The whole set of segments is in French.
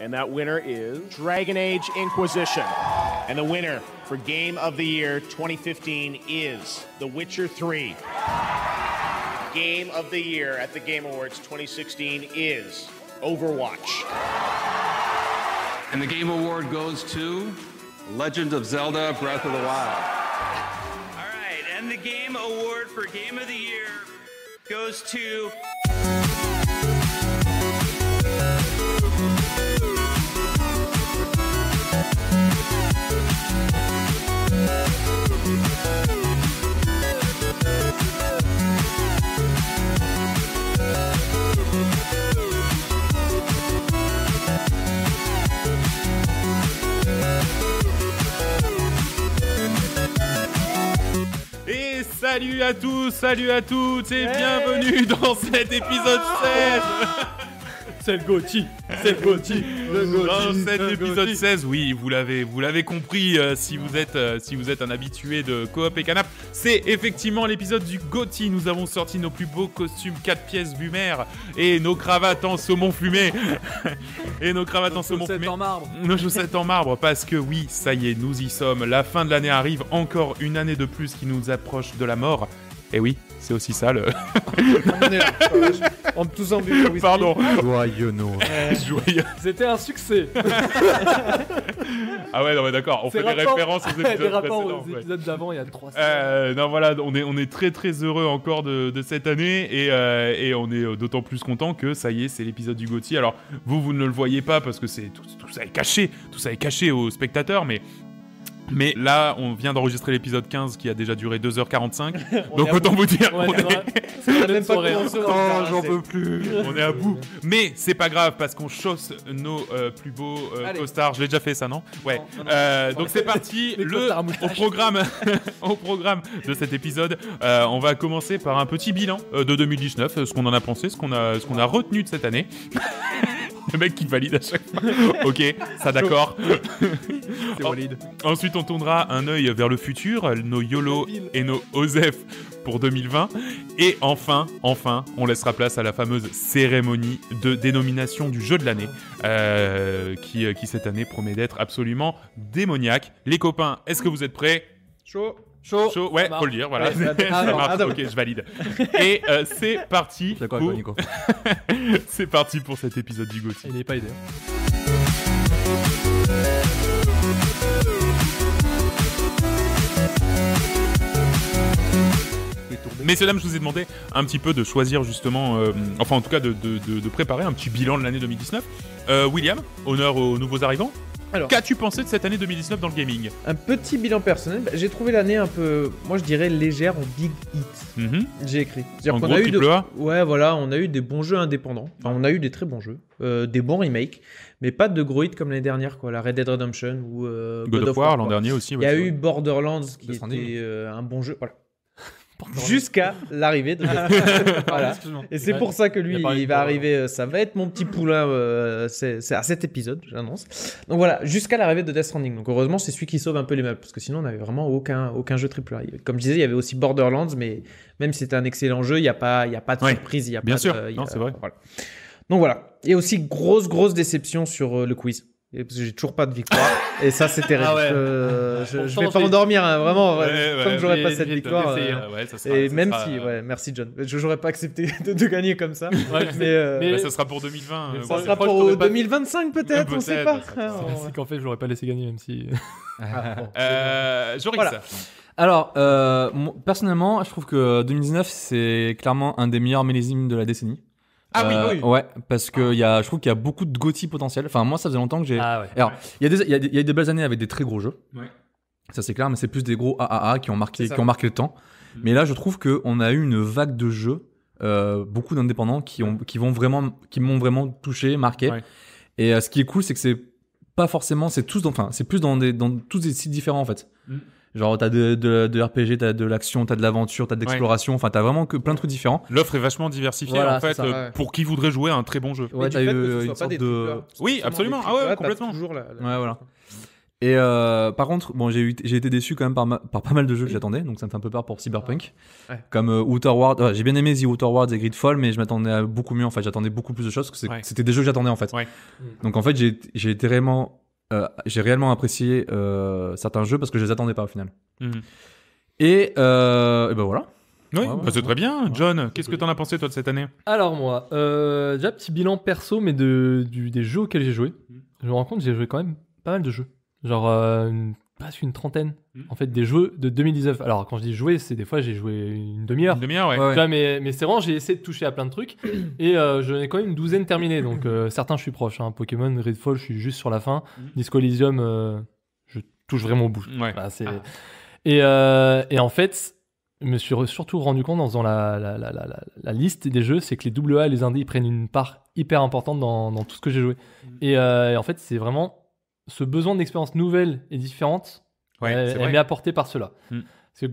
And that winner is Dragon Age Inquisition. And the winner for Game of the Year 2015 is The Witcher 3. Game of the Year at the Game Awards 2016 is Overwatch. And the Game Award goes to Legend of Zelda Breath of the Wild. All right, and the Game Award for Game of the Year goes to Salut à tous, salut à toutes et bienvenue dans cet épisode 16 C'est le Gauthier c'est Gauthier. Le Dans cet épisode 16, oui, vous l'avez, vous l'avez compris. Euh, si vous êtes, euh, si vous êtes un habitué de coop et canap, c'est effectivement l'épisode du Gauthier. Nous avons sorti nos plus beaux costumes 4 pièces bumères et nos cravates en saumon fumé et nos cravates en saumon fumé. en marbre. Nos chaussettes en marbre, parce que oui, ça y est, nous y sommes. La fin de l'année arrive, encore une année de plus qui nous approche de la mort. Et oui, c'est aussi ça le. on tous en Pardon. Joyeux Noël. Joyeux. C'était un succès. ah ouais, non, mais d'accord. On fait des références aux épisodes, des rapports aux épisodes d'avant il y a trois euh, non, voilà, on est, on est très très heureux encore de, de cette année et, euh, et on est euh, d'autant plus content que ça y est, c'est l'épisode du Gauthier. Alors, vous, vous ne le voyez pas parce que c'est tout ça est caché. Tout ça est caché aux spectateurs, mais mais là, on vient d'enregistrer l'épisode 15 qui a déjà duré 2h45. donc autant vous dire, on, est... pas j'en peux plus. on est à bout. Mais c'est pas grave parce qu'on chausse nos euh, plus beaux euh, costards. Je l'ai déjà fait ça, non Ouais. Euh, donc c'est parti. le au programme, au programme de cet épisode, euh, on va commencer par un petit bilan de 2019, ce qu'on en a pensé, ce qu'on a, ce qu'on a retenu de cette année. Le mec qui valide à chaque fois. ok, ça d'accord. C'est valide. Ensuite, on tournera un œil vers le futur, nos YOLO et nos OZEF pour 2020. Et enfin, enfin, on laissera place à la fameuse cérémonie de dénomination du jeu de l'année, euh, qui, euh, qui cette année promet d'être absolument démoniaque. Les copains, est-ce que vous êtes prêts Chaud Chaud. ouais, faut le dire, voilà. ça marche, ah, ok, je valide. Et euh, c'est parti. Nico. c'est parti pour cet épisode du Gauthier. Il n'est pas aidé. Hein. Messieurs, dames, je vous ai demandé un petit peu de choisir justement, euh, enfin en tout cas de, préparer un petit bilan de l'année 2019. Euh, William, honneur aux nouveaux arrivants alors, qu'as-tu pensé de cette année 2019 dans le gaming Un petit bilan personnel, bah, j'ai trouvé l'année un peu, moi je dirais légère en big hit. Mhm. J'ai écrit. a eu Ouais, voilà, on a eu des bons jeux indépendants. Enfin, on a eu des très bons jeux, euh, des bons remakes, mais pas de gros hits comme l'année dernière, quoi. La Red Dead Redemption ou euh, God, of War, l'an dernier aussi. Il y a eu Borderlands qui était euh, un bon jeu. Voilà jusqu'à l'arrivée de voilà. Et c'est pour ça que lui, il, va arriver. Euh, ça va être mon petit poulain. Euh, c'est à cet épisode, j'annonce. Donc voilà, jusqu'à l'arrivée de Death Stranding. Donc heureusement, c'est celui qui sauve un peu les meubles parce que sinon, on avait vraiment aucun aucun jeu triple Comme je disais, il y avait aussi Borderlands, mais même si c'était un excellent jeu, il n'y a pas il y a pas de surprise. Il y a bien sûr. c'est vrai. Donc voilà. Et aussi grosse grosse déception sur euh, le quiz. Et parce que j'ai toujours pas de victoire. et ça, c'est terrible. Ah ouais. je, je, vais pas endormir, hein, vraiment. comme j'aurais pas cette victoire. Euh, hein. et même si, euh, ouais, merci John. Je n'aurais pas accepté de, gagner comme ça. Euh, mais, ça sera pour 2020. ça sera pour 2025 peut-être, on sait pas. C'est ah, qu'en fait, je l'aurais pas laissé gagner, même si. ça. Ah, Alors, personnellement, je trouve que 2019, c'est clairement un des meilleurs mélésimes de la décennie. Ah oui, euh, oui, Ouais, parce que ah. y a, je trouve qu'il y a beaucoup de Gotti potentiel. Enfin, moi, ça faisait longtemps que j'ai. Ah Alors, il y, a y, a des belles années avec des très gros jeux. Ouais. Ça, c'est clair, mais c'est plus des gros AAA qui ont marqué, qui ont marqué le temps. Mm. Mais là, je trouve qu'on a eu une vague de jeux, euh, beaucoup d'indépendants qui, ont, qui, vont vraiment, qui m'ont vraiment touché, marqué. Et euh, ce qui est cool, c'est que c'est pas forcément, c'est tous, enfin, c'est plus dans des, dans tous des sites différents en fait. Mm. Genre, t'as de, de, RPG, t'as de l'action, t'as de l'aventure, t'as de l'exploration. Enfin, t'as vraiment que plein de trucs différents. L'offre est vachement diversifiée en fait euh, pour qui voudrait jouer à un très bon jeu. Ouais, t'as eu une sorte des de. Euh, oui, absolument. Ah ouais, complètement. Ouais, voilà. Et euh, par contre, bon, j'ai été déçu quand même par, par, pas mal de jeux que j'attendais, donc ça me fait un peu peur pour Cyberpunk. Comme Outer Worlds, j'ai bien aimé The Outer Worlds et Gridfall, mais je m'attendais à beaucoup mieux en fait. J'attendais beaucoup plus de choses, parce que c'était des jeux que j'attendais en fait. Mm. Donc en fait, j'ai été vraiment euh, j'ai réellement apprécié euh, certains jeux parce que je les attendais pas au final. Mhm. Et, euh, et, ben voilà. Oui, bah, c'est très bien. John, qu'est-ce que t'en as pensé toi de cette année Alors moi, déjà petit bilan perso, mais de, du, des jeux auxquels j'ai joué. Mhm. Je me rends compte j'ai joué quand même pas mal de jeux. Genre une une trentaine hmm. en fait des jeux de 2019. Alors quand je dis jouer, c'est des fois j'ai joué une demi-heure. demi-heure, ouais. mais, mais c'est vraiment j'ai essayé de toucher à plein de trucs et euh, j'en ai quand même une douzaine terminée. Donc euh, certains je suis proche. Hein. Pokémon, Redfall, je suis juste sur la fin. Mmh. Disco Elysium, euh, je touche vraiment au bout. Ah. Euh, et, en fait, je me suis surtout rendu compte dans faisant la, liste des jeux, c'est que les AA et les indies prennent une part hyper importante dans, tout ce que j'ai joué. Hmm. et en fait, c'est vraiment ce besoin d'expérience nouvelle et différente, ouais, elle, apportée par cela. Hmm. Parce que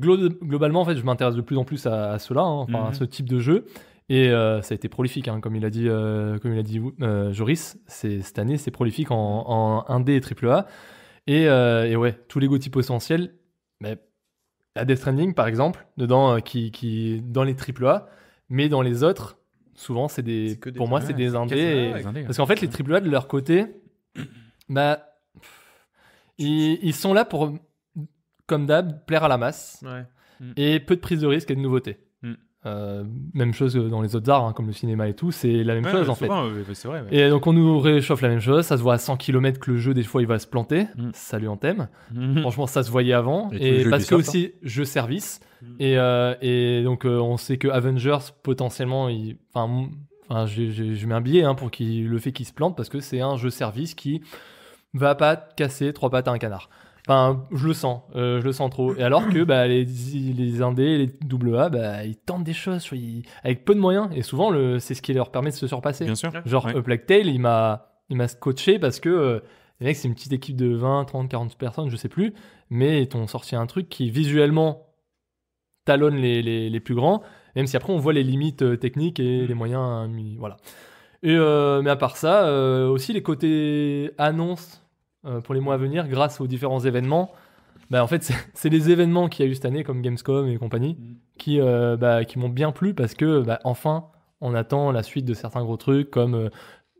globalement, en fait, je m'intéresse de plus en plus à, cela, hein, à hmm. ce type de jeu. Et euh, ça a été prolifique, hein, comme il a dit, euh, comme il a dit euh, Joris. Cette année, c'est prolifique en, en, 1D et AAA. Et, et ouais, tous les types essentiels, mais la Death Stranding, par exemple, dedans, qui, qui, dans les AAA, mais dans les autres, souvent, c'est des, Pour moi, c'est des indés. d hein, parce qu'en fait, les AAA, de leur côté, bah, ils, sont là pour, comme d'hab, plaire à la masse. Mm. Et peu de prise de risque et de nouveauté. Mm. Euh, même chose dans les autres arts, hein, comme le cinéma et tout, c'est la même chose en fait. vrai, Et donc on nous réchauffe la même chose, ça se voit à 100 km que le jeu, des fois il va se planter, mm. salut en thème. Franchement, ça se voyait avant, et, parce que aussi, hein. jeu service, et, euh, et, donc euh, on sait que Avengers, potentiellement, il... enfin, enfin je, mets un billet hein, pour qu'il, le fait qu'il se plante, parce que c'est un jeu service qui va pas casser trois pattes à un canard. Enfin, je le sens, euh, je le sens trop. Et alors que bah, les, les indés, les double A, bah, ils tentent des choses avec peu de moyens. Et souvent, c'est ce qui leur permet de se surpasser. Bien Genre, ouais. Euh, Tail, il m'a scotché parce que les euh, c'est une petite équipe de 20, 30, 40 personnes, je sais plus. Mais ils t'ont sorti un truc qui visuellement talonne les, les, plus grands, même si après on voit les limites techniques et mm. les moyens. Voilà. Euh, mais à part ça, euh, aussi les côtés annonces euh, pour les mois à venir, grâce aux différents événements, bah, en fait, c'est les événements qu'il y a eu cette année, comme Gamescom et compagnie, mm. qui, bah, qui m'ont bien plu parce que, bah, enfin, on attend la suite de certains gros trucs comme.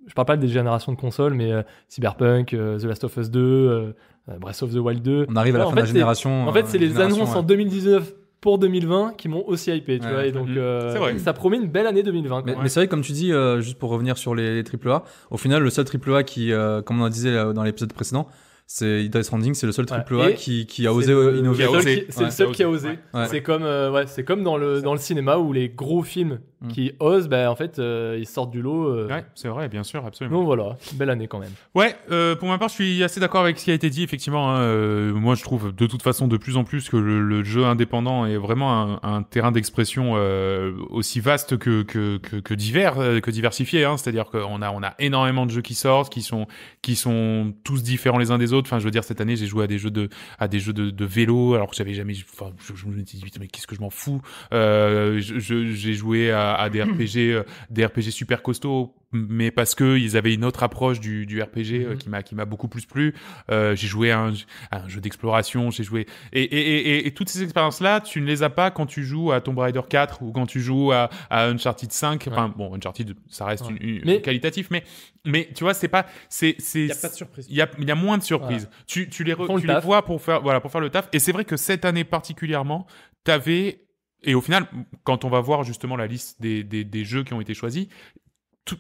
je parle pas des générations de consoles, mais Cyberpunk, The Last of Us 2, Breath of the Wild 2. On arrive à la fin de la génération. En fait, c'est les annonces en 2019 pour 2020 qui m'ont aussi hypé, tu vois. Et donc, mhm. euh, ça promet une belle année 2020. Mais, c'est vrai, comme tu dis, euh, juste pour revenir sur les, AAA, au final, le seul AAA qui, euh, comme on en disait dans l'épisode précédent, c'est Death c'est le seul triple euh, A qui, a osé innover. C'est le seul qui a osé. C'est comme, euh, ouais, c'est comme dans le dans le cinéma où les gros films mm. qui osent, ben en fait, euh, ils sortent du lot. Ouais, c'est vrai, bien sûr, absolument. Donc voilà, belle année quand même. Ouais, pour ma part, je suis assez d'accord avec ce qui a été dit. Effectivement, hein, moi, je trouve de toute façon de plus en plus que le, jeu indépendant est vraiment un, terrain d'expression aussi vaste que que, que, divers, que diversifié. Hein. C'est-à-dire qu'on a on a énormément de jeux qui sortent, qui sont qui sont tous différents les uns des autres Enfin, je veux dire, cette année, j'ai joué à des jeux de, à des jeux de, de vélo, alors que j'avais jamais, enfin, je, me suis mais qu'est-ce que je m'en fous? Euh, j'ai joué à, à, des RPG, euh, des RPG super costauds mais parce que ils avaient une autre approche du, du RPG euh, mhm. qui m'a qui m'a beaucoup plus plu. Euh, j'ai joué à un, jeu d'exploration, j'ai joué et, et, et, toutes ces expériences là, tu ne les as pas quand tu joues à Tomb Raider 4 ou quand tu joues à, Uncharted 5. Enfin bon, Uncharted ça reste qualitatif, mais mais tu vois c'est pas c'est c'est il y a pas de surprise. Il y a, moins de surprises. Tu tu les vois pour faire voilà pour faire le taf. Et c'est vrai que cette année particulièrement, t'avais et au final, quand on va voir justement la liste des, des, des jeux qui ont été choisis,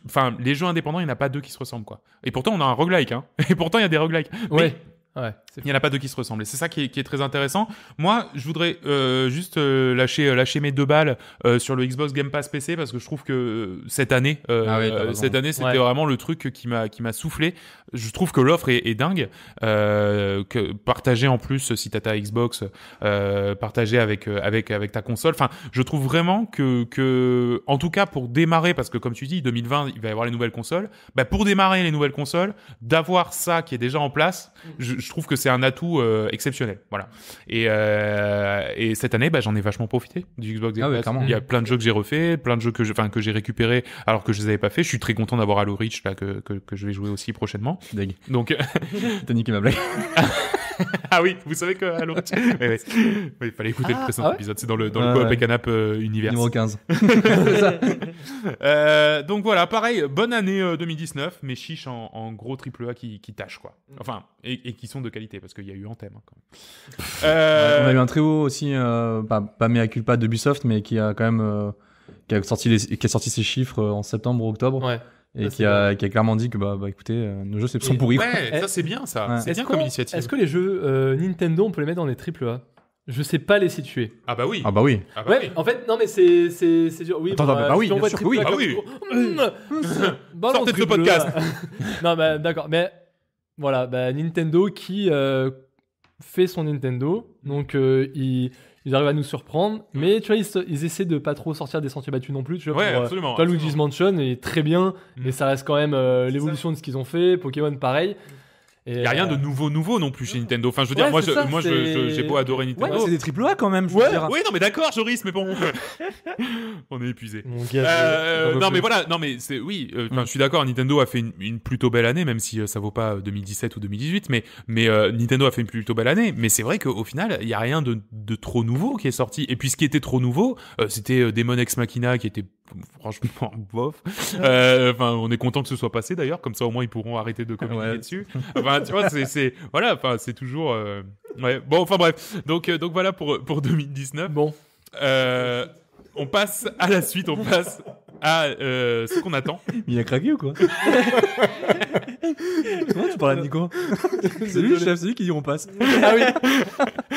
enfin, les jeux indépendants, il n'y en a pas deux qui se ressemblent, quoi. Et pourtant, on a un roguelike, hein. Et pourtant, il y a des roguelikes. Ouais. Ouais. Il n'y en a pas deux qui se ressemblent. C'est ça qui est, très intéressant. Moi, je voudrais euh, juste euh, lâcher, euh, lâcher mes deux balles sur le Xbox Game Pass PC parce que je trouve que cette année, ah cette année, c'était vraiment le truc qui m'a qui m'a soufflé. Je trouve que l'offre est, dingue. que partager en plus si t'as ta Xbox, partager avec avec avec ta console. Enfin, je trouve vraiment que que en tout cas pour démarrer, parce que comme tu dis, 2020, il va y avoir les nouvelles consoles. Bah, pour démarrer les nouvelles consoles, d'avoir ça qui est déjà en place, mm. je, je trouve que c'est c'est un atout euh, exceptionnel. Voilà. Et, euh, cette année, bah, j'en ai vachement profité du Xbox ah Il y a plein de jeux que j'ai refait, plein de jeux que que j'ai récupéré alors que je les avais pas fait. Je suis très content d'avoir Halo Reach là que, je vais jouer aussi prochainement. Donc, t'as niqué ma blague. ah oui, vous savez que il fallait écouter le ah, précédent ah épisode. C'est dans le, dans le canap euh, univers. Numéro 15. Euh, donc voilà, pareil, bonne année 2019, euh, mais chiche en, gros triple A qui, qui quoi. Mm. Enfin, et, qui sont de qualité, parce qu'il y a eu Anthem. thème hein, quand même. On a eu un très haut aussi, pas, pas mea culpa d'Ubisoft, mais qui a quand même. qui a sorti qui a sorti ses chiffres en septembre ou octobre. Ouais et qui, a, clairement dit que bah, bah écoutez, euh, nos jeux sont pourris. Ouais, ça c'est bien ça, c'est bien comme initiative. Est-ce que les jeux euh, Nintendo, on peut les mettre dans les AAA je sais pas les situer. Ah bah oui. Ah bah oui. Ah, bah ouais, en fait, non mais c'est c'est c'est dur. Oui, Attends, bah, bah oui, bien sûr que oui. Ah oh, hmm, hmm, Sortez de ce podcast. non bah d'accord, mais voilà, bah, Nintendo qui euh, fait son Nintendo, donc il ils arrivent à nous surprendre. Mm. Mais tu vois, ils, essaient de pas trop sortir des sentiers battus non plus. Tu vois, pour, euh, absolument, toi, Luigi's Mansion est très bien, mais mm. ça reste quand même euh, l'évolution de ce qu'ils ont fait. Pokémon, pareil. Mm. Il n'y a rien de euh, nouveau, nouveau non plus chez Nintendo. Enfin, je veux dire, moi, moi j'ai beau adorer Nintendo. Ouais, c'est des triple A quand même. Je veux dire. Oui, non, mais d'accord, Joris, mais bon, on est épuisé. Euh, non, mais voilà, non, mais c'est oui. Euh, mm. je suis d'accord. Nintendo a fait une, plutôt belle année, même si ça vaut pas 2017 ou 2018, mais mais Nintendo a fait une plutôt belle année. Mais c'est vrai qu'au final, il n'y a rien de, de, trop nouveau qui est sorti. Et puis ce qui était trop nouveau, c'était Demon Ex Machina, qui était franchement bof. Euh, enfin, on est content que ce soit passé d'ailleurs, comme ça au moins ils pourront arrêter de communiquer dessus. Enfin, tu vois, c'est voilà, enfin c'est toujours. Euh, ouais. Bon, enfin bref. Donc euh, donc voilà pour pour 2019. Bon. on passe à la suite. On passe à ce qu'on attend. Il a craqué ou quoi Comment tu parles à Nico C'est lui chef, c'est lui qui dit on passe. ah oui.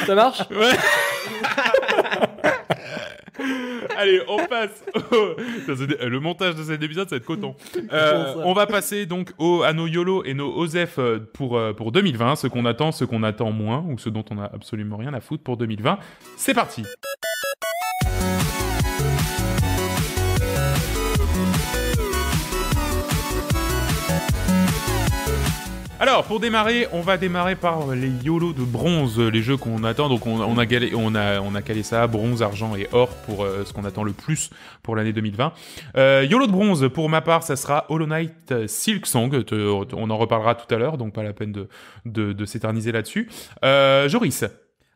Ça marche. Ouais. Allez, on passe. Le montage de cet épisode, ça va être coton. Euh, on va passer donc aux à nos YOLO et nos OZEF euh, pour, euh, pour 2020, ce qu'on attend, ce qu'on attend moins ou ce dont on a absolument rien à foutre pour 2020. C'est parti. Alors, pour démarrer, on va démarrer par les YOLO de bronze, les jeux qu'on attend. Donc, on, a calé ça, bronze, argent et or, pour euh, ce qu'on attend le plus pour l'année 2020. Euh, YOLO de bronze, pour ma part, ça sera Hollow Knight euh, Silk on en reparlera tout à l'heure, donc pas la peine de, s'éterniser là-dessus. Joris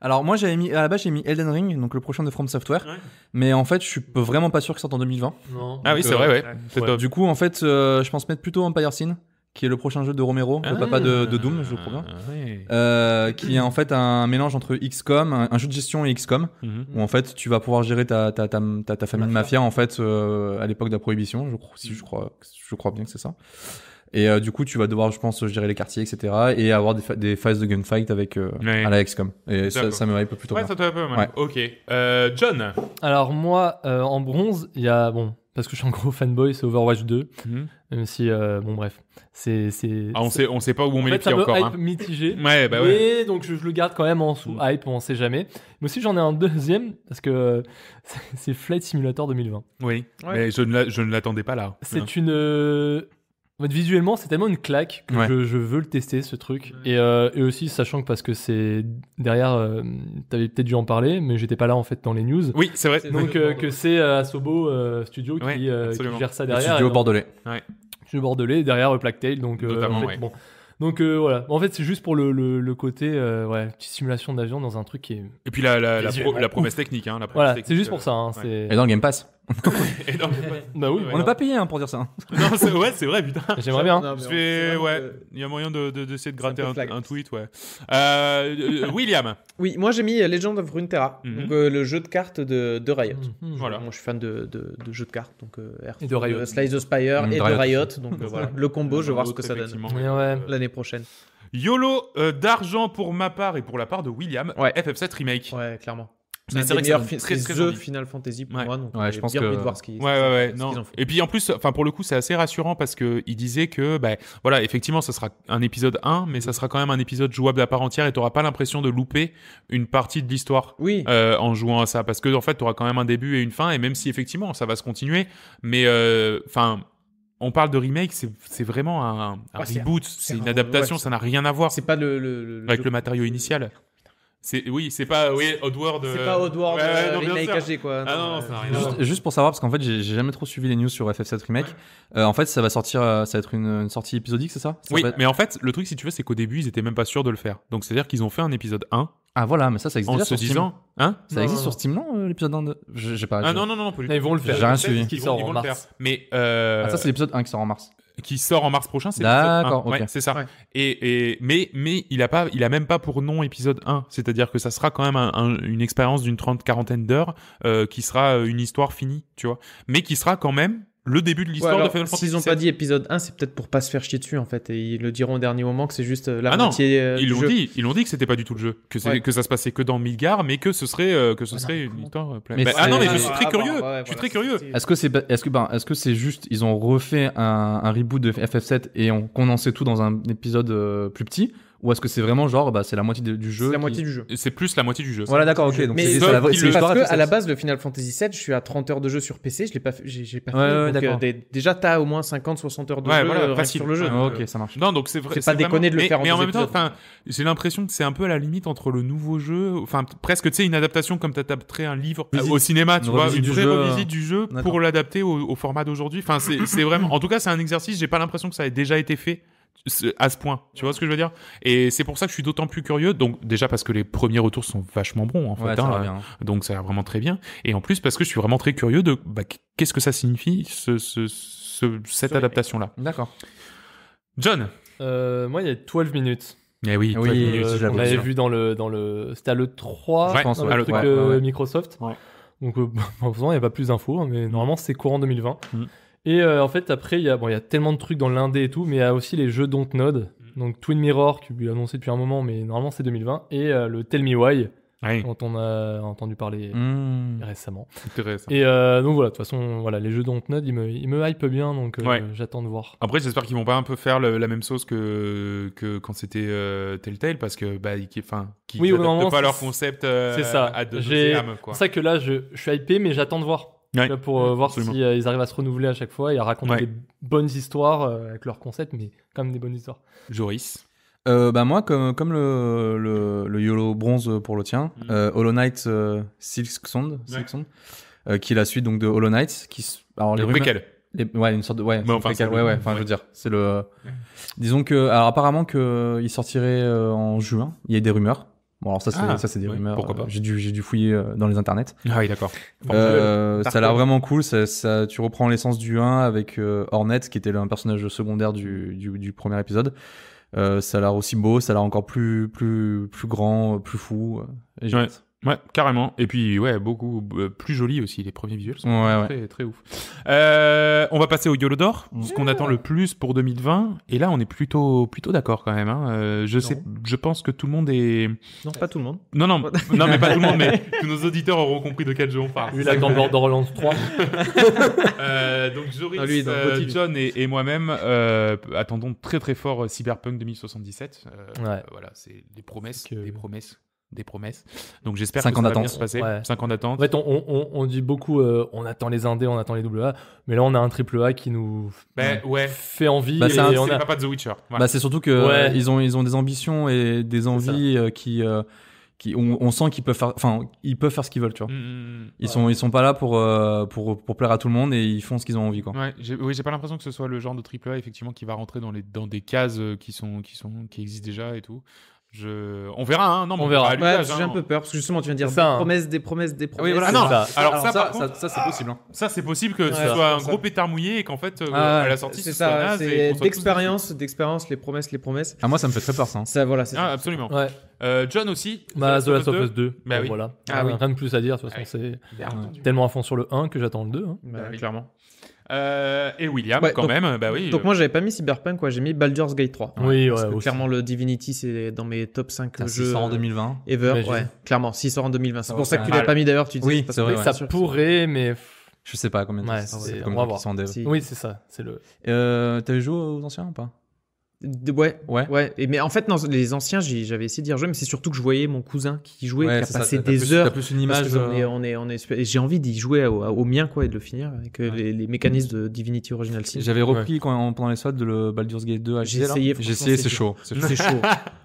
alors moi j'avais mis à la base j'ai mis Elden Ring donc le prochain de From Software mais en fait je suis vraiment pas sûr que ça sorte en 2020. Ah oui c'est vrai ouais. Du coup en fait je pense mettre plutôt Empire Sin qui est le prochain jeu de Romero, le ah. papa de, Doom, je crois. bien. Ah, euh, qui est en fait un mélange entre XCOM, un, jeu de gestion et XCOM, mhm. où en fait tu vas pouvoir gérer ta, ta, famille de mafia en fait euh, à l'époque de la prohibition, je, si je crois, je crois bien que c'est ça. Et euh, du coup, tu vas devoir, je pense, gérer les quartiers, etc. Et avoir des, des phases de gunfight avec à la XCOM. Et ça, ça, me peu plutôt ouais, bien. Ça te hype, ouais. Ok. John. Alors moi, en bronze, il y a bon parce que je suis un gros fanboy, c'est Overwatch 2. Même euh, si, euh, bon, bref. C'est, ah, on, sait, on sait pas où on met les pieds ça encore. Hype hein. mitigé. Ouais, bah ouais. Et donc, je, le garde quand même en sous mm. hype, on sait jamais. Mais aussi, j'en ai un deuxième, parce que c'est Flight Simulator 2020. Oui, mais je ne, je ne l'attendais pas là. C'est une, euh, visuellement, c'est tellement une claque que je, veux le tester, ce truc. Euh, et, aussi, sachant que parce que c'est derrière, euh, t'avais peut-être dû en parler, mais j'étais pas là en fait dans les news. Oui, c'est vrai. Donc, euh, que c'est Asobo Studio qui, gère ça derrière. Le studio bordelais. Ouais. Studio bordelais, derrière Blacktail. Donc, bon. Donc voilà, en fait c'est juste pour le, côté ouais, petite simulation d'avion dans un truc qui est... Et puis la, promesse technique, hein, Voilà, c'est juste pour ça. Hein, et dans le Game Pass Bah oui. On n'a pas payé hein, pour dire ça. Hein. Non, c'est- ouais, c'est vrai, putain. J'aimerais bien. il y a moyen de- d'essayer de, gratter un, tweet, ouais. Euh, euh, William, Oui, moi j'ai mis Legend of Runeterra, mhm. donc euh, le jeu de cartes de, de Riot. Mhm. voilà. Moi je suis fan de, jeux de cartes, donc de Slice of Spire mhm. et de Riot. donc voilà, le combo, je vais voir ce que ça donne l'année prochaine. YOLO d'argent pour ma part et pour la part de William. FF7 Remake. Ouais, clairement c'est un meilleur Final Fantasy pour moi donc ouais, je pense que... de voir ce qu'ils ouais, ont et puis en plus enfin pour le coup c'est assez rassurant parce que il disait que bah, voilà effectivement ça sera un épisode 1 mais ça sera quand même un épisode jouable à part entière et tu t'auras pas l'impression de louper une partie de l'histoire euh, en jouant à ça parce que en fait auras quand même un début et une fin et même si effectivement ça va se continuer mais euh, enfin on parle de remake, c'est vraiment un, reboot, c'est une adaptation, ça n'a rien à voir. C'est pas avec le, matériau initial. C'est oui, c'est pas oui, Oddworld. C'est euh, pas Oddworld euh, quoi. Ah non, rien juste, pour savoir parce qu'en fait j'ai jamais trop suivi les news sur FF7 remake. Euh, en fait ça va sortir, ça va être une, sortie épisodique c'est ça, Oui, mais en fait le truc si tu veux c'est qu'au début ils étaient même pas sûrs de le faire. Donc c'est à dire qu'ils ont fait un épisode 1 ah voilà, mais ça, ça existe en sur Steam. Hein ça existe sur Steam, non, l'épisode 1 je J'ai pas... Ah non, non, non, non, plus. Ils vont le faire. J'ai rien suivi. Ils, vont, le faire. Mais... Ah, ça, c'est l'épisode 1 qui sort en mars qui sort en mars prochain, c'est D'accord, c'est ça. Et, mais mais il a pas il a même pas pour nom épisode 1, c'est-à-dire que ça sera quand même une expérience d'une trente quarantaine d'heures euh, qui sera euh, une histoire finie, tu vois. Mais qui sera quand même le début de l'histoire de Final Fantasy. ils pas dit épisode 1, c'est peut-être pour pas se faire chier dessus en fait. Et ils le diront au dernier moment que c'est juste euh, la ah moitié. Euh, ils l'ont dit, ils l'ont dit que c'était pas du tout le jeu, que, que ça se passait que dans Midgar, mais que ce serait euh, que ce serait une histoire pleine. Bah, ah non, mais je suis très curieux. je suis très curieux. Est-ce que c'est est-ce que ben, est-ce que c'est juste ils ont refait un, reboot de FF7 et ont condensé tout dans un épisode plus petit ou est-ce que c'est vraiment genre, bah, c'est la moitié du jeu C'est la moitié du jeu. C'est plus la moitié du jeu. Voilà, d'accord, ok. c'est Parce que à la base, le Final Fantasy VII, je suis à 30 heures de jeu sur PC, je l'ai pas fait. J'ai, j'ai pas euh, d'accord. déjà, t'as au moins 50-60 heures de jeu voilà, sur le jeu. Ok, ça marche. donc c'est pas déconner de le faire en Mais en même temps, j'ai l'impression que c'est un peu à la limite entre le nouveau jeu, enfin presque, tu sais, une adaptation comme t'adapterais un livre euh, au cinéma, tu vois, une vraie revisite hein. du jeu pour l'adapter au, format d'aujourd'hui. Enfin, c'est c'est vraiment. En tout cas, c'est un exercice. J'ai pas l'impression que ça ait déjà été fait à ce point. Tu vois ce que je veux dire Et c'est pour ça que je suis d'autant plus curieux. Donc déjà parce que les premiers retours sont vachement bons en fait. Hein, euh, hein. Donc ça a vraiment très bien. Et en plus parce que je suis vraiment très curieux de bah, qu'est-ce que ça signifie ce, cette adaptation là. D'accord. John. Euh, moi il y a 12 minutes. Eh oui, 12 euh, on l'avait hein. vu dans le dans le c'était le 3 je pense, le truc, Microsoft. Donc euh, il n'y a pas plus d'infos mais normalement c'est courant 2020. Et euh, en fait, après, il y, a, bon, y a tellement de trucs dans l'indé et tout, mais il y a aussi les jeux dont Node mm. donc Twin Mirror, qui lui annoncé depuis un moment, mais normalement c'est 2020, et euh, le Tell Me Why, dont on a entendu parler mm. récemment. Et euh, donc voilà, de toute façon, voilà, les jeux Dontnod, ils me, ils me hype bien, donc j'attends de voir. Après, j'espère qu'ils vont pas un peu faire la même sauce que, que quand c'était Telltale, parce que bah, ils, enfin, oui, pas leur concept c'est ça. à deux C'est ça que là, je, je suis hypé, mais j'attends de voir pour euh, voir s'ils si, euh, ils arrivent à se renouveler à chaque fois et à raconter des bonnes histoires euh, avec leur concept, mais quand même des bonnes histoires. Joris bah moi, comme, comme le, le, YOLO bronze pour le tien, mm. Hollow Knight Silk qui est la suite donc, de Hollow Knight. Qui, alors, les le rumeurs, ouais, une sorte de. enfin, ouais, ouais, enfin, je veux dire, c'est le. Disons que. Alors, apparemment, qu'il sortirait en juin, il y a des rumeurs. Bon, alors ça, c'est, ah, ça, c'est des rumeurs. Euh, j'ai dû, j'ai dû fouiller euh, dans les internets. Ah oui, d'accord. Euh, ça a l'air vraiment cool. Ça, tu reprends l'essence du 1 avec Hornet, qui était un personnage secondaire du, du, premier épisode. ça a l'air aussi beau, ça a l'air encore plus, plus, plus grand, plus fou. Et Ouais, carrément. Et puis, ouais, beaucoup euh, plus joli aussi. Les premiers visuels sont très, très, ouf. Euh, on va passer au YOLO d'or, ce qu'on attend le plus pour 2020. Et là, on est plutôt, plutôt d'accord quand même. Hein. Euh, je, sais, je pense que tout le monde est. Non, pas tout le monde. Non, non, non mais pas tout le monde, mais tous nos auditeurs auront compris de quel jeu on parle. Ah, lui, là, dans, Roland 3. donc, Joris, John et, moi-même attendons très, très fort Cyberpunk 2077. Voilà, c'est des promesses, des promesses des promesses. Donc j'espère que ça va bien se passer. 5 ans d'attente. on, dit beaucoup, euh, on attend les indés, on attend les A mais là on a un triple A qui nous ben, fait envie. Bah, c'est a... The Witcher. Bah, c'est surtout que euh, ils ont ils ont des ambitions et des envies euh, qui qui, on, sent qu'ils peuvent faire, enfin, ils peuvent faire ce qu'ils veulent, mm, mm, mm. ils sont, ils sont pas là pour, pour, plaire à tout le monde et ils font ce qu'ils ont envie, quoi. j'ai, oui, j'ai pas l'impression que ce soit le genre de triple A effectivement qui va rentrer dans les, dans des cases qui sont, qui sont, qui existent déjà et tout. On verra, hein non, mais on verra. j'ai hein. un peu peur parce que justement tu viens de dire hein. des promesses, des promesses, des promesses. voilà. non, Alors, ça, contre... ça, c'est ah. possible. Hein. Ça c'est possible que ce soit un gros pétard mouillé et qu'en fait euh, ah à la sortie c'est ça. C'est d'expérience, d'expérience, les promesses, les promesses. Ah moi ça me fait très peur ça. Ça voilà. Ah, absolument. Euh, John aussi. Bah, euh, The Last of Us 2. Bah oui. Voilà. Ah Rien de plus à dire. De toute façon, c'est tellement à fond sur le 1 que j'attends le 2. Bah, bah clairement. Euh, et William, quand même, bah oui. Donc euh. moi, j'avais pas mis Cyberpunk, quoi. J'ai mis Baldur's Gate 3. Oui, clairement, le Divinity, c'est dans mes top 5 jeux. 600 en 2020. Euh, ever, bah, ouais. Clairement clairement, 600 en 2020. C'est pour ça que tu l'as pas mis d'ailleurs, tu dis. vrai. Ça pourrait, mais. Je sais pas combien de Ouais, c'est, Oui, c'est ça. C'est le. Euh, t'avais joué aux anciens ou pas Ouais, ouais, ouais. Et, mais en fait, dans les anciens, j'avais essayé de dire mais c'est surtout que je voyais mon cousin qui jouait, qui a passé des heures. T'as plus une image. Euh, on est, on est, j'ai envie d'y jouer au, mien, quoi, et de le finir avec euh, les, mécanismes de Divinity Original Sin. J'avais repris quand, pendant les soldes de le Baldur's Gate 2 à J'ai essayé, j'ai essayé, c'est chaud. C'est chaud.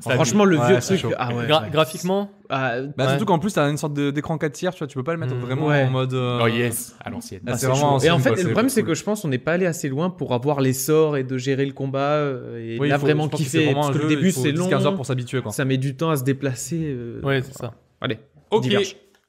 franchement, le vieux truc. Ah graphiquement. Ah, bah, Surtout qu'en plus, t'as une sorte d'écran 4 tiers, tu vois, tu peux pas le mettre mm. vraiment en mode. Euh, oh yes, à l'ancienne. Ah, et en fait, le problème, c'est que je pense on n'est pas allé assez loin pour avoir les sorts et de gérer le combat. Et il a vraiment kiffé. parce le début, c'est long. 15 heures pour s'habituer. Ça met du temps à se déplacer. Euh, ouais, c'est ça. Allez. Ok.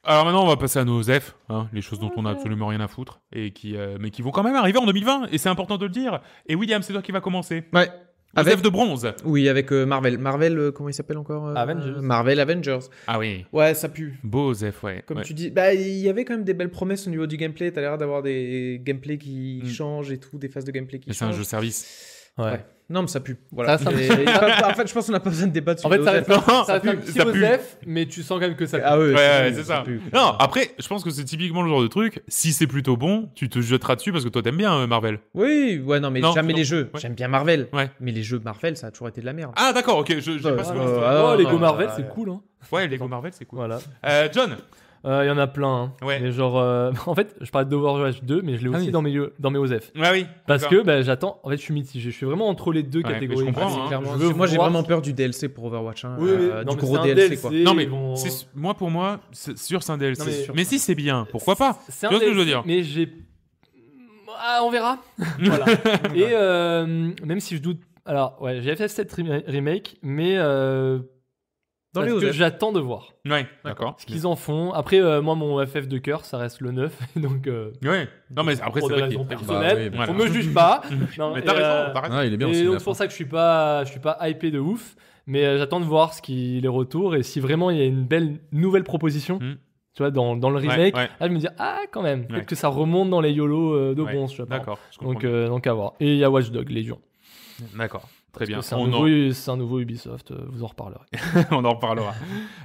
Alors maintenant, on va passer à nos F, hein, les choses dont on a absolument rien à foutre, et qui, euh, mais qui vont quand même arriver en 2020, et c'est important de le dire. Et William, c'est toi qui va commencer. Ouais. de bronze. Oui, avec euh, Marvel. Marvel, comment il s'appelle encore Avengers. Marvel Avengers. Ah oui. Ouais, ça pue. Beau Zef, ouais. Comme tu dis, bah, il y avait quand même des belles promesses au niveau du gameplay. T'as l'air d'avoir des gameplays qui mm. changent et tout, des phases de gameplay qui changent. C'est un jeu service ouais. Non, mais ça pue. Voilà. en fait, je pense qu'on n'a pas besoin de débattre dessus. En fait, ça ça pue, ça mais tu sens quand même que ça pue. Ah ouais, c'est ça. Non, après, je pense que c'est typiquement le genre de truc. Si c'est plutôt bon, tu te jetteras dessus parce que toi t'aimes bien euh, Marvel. Oui, ouais, non, mais jamais les jeux. J'aime bien Marvel. Ouais. Mais les jeux Marvel, ça a toujours été de la merde. Ah, d'accord, ok. Je, j'ai pas oh, Lego Marvel, c'est cool, hein. Ouais, Lego Marvel, c'est cool. Voilà. Euh, John, il euh, y en a plein. Hein. genre, euh, en fait, je parle d'Overwatch 2, mais je l'ai ah aussi dans mes dans mes ah oui. Parce que bah, j'attends. En fait, je suis mitigé. Je suis vraiment entre les deux catégories. Hein. Je comprends, moi, j'ai vraiment peur du DLC pour Overwatch. Hein, euh, du gros DLC, quoi. Non mais moi pour moi, sûr c'est un DLC. mais, si c'est bien, pourquoi pas C'est ce que je veux dire. Mais j'ai. Ah, on verra. voilà. Et même si je doute. Alors, ouais, j'ai FF7 remake, mais dans que j'attends de voir. d'accord. Ce qu'ils en font. Après, euh, moi, mon FF de cœur, ça reste le 9. Donc, euh, Non, mais après, c'est vrai bah, me juge pas. mais euh, t'as raison, raison. c'est pour ça que je suis pas, je suis pas hypé de ouf. Mais j'attends de voir ce qui les retours et si vraiment il y a une belle nouvelle proposition. Hmm. Tu vois, dans, dans le remake, là je me dis, ah quand même, que ça remonte dans les YOLO de bronze, D'accord. Donc, donc à voir. Et il y a Watch Dogs, Légion. D'accord. Très bien. C'est un, nouveau Ubisoft, euh, vous en reparlerez. on en reparlera.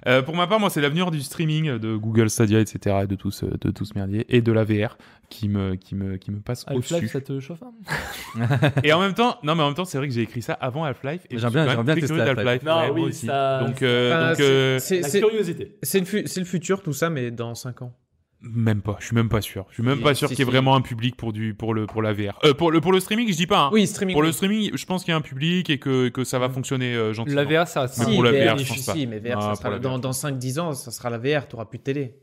Euh, pour ma part, moi, c'est l'avenir du streaming de Google Stadia, etc., et de tout ce, euh, de tout merdier, et de la VR qui me, qui me, qui me passe au-dessus. ça te chauffe Et en même temps, non, mais en même temps, c'est vrai que j'ai écrit ça avant Half-Life. J'aime bien, j'aime bien Half-Life. c'est curiosité. C'est le, le futur, tout ça, mais dans 5 ans. Même pas, je suis même pas sûr. Je suis même pas sûr qu'il y ait vraiment un public pour du pour le pour la VR. Euh, pour le pour le streaming, je dis pas. Hein. Oui, streaming. Pour le streaming, je pense qu'il y a un public et que, que ça va mm. fonctionner euh, gentiment. La VR, ça. Si, pour la VR, je pense si, pas. mais VR, ah, dans, dans 5-10 ans, ça sera la VR. T'auras plus de télé.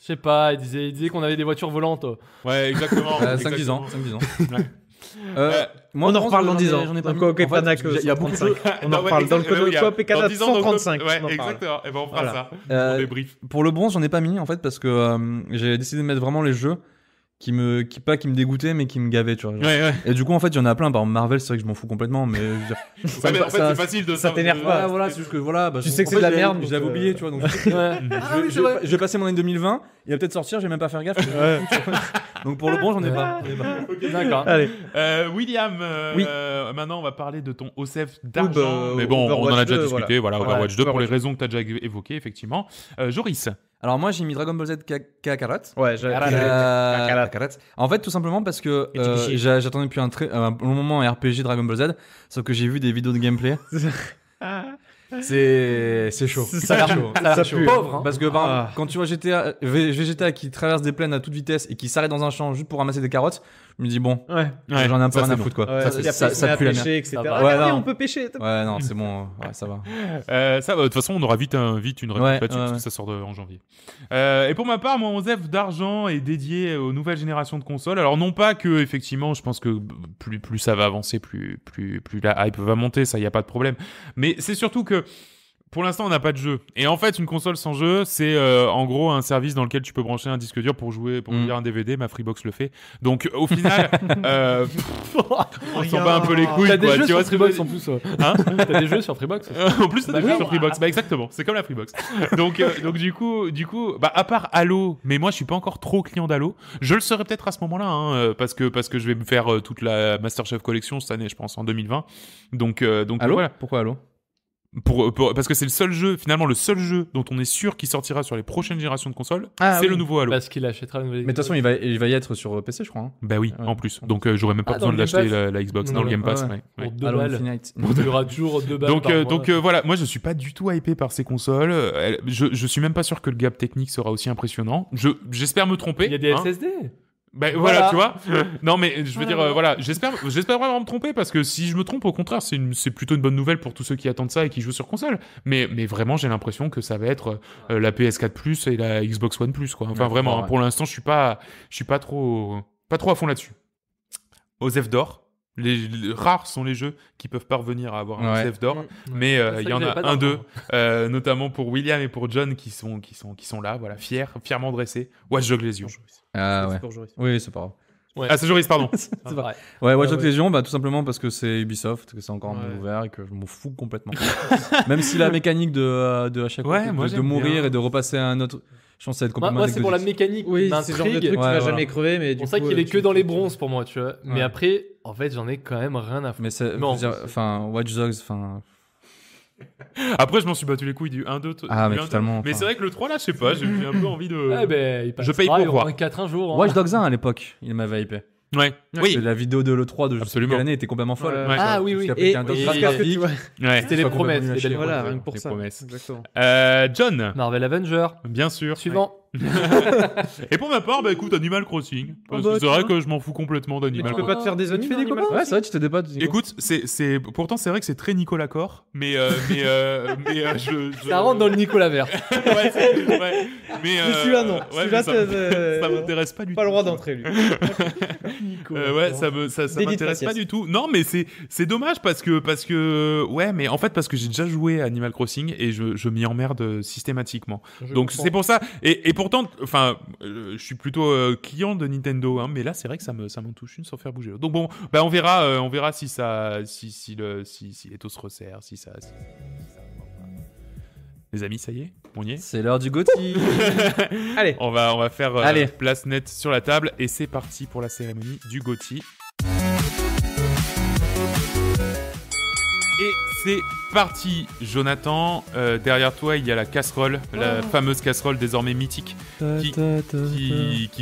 Je sais pas. Il disait, qu'on avait des voitures volantes. Ouais, exactement. 5-10 ah, ans. 5-10 ans. ouais. Euh, euh, moi, on en reparle dans 10 ans. J'en ai pas mis. Donc, en fait, il y a beaucoup de choses. On en reparle dans le code Coop et Canada 135. Ouais, exactement. Et ben on fera ça. Euh, Pour le bronze, j'en ai pas mis en fait parce que euh, j'ai décidé de mettre vraiment les jeux qui me pas qui me dégoûtait mais qui me gavait tu vois et du coup en fait il y en a plein par Marvel c'est vrai que je m'en fous complètement mais, ça, en fait, facile de ça t'énerve pas voilà voilà bah, tu sais que c'est de la merde je oublié euh, tu vois donc je, vais passer mon année 2020 il va peut-être sortir je vais même pas faire gaffe donc pour le bon j'en ai pas, d'accord allez euh, William euh, maintenant on va parler de ton OCF d'argent bah, mais bon on en a déjà discuté voilà Overwatch 2 pour les raisons que tu as déjà évoquées effectivement Joris alors moi j'ai mis Dragon Ball Z Kakarot. Ouais, j'ai euh, En fait tout simplement parce que euh, j'attendais depuis un, euh, un long moment un RPG Dragon Ball Z, sauf que j'ai vu des vidéos de gameplay. C'est chaud. Ça a l'air chaud. Ça, chaud. Pauvre. Hein. Parce que ah. quand tu vois GTA, euh, qui traverse des plaines à toute vitesse et qui s'arrête dans un champ juste pour ramasser des carottes, il me dit, bon, j'en ai un peu rien à foutre quoi. ça, ça, ça, pue la merde. on peut pêcher. Ouais, non, c'est bon, ça va. Euh, ça De toute façon, on aura vite, euh, vite une réponse là ça sort en janvier. Euh, et pour ma part, mon ZEF d'argent est dédié aux nouvelles générations de consoles. Alors non pas que effectivement, je pense que plus plus ça va avancer, plus plus plus la hype va monter, ça il y a pas de problème. Mais c'est surtout que pour l'instant, on n'a pas de jeu. Et en fait, une console sans jeu, c'est euh, en gros un service dans lequel tu peux brancher un disque dur pour jouer, pour mm. lire un DVD. Ma Freebox le fait. Donc, au final, euh, on s'en bat un peu les couilles. T'as des jeux sur Freebox en plus. Hein t'as des jeux sur Freebox. en plus, t'as des bah jeux sur Freebox. Bah exactement. C'est comme la Freebox. donc, euh, donc du coup, du coup, bah à part Halo, mais moi, je suis pas encore trop client d'Halo. Je le serai peut-être à ce moment-là, hein, parce que parce que je vais me faire toute la MasterChef collection cette année, je pense, en 2020. Donc, donc voilà. Pourquoi Halo parce que c'est le seul jeu, finalement, le seul jeu dont on est sûr qu'il sortira sur les prochaines générations de consoles, ah c'est le nouveau Halo. Parce qu'il achètera Mais de toute façon, il va, il va y être sur PC, je crois. Hein. Bah oui, en plus. Donc euh, j'aurais même pas ah, besoin de l'acheter la, Xbox dans le Game Pass. Pour balles. balles. Donc, euh, donc euh, voilà, moi je suis pas du tout hypé par ces consoles. Je, je suis même pas sûr que le gap technique sera aussi impressionnant. J'espère me tromper. Il y a des hein. SSD. Ben, voilà. tu vois. non, mais euh, je veux dire, euh, voilà, j'espère, j'espère vraiment me tromper parce que si je me trompe, au contraire, c'est, une, c'est plutôt une bonne nouvelle pour tous ceux qui attendent ça et qui jouent sur console. Mais, mais vraiment, j'ai l'impression que ça va être euh, la PS4 Plus et la Xbox One Plus, quoi. Enfin, vraiment, hein, pour l'instant, je suis pas, je suis pas trop, pas trop à fond là-dessus. Osef d'or. Les, rares sont les jeux qui peuvent parvenir à avoir un ouais. d'or, mm, mm. mais il y en a un, deux, hein. notamment pour William et pour John qui sont, qui sont, qui sont là, voilà, fier fièrement dressés. Watch Dogs les yeux. Ah ouais. Oui, c'est pas grave. Ah, c'est Joris, pardon. c'est vrai. Ouais, Watch Dogs Legion, bah, tout simplement parce que c'est Ubisoft, que c'est encore un ouvert et que je m'en fous complètement. Même si la mécanique de, euh, de à chaque fois, de, mourir et de repasser à un autre. Je pense que ça complètement Moi, c'est pour la mécanique. Oui, c'est genre de truc qui va jamais crever. c'est pour ça qu'il est euh, que dans les bronzes pour moi, tu vois. Mais après, en fait, j'en ai quand même rien à foutre. Mais enfin, Watch Dogs, enfin. Après, je m'en suis battu les couilles du 1-2. Ah, mais totalement. Mais c'est vrai que le 3, là, je sais pas, j'ai un peu envie de. Ouais, ben, je paye pour voir. 4 un jour. Hein. Watch Dogs 1 à l'époque, il m'avait hypé. Ouais. Oui. La vidéo de l'E3 de Absolument. quelle était complètement folle. Ah oui, oui. Et, C'était les promesses. Les voilà, rien que pour ça. Promesses. Exactement. Euh, John. Marvel Avenger. Bien sûr. Suivant. et pour ma part, bah écoute, Animal Crossing. Ah bah, c'est vrai que je m'en fous complètement d'Animal Crossing. Tu peux pas te faire des autres. Tu fais des copains Ouais, c'est vrai, tu te débats. Écoute, c'est, pourtant, c'est vrai que c'est très Nicolas Corr, mais, euh, mais, euh, mais euh, je, Ça rentre dans le Nicolas Vert. ouais, c'est, ouais. Mais, celui-là, non. Ouais, celui-là, ça, m'intéresse pas du tout. Pas le droit d'entrer, lui. ouais, ça, me, ça, ça m'intéresse pas du tout. Non, mais c'est, c'est dommage parce que, parce que, ouais, mais en fait, parce que j'ai déjà joué à Animal Crossing et je, je m'y emmerde systématiquement. Donc, c'est pour ça. Et, et pour pourtant, enfin, euh, je suis plutôt euh, client de Nintendo, hein, mais là, c'est vrai que ça me, ça m'en touche une sans faire bouger. Donc bon, bah, on verra, euh, on verra si ça, si, si si, si les taux se resserrent, si ça. les amis, ça y est, on y est. C'est l'heure du Gotti. Allez, on va, on va faire place nette sur la table et c'est parti pour la cérémonie du Gotti. Et c'est parti, Jonathan. Euh, derrière toi, il y a la casserole, la fameuse casserole désormais mythique, qui,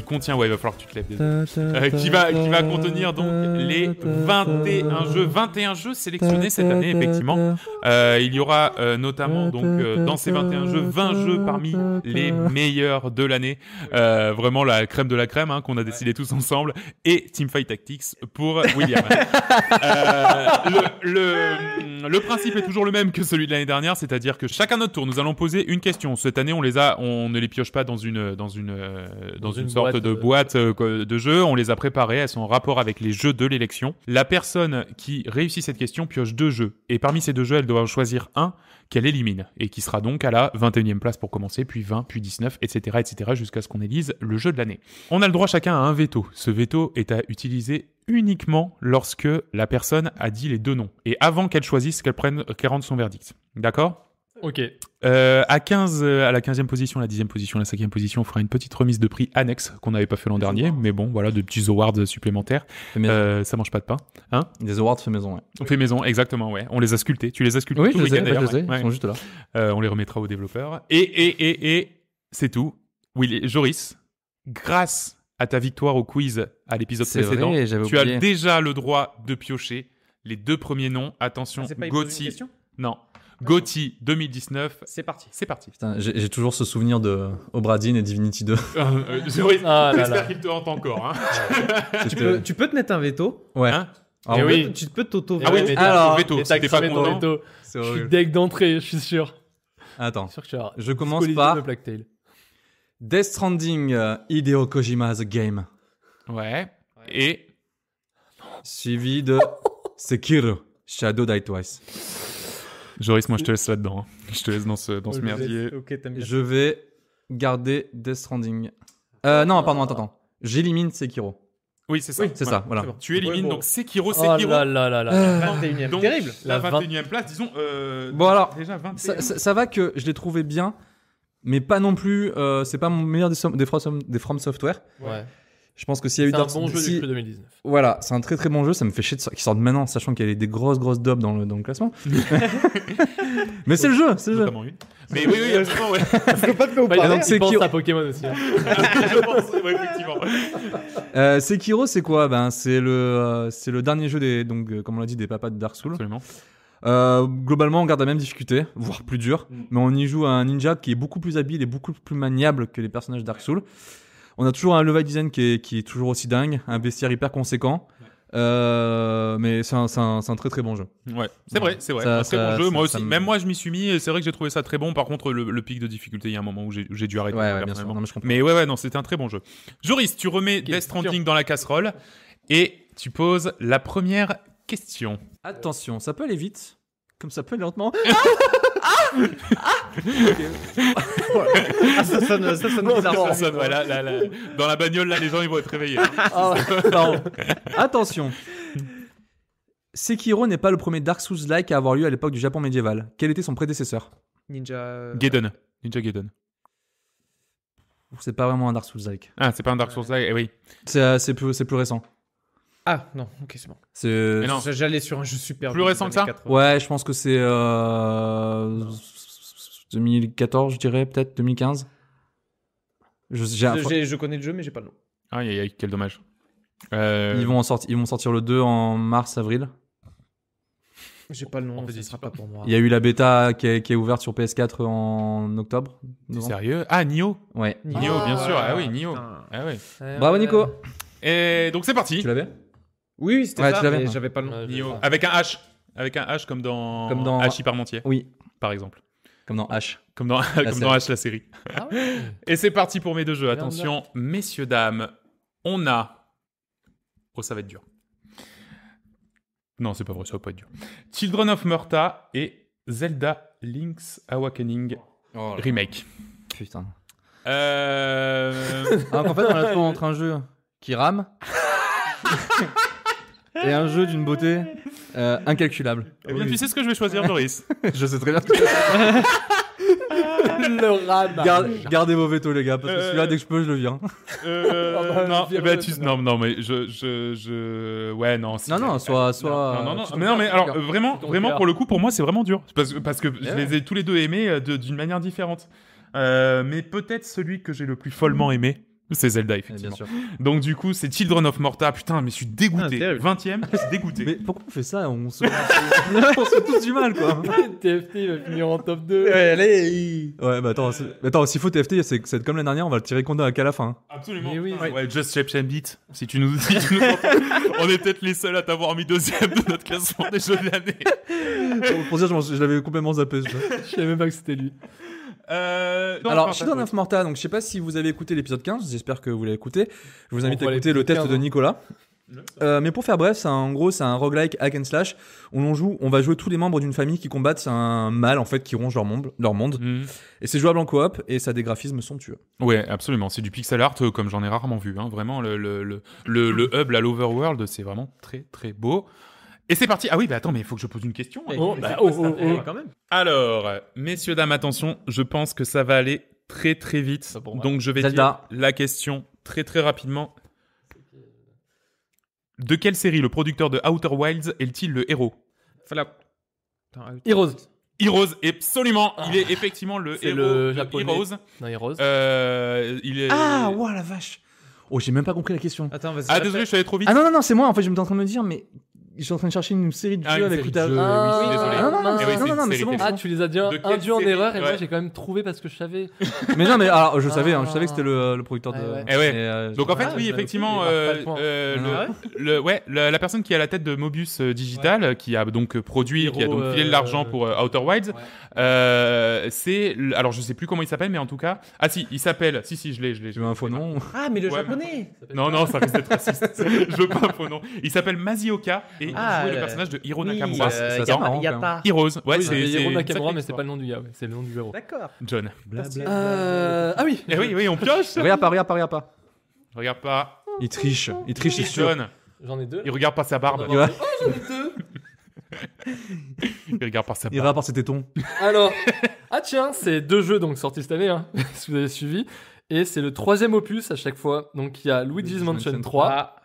contient. Ouais, il va falloir que tu te lèves. Euh, qui, va, qui va contenir donc les 21 jeux, 21 jeux sélectionnés cette année, effectivement. Euh, il y aura notamment donc dans ces 21 jeux, 20 jeux parmi les meilleurs de l'année. vraiment la crème de la crème hein, qu'on a décidé tous ensemble. Et Teamfight Tactics pour William. le principe est toujours le même que celui de l'année dernière, c'est-à-dire que chacun notre tour, nous allons poser une question. Cette année, on les a, on ne les pioche pas dans une sorte de boîte de jeu. On les a préparées, elles sont en rapport avec les jeux de l'élection. La personne qui réussit cette question pioche deux jeux et parmi ces deux jeux, elle doit en choisir un qu'elle élimine, et qui sera donc à la 21e place pour commencer, puis 20, puis 19, etc., etc., jusqu'à ce qu'on élise le jeu de l'année. On a le droit chacun à un veto. Ce veto est à utiliser uniquement lorsque la personne a dit les deux noms, et avant qu'elle choisisse, qu'elle prenne, qu'elle rende son verdict. D'accord Ok. Euh, à 15, euh, à la 15e position, la 10e position, la 5e position, on fera une petite remise de prix annexe qu'on n'avait pas fait l'an dernier, mais bon, voilà, de petits awards supplémentaires. Euh, ça mange pas de pain, hein Des awards fait maison, On fait maison, exactement, ouais. On les a sculptés. Tu les as sculptés Oui, les ai, Ils sont juste là. Euh, on les remettra aux développeurs. Et et et et c'est tout. Oui, Joris, grâce à ta victoire au quiz à l'épisode précédent, tu as déjà le droit de piocher les deux premiers noms. Attention, ah, Gauthier. Non. Gauthier 2019. C'est parti. C'est parti. j'ai, toujours ce souvenir de Obradine et Divinity 2. Ah, euh, ah J'espère qu'il te hante encore. Hein. tu, peux, te mettre un veto. Ouais. Hein ah eh oui. tu peux t'auto Ah oui, alors, veto, c'était pas un Veto. je suis deck d'entrée, je suis sûr. Attends. Je, commence par Death Stranding uh, Hideo Kojima The Game. Ouais. Et suivi de Sekiro Shadow Die Twice. Joris, moi je te laisse là-dedans. Hein. Je te laisse dans ce, dans ce merdier. je vais garder Death Stranding. Euh, ah, non, ah, pardon, ah. attends, attends. J'élimine Sekiro. Oui, c'est ça. c'est ça, voilà. Tu élimines donc Sekiro, oh Sekiro. Oh là là là là. 21 e terrible. La 21 e place, disons. Euh, bon alors, ça, va que je l'ai trouvé bien, mais pas non plus. Euh, c'est pas mon meilleur des, des, from, des from Software. Ouais. Je pense que s'il y a eu un bon jeu depuis 2019. Voilà, c'est un très très bon jeu. Ça me fait chier de... qu'il sorte maintenant, sachant qu'il y a des grosses grosses dobs dans le, dans le classement. mais c'est le jeu, c'est le jeu. Mais oui, oui, absolument, ouais. Je c'est à Pokémon aussi. Hein. je pense, effectivement. Euh, Sekiro, c'est quoi Ben, c'est le euh, c'est le dernier jeu des donc euh, comme on l'a dit des papas de Dark Souls. Absolument. globalement, on garde la même difficulté, voire plus dur, mm. mais on y joue à un ninja qui est beaucoup plus habile et beaucoup plus maniable que les personnages Dark Souls. On a toujours un levi design qui est, toujours aussi dingue, un vestiaire hyper conséquent. Euh, mais c'est un, très très bon jeu. Ouais, c'est vrai, c'est vrai. un très bon jeu. moi aussi, même moi je m'y suis mis c'est vrai que j'ai trouvé ça très bon. Par contre, le, pic de difficulté, il y a un moment où j'ai dû arrêter. mais, ouais, non, c'était un très bon jeu. Joris, tu remets Death dans la casserole et tu poses la première question. Attention, ça peut aller vite, comme ça peut aller lentement. ah, ça sonne, ça sonne oh, Ça Dans la bagnole, là, les gens, ils vont être réveillés. Hein. Ah Attention. Sekiro n'est pas le premier Dark Souls-like à avoir lieu à l'époque du Japon médiéval. Quel était son prédécesseur Ninja. Euh, Gaiden. Ninja Gaiden. C'est pas vraiment un Dark Souls-like. Ah, c'est pas un Dark Souls-like, et eh oui. C'est euh, plus, plus récent. Ah non, ok, c'est bon. C'est... non. J'allais sur un jeu super. Plus récent que ça Ouais, je pense que c'est 2014, euh, je dirais, peut-être 2015. Je, je connais le jeu, mais j'ai pas le nom. Aïe, quel dommage. Euh, ils, vont en Ils vont sortir le 2 en mars, avril. J'ai pas le nom, ce sera pas pour moi. Il y a eu la bêta qui est, ouverte sur PS4 en octobre. T'es sérieux Ah, Nio Ouais. Nio, bien ah, sûr. Ah oui, Nio. Ah, Bravo, Nico. Euh, Et donc, c'est parti. Tu l'avais oui, c'était ça, j'avais pas le nom. Avec un H. Avec un H comme dans, comme dans... H. Parmentier. Oui. Par exemple. Comme dans H. Comme dans, comme dans H, la série. Ah et c'est parti pour mes deux jeux. Attention, messieurs, dames, on a. Oh, ça va être dur. Non, c'est pas vrai, ça va pas être dur. Children of Murta et Zelda Link's Awakening oh. Oh Remake. Putain. Euh, ah, en fait, on a trouvé entre un jeu qui rame et un jeu d'une beauté euh, incalculable. Eh bien, tu sais ce que je vais choisir, Doris je sais très bien. Le rab. gardez vos vétos, les gars, parce que celui-là, dès que je peux, je le viens. non, non, mais je, je, je- ouais, non. Non, non, soit- soit- Non, non, mais non, mais alors vraiment, vraiment pour le coup, pour moi, c'est vraiment dur parce que parce que je eh les ai tous les deux aimés euh, d'une manière différente. Euh, mais peut-être celui que j'ai le plus follement mm. aimé, c'est Zelda, eh, effectivement. Bien sûr. Donc, du coup, c'est Children of Morta. Putain, mais je suis dégoûté. 20ème, ah, je suis dégoûté. mais pourquoi on fait ça On se, on se tous du mal, quoi. TFT va finir en top 2. Ouais, allez. Ouais, bah attends, attends s'il faut TFT, c'est comme la dernière, on va le tirer contre à la fin. Absolument. Oui, ouais. Just Shape and Beat. Si tu nous. dis on est peut-être les seuls à t'avoir mis deuxième de notre classement des jeux de l'année. pour, dire, je, l'avais complètement zappé. je savais même pas que c'était lui. Euh, Alors, Shadow of Morta, donc je sais pas si vous avez écouté l'épisode 15, j'espère que vous l'avez écouté. Je vous invite à écouter le test de hein. Nicolas. Euh, mais pour faire bref, c'est en gros c'est un roguelike hack and slash où l'on joue, on va jouer tous les membres d'une famille qui combattent un mal en fait qui ronge leur monde, leur monde. Mhm. Et c'est jouable en coop et ça a des graphismes somptueux. Ouais, absolument. C'est du pixel art euh, comme j'en ai rarement vu. Hein. Vraiment le le, hub à l'Overworld, c'est vraiment très très beau. Et c'est parti. Ah oui, bah attends, mais il faut que je pose une question. Hein. bah, oh, oh, oh. Alors, messieurs, dames, attention, je pense que ça va aller très très vite. Donc je vais Zelda. dire la question très très rapidement. De quelle série le producteur de Outer Wilds est-il le héros Heroes. Heroes, absolument. Ah. Il est effectivement le héros le japonais. Heroes. Non, Heroes. Euh, il Ah, ouah, la vache. Oh, j'ai même pas compris la question. Attends, Ah, désolé, je suis allé trop vite. Ah non, non, non, c'est moi, en fait, je me suis en train de me dire, mais je suis en train de chercher une série de ah, jeux avec tout à Ah, oui, ah, désolé. Ah, non, non, eh non, c'est bon. Ah, tu les as dit un, dur en erreur et moi j'ai quand même trouvé parce que je savais. mais non, mais alors je savais, hein, je savais que c'était le, ah. le, producteur de. Et ah ouais. Eh euh, donc en fait, oui, effectivement, euh, euh, ouais, la, personne qui est à la tête de Mobius Digital, qui a donc produit, qui a donc filé de l'argent pour Outer Wilds, c'est, alors je sais plus comment il s'appelle, mais en tout cas, ah si, il s'appelle, si si, je l'ai, je l'ai. veux un faux nom Ah, mais le japonais. Non, non, ça d'être raciste. Je veux pas un faux nom. Il s'appelle Masioka et il ah, le euh, personnage de Hiro Nakamura. Oui, euh, Yata. Heroes. Ouais, oui, c'est Hiro Nakamura, mais c'est pas le nom du gars, c'est le nom du héros. D'accord. John. Euh, ah oui. Eh oui, oui, on pioche. regarde pas, regarde pas, regarde pas. Regarde pas. Il triche, il triche, c'est sûr. J'en ai deux. Il regarde pas sa barbe. Oh, j'en ai deux. il regarde pas sa barbe. Il regarde pas ses tétons. Alors, ah tiens, c'est deux jeux donc sortis cette année, hein, si vous avez suivi. Et c'est le troisième opus à chaque fois. Donc il y a Luigi's, Mansion 3. 3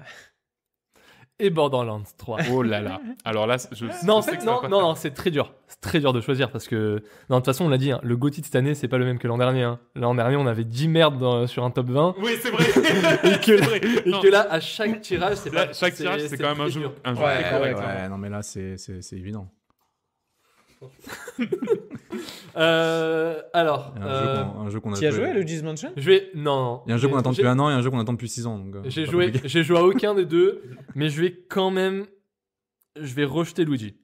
et Borderlands 3. Oh là là. Alors là, je, non, non, non, non, c'est très dur. C'est très dur de choisir parce que, non, de toute façon, on l'a dit, hein, le Gotti cette année, c'est pas le même que l'an dernier. Hein. L'an dernier, on avait 10 merdes sur un top 20. Oui, c'est vrai. et que, là, à chaque tirage, c'est pas. chaque tirage, c'est quand même un jour jeu, correct. Hein. ouais, non, mais là, c'est évident. Euh, alors, Tu euh, as joué à Luigi's Mansion je vais. Non, Il y a un jeu qu'on attend depuis un an et un jeu qu'on attend depuis 6 ans. Euh, j'ai joué, j'ai joué à aucun des deux, mais je vais quand même. Je vais rejeter Luigi.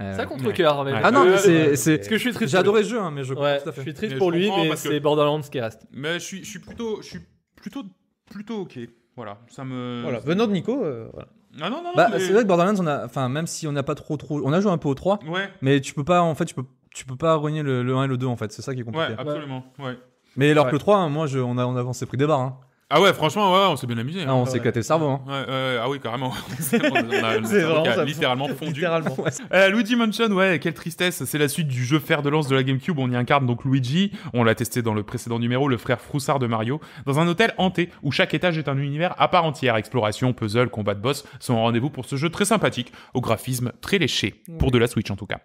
Euh, ça contre cœur, mais. Ah non, mais c'est- Parce que je suis triste. J'adorais le jeu, hein, mais je. Ouais, tout à je suis triste pour lui, mais c'est Borderlands qui reste. Mais je suis, je suis plutôt, je suis plutôt, plutôt ok. Voilà, ça me. Voilà, venant de Nico, voilà. Ah non, non, non. Bah, C'est vrai que Borderlands, on a, même si on n'a pas trop, trop. On a joué un peu au 3. Ouais. Mais tu peux pas, en fait, tu peux, tu peux pas rogner le, 1 et le 2, en fait. C'est ça qui est compliqué. Ouais, absolument. Ouais. Mais alors que le 3, hein, moi, je, on, a, on avance pris des barres. Hein. Ah ouais, franchement, ouais, on s'est bien amusé. Hein. Ah, on s'est cassé le cerveau. Hein. Ouais, ah oui, carrément. on C'est littéralement fondu. Littéralement. Euh, Luigi Mansion, ouais, quelle tristesse. C'est la suite du jeu fer de lance de la GameCube. On y incarne donc Luigi. On l'a testé dans le précédent numéro, le frère Froussard de Mario, dans un hôtel hanté où chaque étage est un univers à part entière. Exploration, puzzle, combat de boss sont en rendez-vous pour ce jeu très sympathique, au graphisme très léché, pour de la Switch en tout cas.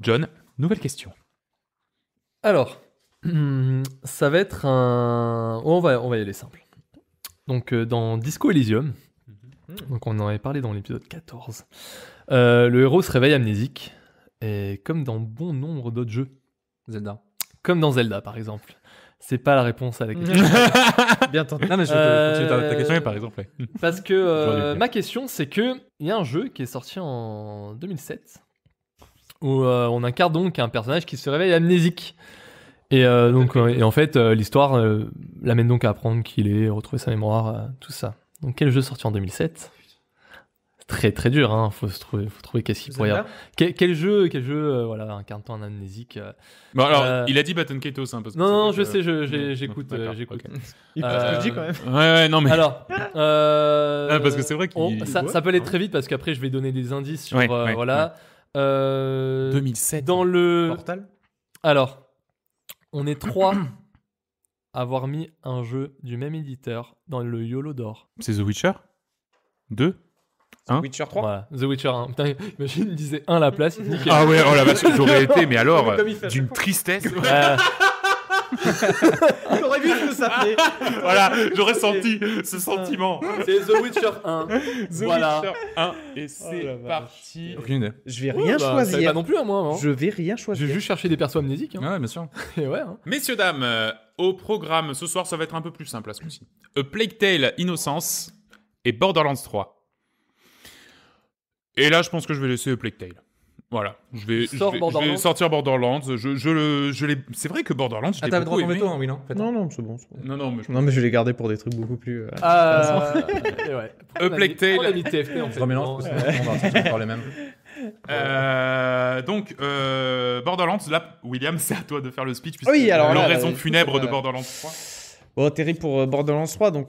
John, nouvelle question. Alors, ça va être un. on, va, on va y aller simple. Donc euh, dans Disco Elysium, mhm. donc on en avait parlé dans l'épisode 14, euh, le héros se réveille amnésique, et comme dans bon nombre d'autres jeux, Zelda. Comme dans Zelda par exemple. C'est pas la réponse à la question. Bien entendu, Non, mais je euh, ta, ta question, par exemple. Parce que ma question, c'est que il y a un jeu qui est sorti en 2007 où on incarne donc un personnage qui se réveille amnésique. Et euh, donc, euh, et en fait, euh, l'histoire l'amène donc à apprendre qu'il est, retrouvé sa mémoire, tout ça. Donc, quel jeu sorti en 2007 Très très dur, hein. Faut trouver, faut trouver qu'est-ce qu'il pourrait y avoir. Quel, jeu, quel jeu, voilà, un un amnésique. alors, il a dit Baton Keto, hein, Non je sais, j'écoute, j'écoute. Il peut dit quand même. Ouais ouais, non mais. Alors. Ah, parce que c'est vrai qu'il. Ça, peut aller hein. très vite parce qu'après je vais donner des indices sur voilà. 2007. Dans le. Portal. Alors. On est trois à avoir mis un jeu du même éditeur dans le YOLO d'or. C'est The Witcher 2 1 The Witcher 3 Voilà, The Witcher 1. Putain, imagine, il disait 1 à la place. ah ouais, oh la vache, j'aurais été, mais alors, d'une tristesse. J'aurais vu ce que ça fait. voilà, j'aurais senti ce sentiment. C'est The Witcher 1. The voilà. Witcher 1. Et oh c'est parti. Aucune idée. Je vais rien bah, choisir. Pas non plus, à hein, moi. Hein. Je vais rien choisir. J'ai juste cherché des persos amnésiques. Hein. ouais, bien sûr. Et ouais, hein. Messieurs, dames, euh, au programme ce soir, ça va être un peu plus simple à ce coup-ci. A Plague Tale Innocence et Borderlands 3. Et là, je pense que je vais laisser A Plague Tale. Voilà, je vais, je vais, sortir Borderlands. Je, je, je C'est vrai que Borderlands, je ah, l'ai beaucoup aimé. non, en fait, non, non, c'est bon. Non, non, mais je, l'ai gardé pour des trucs beaucoup plus. Euh, ah, ouais. On en fait. les euh, donc, euh, Borderlands, là, William, c'est à toi de faire le speech. Oui, alors. L'oraison funèbre de Borderlands 3. Bon, terrible pour euh, Borderlands 3. Donc,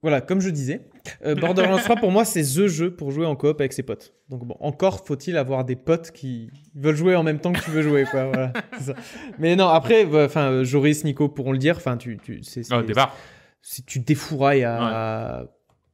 voilà, comme je disais, euh, Borderlands 3, pour moi, c'est THE jeu pour jouer en coop avec ses potes. Donc bon, encore faut-il avoir des potes qui veulent jouer en même temps que tu veux jouer, Mais non, après, euh, enfin, euh, Joris, Nico pourront le dire. Enfin, tu, tu, c'est, ah, tu défourailles à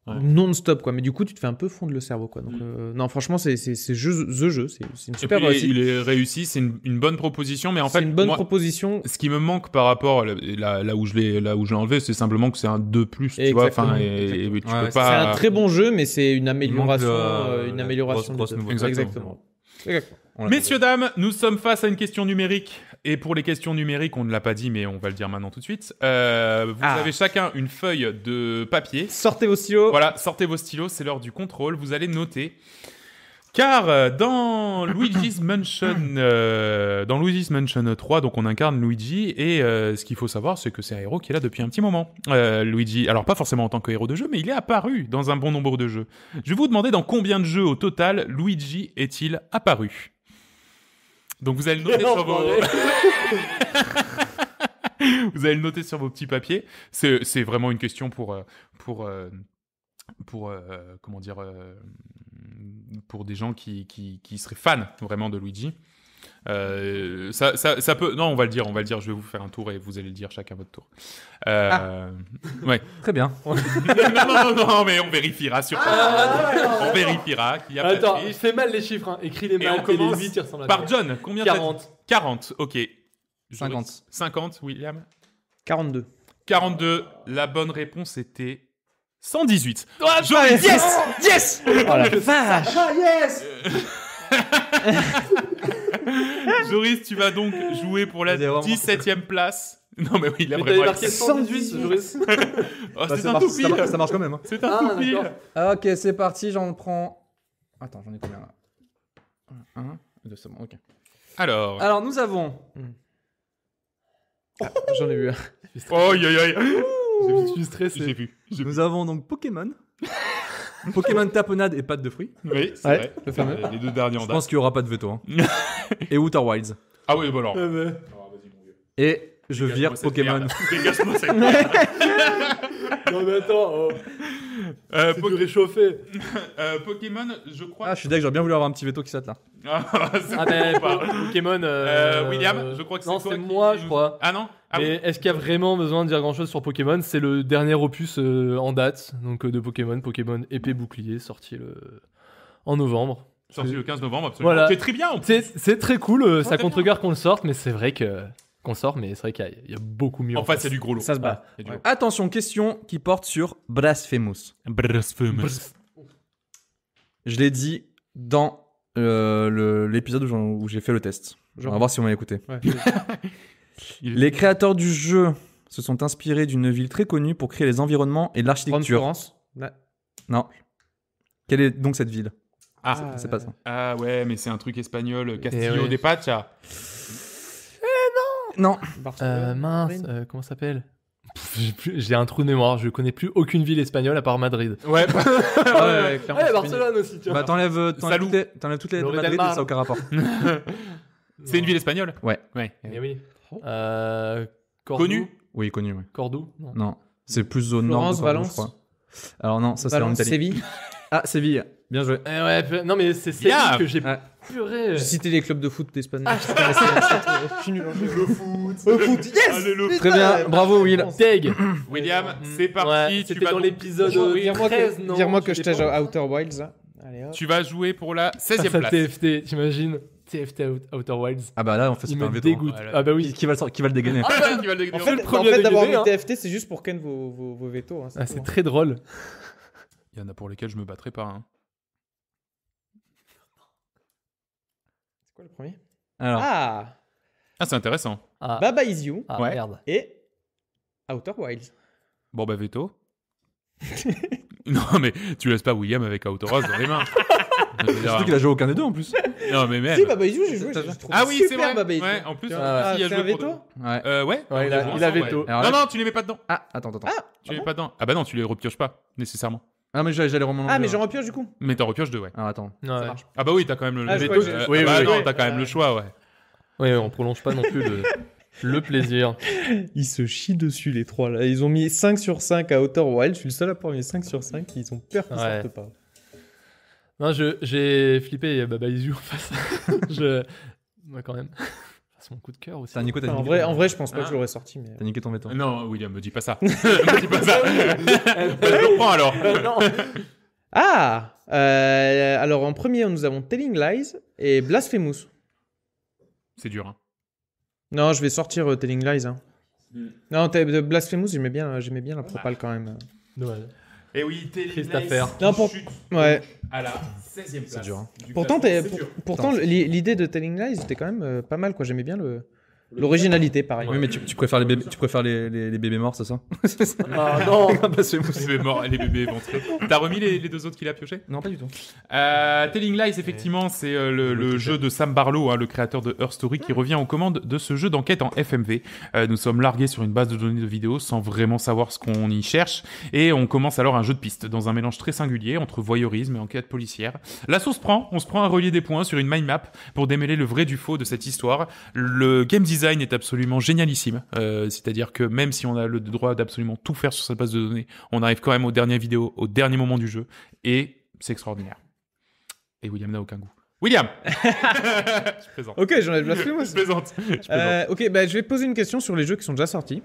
non-stop quoi mais du coup tu te fais un peu fondre le cerveau quoi mm. euh, non franchement c'est c'est jeu the jeu c'est une super il, est, réussi c'est une, bonne proposition mais en fait une bonne proposition ce qui me manque par rapport là où je l'ai là où je enlevé c'est simplement que c'est un 2 plus tu vois c'est un très bon jeu mais c'est une amélioration de, euh, une amélioration de exactement. Messieurs, dames, nous sommes face à une question numérique. Et pour les questions numériques, on ne l'a pas dit, mais on va le dire maintenant tout de suite. Euh, vous ah. avez chacun une feuille de papier. Sortez vos stylos. Voilà, sortez vos stylos, c'est l'heure du contrôle. Vous allez noter. Car euh, euh, dans Luigi's Mansion, dans Luigi's Mansion 3, donc on incarne Luigi et ce qu'il faut savoir, c'est que c'est un héros qui est là depuis un petit moment. Luigi, alors pas forcément en tant que héros de jeu, mais il est apparu dans un bon nombre de jeux. Je vais vous demander dans combien de jeux au total Luigi est-il apparu donc vous allez le noter sur vos... vous allez noter sur vos petits papiers. C'est vraiment une question pour euh, pour euh, pour euh, comment dire pour des gens qui, qui, seraient fans vraiment de Luigi euh, ça, peut. Non, on va le dire, on va le dire. Je vais vous faire un tour et vous allez le dire chacun votre tour. Euh, ah. Très bien. non, non, non, mais on vérifiera sur. Ah, on vérifiera qu'il y mal les chiffres. Hein. Écris les mal. Et les 8, ils à par John. Combien 40. 40. Ok. 50. 50. William. 42. 42. La bonne réponse était 118. Oh, yes, yes. Oh la oh. Oh, vache. Ah, yes. Joris, tu vas donc jouer pour la 17ème place. Non, mais oui, il a mais vraiment marqué 118, Joris. oh, bah, c'est un tout pire, ça, marche quand même. Hein. C'est un ah, toupie. Ah, ok, c'est parti, j'en prends. Attends, j'en ai combien là 1, 2, c'est bon, ok. Alors. Alors, nous avons. Hmm. Ah, j'en ai vu un. Oh, aïe, yo, Je suis stressé. J'ai vu. Nous avons donc Pokémon. Pokémon tapenade et pâte de fruits. Oui, c'est vrai. Les deux derniers Je pense qu'il n'y aura pas de veto. Hein. et Outer Wilds. Ah oui, bon alors. Eh ben. Et je vire Pokémon. Dégage-moi non mais attends, oh. euh, euh, Pokémon, je crois. Ah, je suis d'accord, j'aurais bien voulu avoir un petit veto qui saute là. ah, ah ben, Pokémon. Euh, William, je crois que c'est Non, c'est moi, je crois. Ah non ah est-ce qu'il y a vraiment besoin de dire grand-chose sur Pokémon C'est le dernier opus en date donc de Pokémon, Pokémon épée bouclier, sorti le... en novembre. Sorti le 15 novembre, absolument. C'est très bien. C'est, très cool, ça contre qu'on le sorte, mais c'est vrai que qu'on sort, mais c'est vrai qu'il y, a beaucoup mieux. En, fait, c'est du gros lot. Ça se bat. Attention, question qui porte sur Blasphemous. Blasphemous. Je l'ai dit dans euh, l'épisode où j'ai fait le test. Genre. On va voir si on m'a écouté. les créateurs du jeu se sont inspirés d'une ville très connue pour créer les environnements et l'architecture. Non. Quelle est donc cette ville Ah, c'est pas ça. Ah ouais, mais c'est un truc espagnol, Castillo de Pacha. Non. Euh, mince, euh, comment ça s'appelle j'ai un trou de mémoire, je connais plus aucune ville espagnole à part Madrid. Ouais, bah... ouais, ouais Barcelone aussi, tiens. Bah, euh, t'enlèves toutes les lettres de Madrid ça aucun rapport. c'est une ville espagnole Ouais. Ouais. Et eh oui. Oh. Euh, connu Oui, connu. Ouais. Cordoue Non. non. C'est plus au Florence, nord de Valence. Je Alors non, ça c'est en Italie. Séville Ah, Séville. Bien joué. Eh non, mais c'est celle que j'ai Ah. j'ai cité les clubs de foot d'Espagne. Le ah, foot. Le foot, yes Très bien, bravo Will. Tag. William, c'est parti. tu, c'était vas dans l'épisode moi que, dire-moi que je t'ai Outer Wilds. tu vas jouer pour la 16e place. TFT, j'imagine. TFT Outer Wilds. Ah bah là, on fait, ce c'est un me Ah bah oui. Qui, va le, qui ah bah, le dégainer En fait, premier d'avoir TFT, hein. c'est juste pour ken vos, vos, hein, c'est ah, hein. très drôle. Il y en a pour lesquels je me battrai pas. hein. le premier Alors. Ah Ah, c'est intéressant. Ah. Baba Is Ah, Ouais. merde. et Outer Wilds. Bon, bah, veto. non, mais tu laisses pas William avec Autoros dans les mains. Je veux qu'il a joué aucun des deux en plus. non, mais même. Si, Baba Is j'ai joué, Ah oui, c'est vrai. Ouais, en plus, Ah, il a joué veto Ouais. Euh, ouais. il a- veto. Non, non, tu les mets pas dedans. Ah, attends, attends. Ah, Tu les mets pas dedans. Ah bah non, tu les repioches pas, nécessairement. Ah, mais j'allais remonter. Ah, mais j'en repioche du coup Mais t'en repioches deux, ouais. Ah, attends. Ah, bah oui, t'as quand même le, quand même le euh, choix, ouais. Oui, on prolonge pas non plus le, le plaisir. Ils se chient dessus, les trois là. Ils ont mis 5 sur 5 à hauteur Wild. Je suis le seul à pouvoir mis 5 sur 5. Ils ont peur qu'ils Ouais. sortent pas. Non, je- j'ai flippé il y a Baba Isu en face. je... Moi quand même. C'est mon coup de cœur aussi. en, vrai, en vrai, je pense pas ah. que je l'aurais sorti. Mais... T'as niqué ton béton. Non, William, me dis pas ça. me dis pas ça. Ah bah, je comprends alors. Euh, ah euh, Alors en premier, nous avons Telling Lies et Blasphemous. C'est dur. Hein. Non, je vais sortir euh, Telling Lies. Hein. Hmm. Non, Blasphemous, j'aimais bien, j'aimais bien la propale ah. quand même. Noël. Et oui, Telly Blaise chute ouais. à la 16e place. Dur, hein. Pourtant, pourtant l'idée de Telling Lies était quand même euh, pas mal. quoi. J'aimais bien le, L'originalité, pareil. Oui, mais tu, préfères les bébés, tu préfères les, les, les bébés morts, c'est ça ah, Non, non ah, bah, Les bébés morts, les bébés éventrés. T'as remis les, deux autres qu'il a pioché Non, pas du tout. Euh, Telling Lies, effectivement, c'est euh, le, jeu de Sam Barlow, hein, le créateur de Her Story, qui revient aux commandes de ce jeu d'enquête en FMV. Euh, nous sommes largués sur une base de données de vidéos sans vraiment savoir ce qu'on y cherche, et on commence alors un jeu de piste dans un mélange très singulier entre voyeurisme et enquête policière. La sauce prend, on se prend à relier des points sur une mind map pour démêler le vrai du faux de cette histoire. Le game design design est absolument génialissime. Euh, c'est-à-dire que même si on a le droit d'absolument tout faire sur sa base de données, on arrive quand même aux dernières vidéos, au dernier moment du jeu. Et c'est extraordinaire. Et William n'a aucun goût. William Je plaisante. Ok, j'en ai moi. Je plaisante. Euh, ok, bah, je vais poser une question sur les jeux qui sont déjà sortis.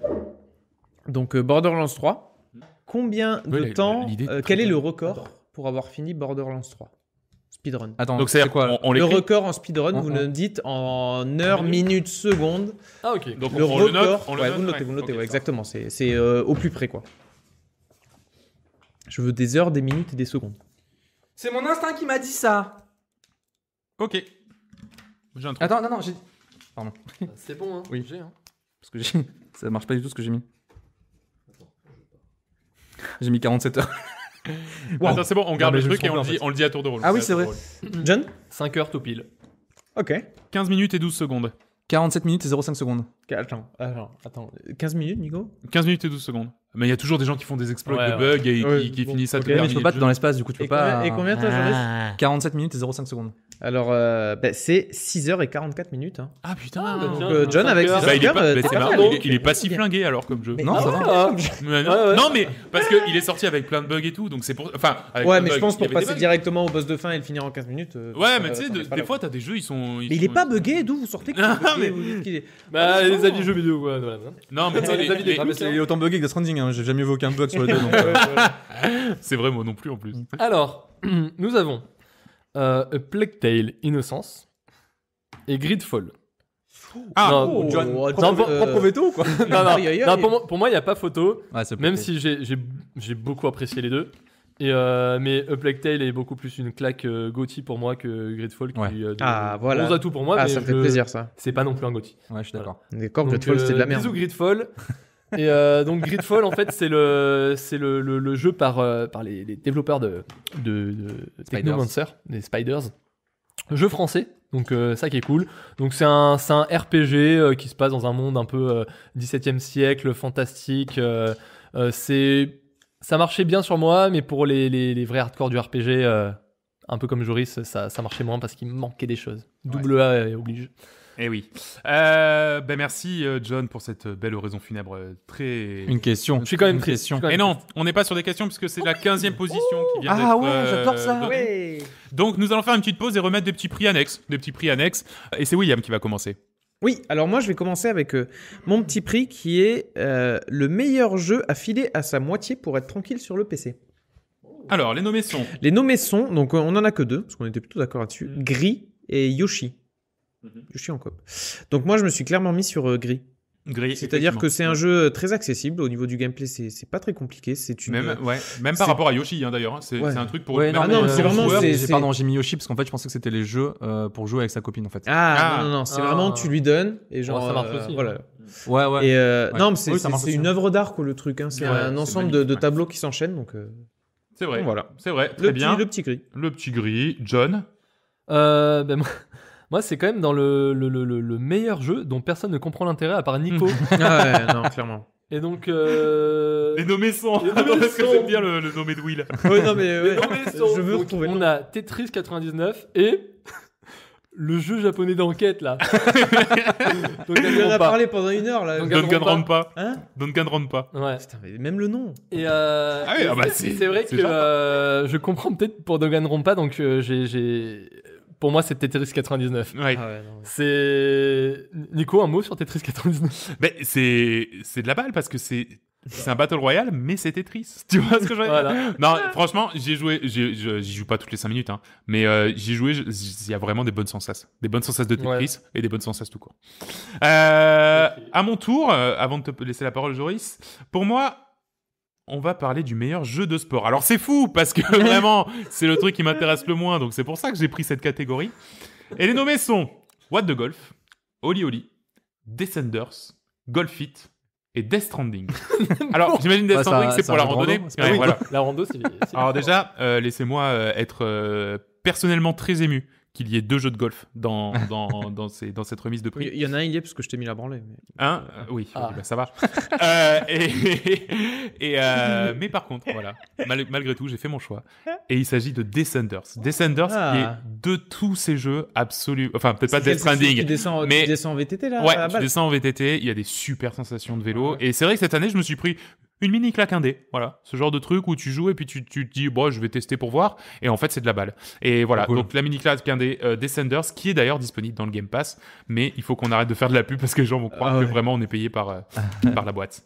Donc, euh, Borderlands 3. Combien de temps. quel est le record pour avoir fini Borderlands 3 Speedrun. donc c'est quoi Le record en speedrun, vous le dites en heures, minutes, secondes Ah ok. Donc le record, vous notez, vous notez, exactement. C'est euh, au plus près quoi. Je veux des heures, des minutes et des secondes. C'est mon instinct qui m'a dit ça. Ok. J'ai Attends, non, non, j'ai. Pardon. C'est bon, hein Oui. Hein. Parce que j'ai. Ça marche pas du tout ce que j'ai mis. J'ai mis 47 heures. Wow. Attends, c'est bon, on garde le truc et on, le dit à tour de rôle. Ah oui, c'est vrai. John 5 heures tout pile. Ok. 15 minutes et 12 secondes. 47 minutes et 0,5 secondes. Attends, attends, 15 minutes, Nico 15 minutes et 12 secondes. Mais il y a toujours des gens qui font des exploits de bugs et qui, finissent à tout Mais tu peux pas dans l'espace, du coup, tu peux et pas. et combien toi, 47 minutes et 0,5 secondes. Alors, euh, ben, c'est 6h44 minutes. Hein. Ah putain ah, Donc, euh, John, avec ses h Bah, il, est pas, euh, il pas si flingué alors comme jeu. non, Mais mais parce qu'il est sorti avec plein de bugs et tout, donc pour. Ouais, mais je pense pour passer directement au boss de fin et le finir en 15 minutes. Ouais, mais tu sais, des fois t'as des jeux, ils sont. Mais il est pas bugué, d'où vous sortez que mais- Bah, ah, les avis jeux vidéo, quoi. Non, mais les- c'est autant bugué que Death Stranding, hein. j'ai jamais vu aucun bug sur le jeu. donc, c'est vrai, moi non plus en plus. Alors, nous avons euh, a Plague Tale Innocence et Gridfall. Ah, non, oh, John, quoi non, non, pour, moi, il n'y a pas photo. même si j'ai beaucoup apprécié les deux. Euh, mais A Plague Tale est beaucoup plus une claque euh, pour moi que Gridfall qui ouais. un euh, ah, voilà. pour moi. Ah, mais ça me fait plaisir ça. C'est pas non plus un Gotti. je suis d'accord. Voilà. D'accord, Gridfall c'était de la merde. Bisous Gridfall. Et euh, donc Gridfall, en fait, c'est le, c'est le, le, jeu par, euh, par les, développeurs de, de, de Technomancer, des Spiders. Jeu français, donc euh, ça qui est cool. Donc c'est un, c'est un RPG qui se passe dans un monde un peu 17e siècle, fantastique. c'est, ça marchait bien sur moi, mais pour les, les, vrais hardcore du RPG, un peu comme Joris, ça, ça marchait moins parce qu'il manquait des choses. Double A A oblige. Eh oui. Euh, ben merci euh, John pour cette belle oraison funèbre euh, très. Une question. Je suis quand même Et non, on n'est pas sur des questions puisque c'est la 15e position qui vient oh Ah ouais, j'adore ça. Donc nous allons faire une petite pause et remettre des petits prix annexes, des petits prix annexes. Et c'est William qui va commencer. Oui, alors moi je vais commencer avec mon petit prix qui est le meilleur jeu à filer à sa moitié pour être tranquille sur le PC. Alors les nommés sont. Les nommés sont, donc on en a que deux parce qu'on était plutôt d'accord là-dessus. Gris et Yoshi. Mhm. Je suis en Donc moi, je me suis clairement mis sur euh, gris. Gris. C'est-à-dire que c'est un jeu euh, très accessible au niveau du gameplay, c'est pas très compliqué. C'est une même, euh, même par rapport à Yoshi hein, d'ailleurs, hein. c'est un truc pour. Ouais, non, ah non c'est vraiment. Pardon, j'ai mis Yoshi parce qu'en fait je pensais que c'était les jeux pour jouer avec sa copine en fait. Ah, non ah. non, c'est ah. vraiment tu lui donnes et genre ça marche aussi. Hein. Ouais ouais. non mais c'est une œuvre d'art quoi le truc, c'est un ensemble de, tableaux qui s'enchaînent donc. C'est vrai. Voilà, c'est vrai. Très bien. Le petit gris. Le petit gris, John. Euh, ben moi, moi, c'est quand même dans le, le, le, le, meilleur jeu dont personne ne comprend l'intérêt à part Nico. ah ouais, non, clairement. Et donc. Euh... Les nommés sont. Les ah nommés parce que j'aime bien le, nommé de Will. Ouais, non, mais. Ouais. Les nommés sont. Je veux retrouver. On a Tetris 99 et. Le jeu japonais d'enquête là. donc, on en a parlé pendant une heure là. Danganronpa. Hein pas. Ouais. Putain, mais même le nom. Et euh... ah oui, ah bah c'est, vrai que euh, je comprends peut-être pour pas, donc euh, j'ai, pour moi, c'est Tetris 99. Ouais. Ah c'est Nico, un mot sur Tetris 99 Mais c'est c'est de la balle parce que c'est c'est un battle royale, mais c'est Tetris. Tu vois ce que je veux Non, franchement, j'ai joué, j'y joue pas toutes les 5 minutes, hein, mais j'ai euh, j'y joué, il y a vraiment des bonnes sensations. Des bonnes sensations de Tetris et des bonnes sensations tout court. Euh, à mon tour, euh, avant de te laisser la parole, Joris, pour moi, on va parler du meilleur jeu de sport. Alors c'est fou parce que vraiment, c'est le truc qui m'intéresse le moins, donc c'est pour ça que j'ai pris cette catégorie. Et les nommés sont What the Golf, Oli Oli, Descenders, Golf It et Death Stranding. Alors j'imagine Death bah, Stranding c'est pour la randonnée. La rando c'est. Alors déjà, euh, laissez-moi euh, être euh, personnellement très ému qu'il y ait deux jeux de golf dans, dans, dans, dans cette remise de prix. Il y en a un, il y est, parce que je t'ai mis la branlée. Mais... Hein euh, oui, ah. bah, ça va. Euh, et, euh, mais par contre, voilà, malgré tout, j'ai fait mon choix. Et il s'agit de Descenders. Descenders, ah. qui est de tous ces jeux absolus. Enfin, peut-être pas Death Tu descends, mais... en VTT, là Ouais, tu descends en VTT. Il y a des super sensations de vélo. Ah et c'est vrai que cette année, je me suis pris une mini claque indé, voilà. Ce genre de truc où tu joues et puis tu, tu te dis, bon, bah, je vais tester pour voir. Et en fait, c'est de la balle. Et voilà. Donc, la mini claque indé euh, Descenders, qui est d'ailleurs disponible dans le Game Pass. Mais il faut qu'on arrête de faire de la pub parce que les gens vont croire ah que vraiment on est payé par, euh, par la boîte.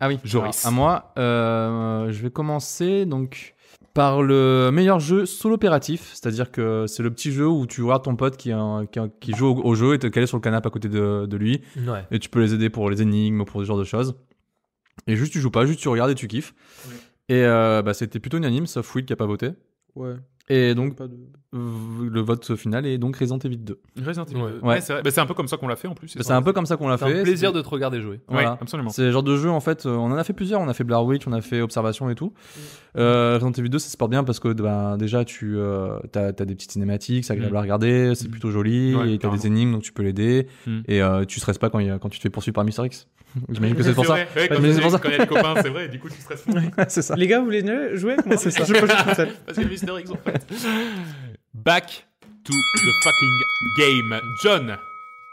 Ah oui. Joris. à moi, euh, je vais commencer donc par le meilleur jeu solo opératif, c'est-à-dire que c'est le petit jeu où tu vois ton pote qui, euh, qui, joue au, jeu et te caler sur le canapé à côté de, lui, et tu peux les aider pour les énigmes, pour ce genre de choses. Et juste, tu joues pas, juste tu regardes et tu kiffes. Et euh, bah, c'était plutôt unanime, sauf Weed qui a pas voté. Ouais. Et donc, le vote final est donc Resident Evil 2. Resident Evil 2. Ouais. Bah, c'est un peu comme ça qu'on l'a fait en plus. Bah, c'est un peu comme ça qu'on l'a fait. C'est un plaisir de te regarder jouer. Ouais, absolument. C'est le genre de jeu, en fait, euh, on en a fait plusieurs. On a fait Blair Witch, on a fait Observation et tout. Euh, Resident Evil 2, ça se porte bien parce que bah, déjà, tu euh, as, des petites cinématiques, c'est agréable mm. à regarder, c'est mm. plutôt joli, tu as des énigmes, donc tu peux l'aider. Mm. Et euh, tu stresses pas quand, tu te fais poursuivre par Mr. X. J'imagine que c'est pour ça. quand il y a des copains, c'est vrai, du coup, tu stresses ça. Les gars, vous voulez jouer avec moi C'est ça. Parce que Mr. X, en Back to the fucking game. John,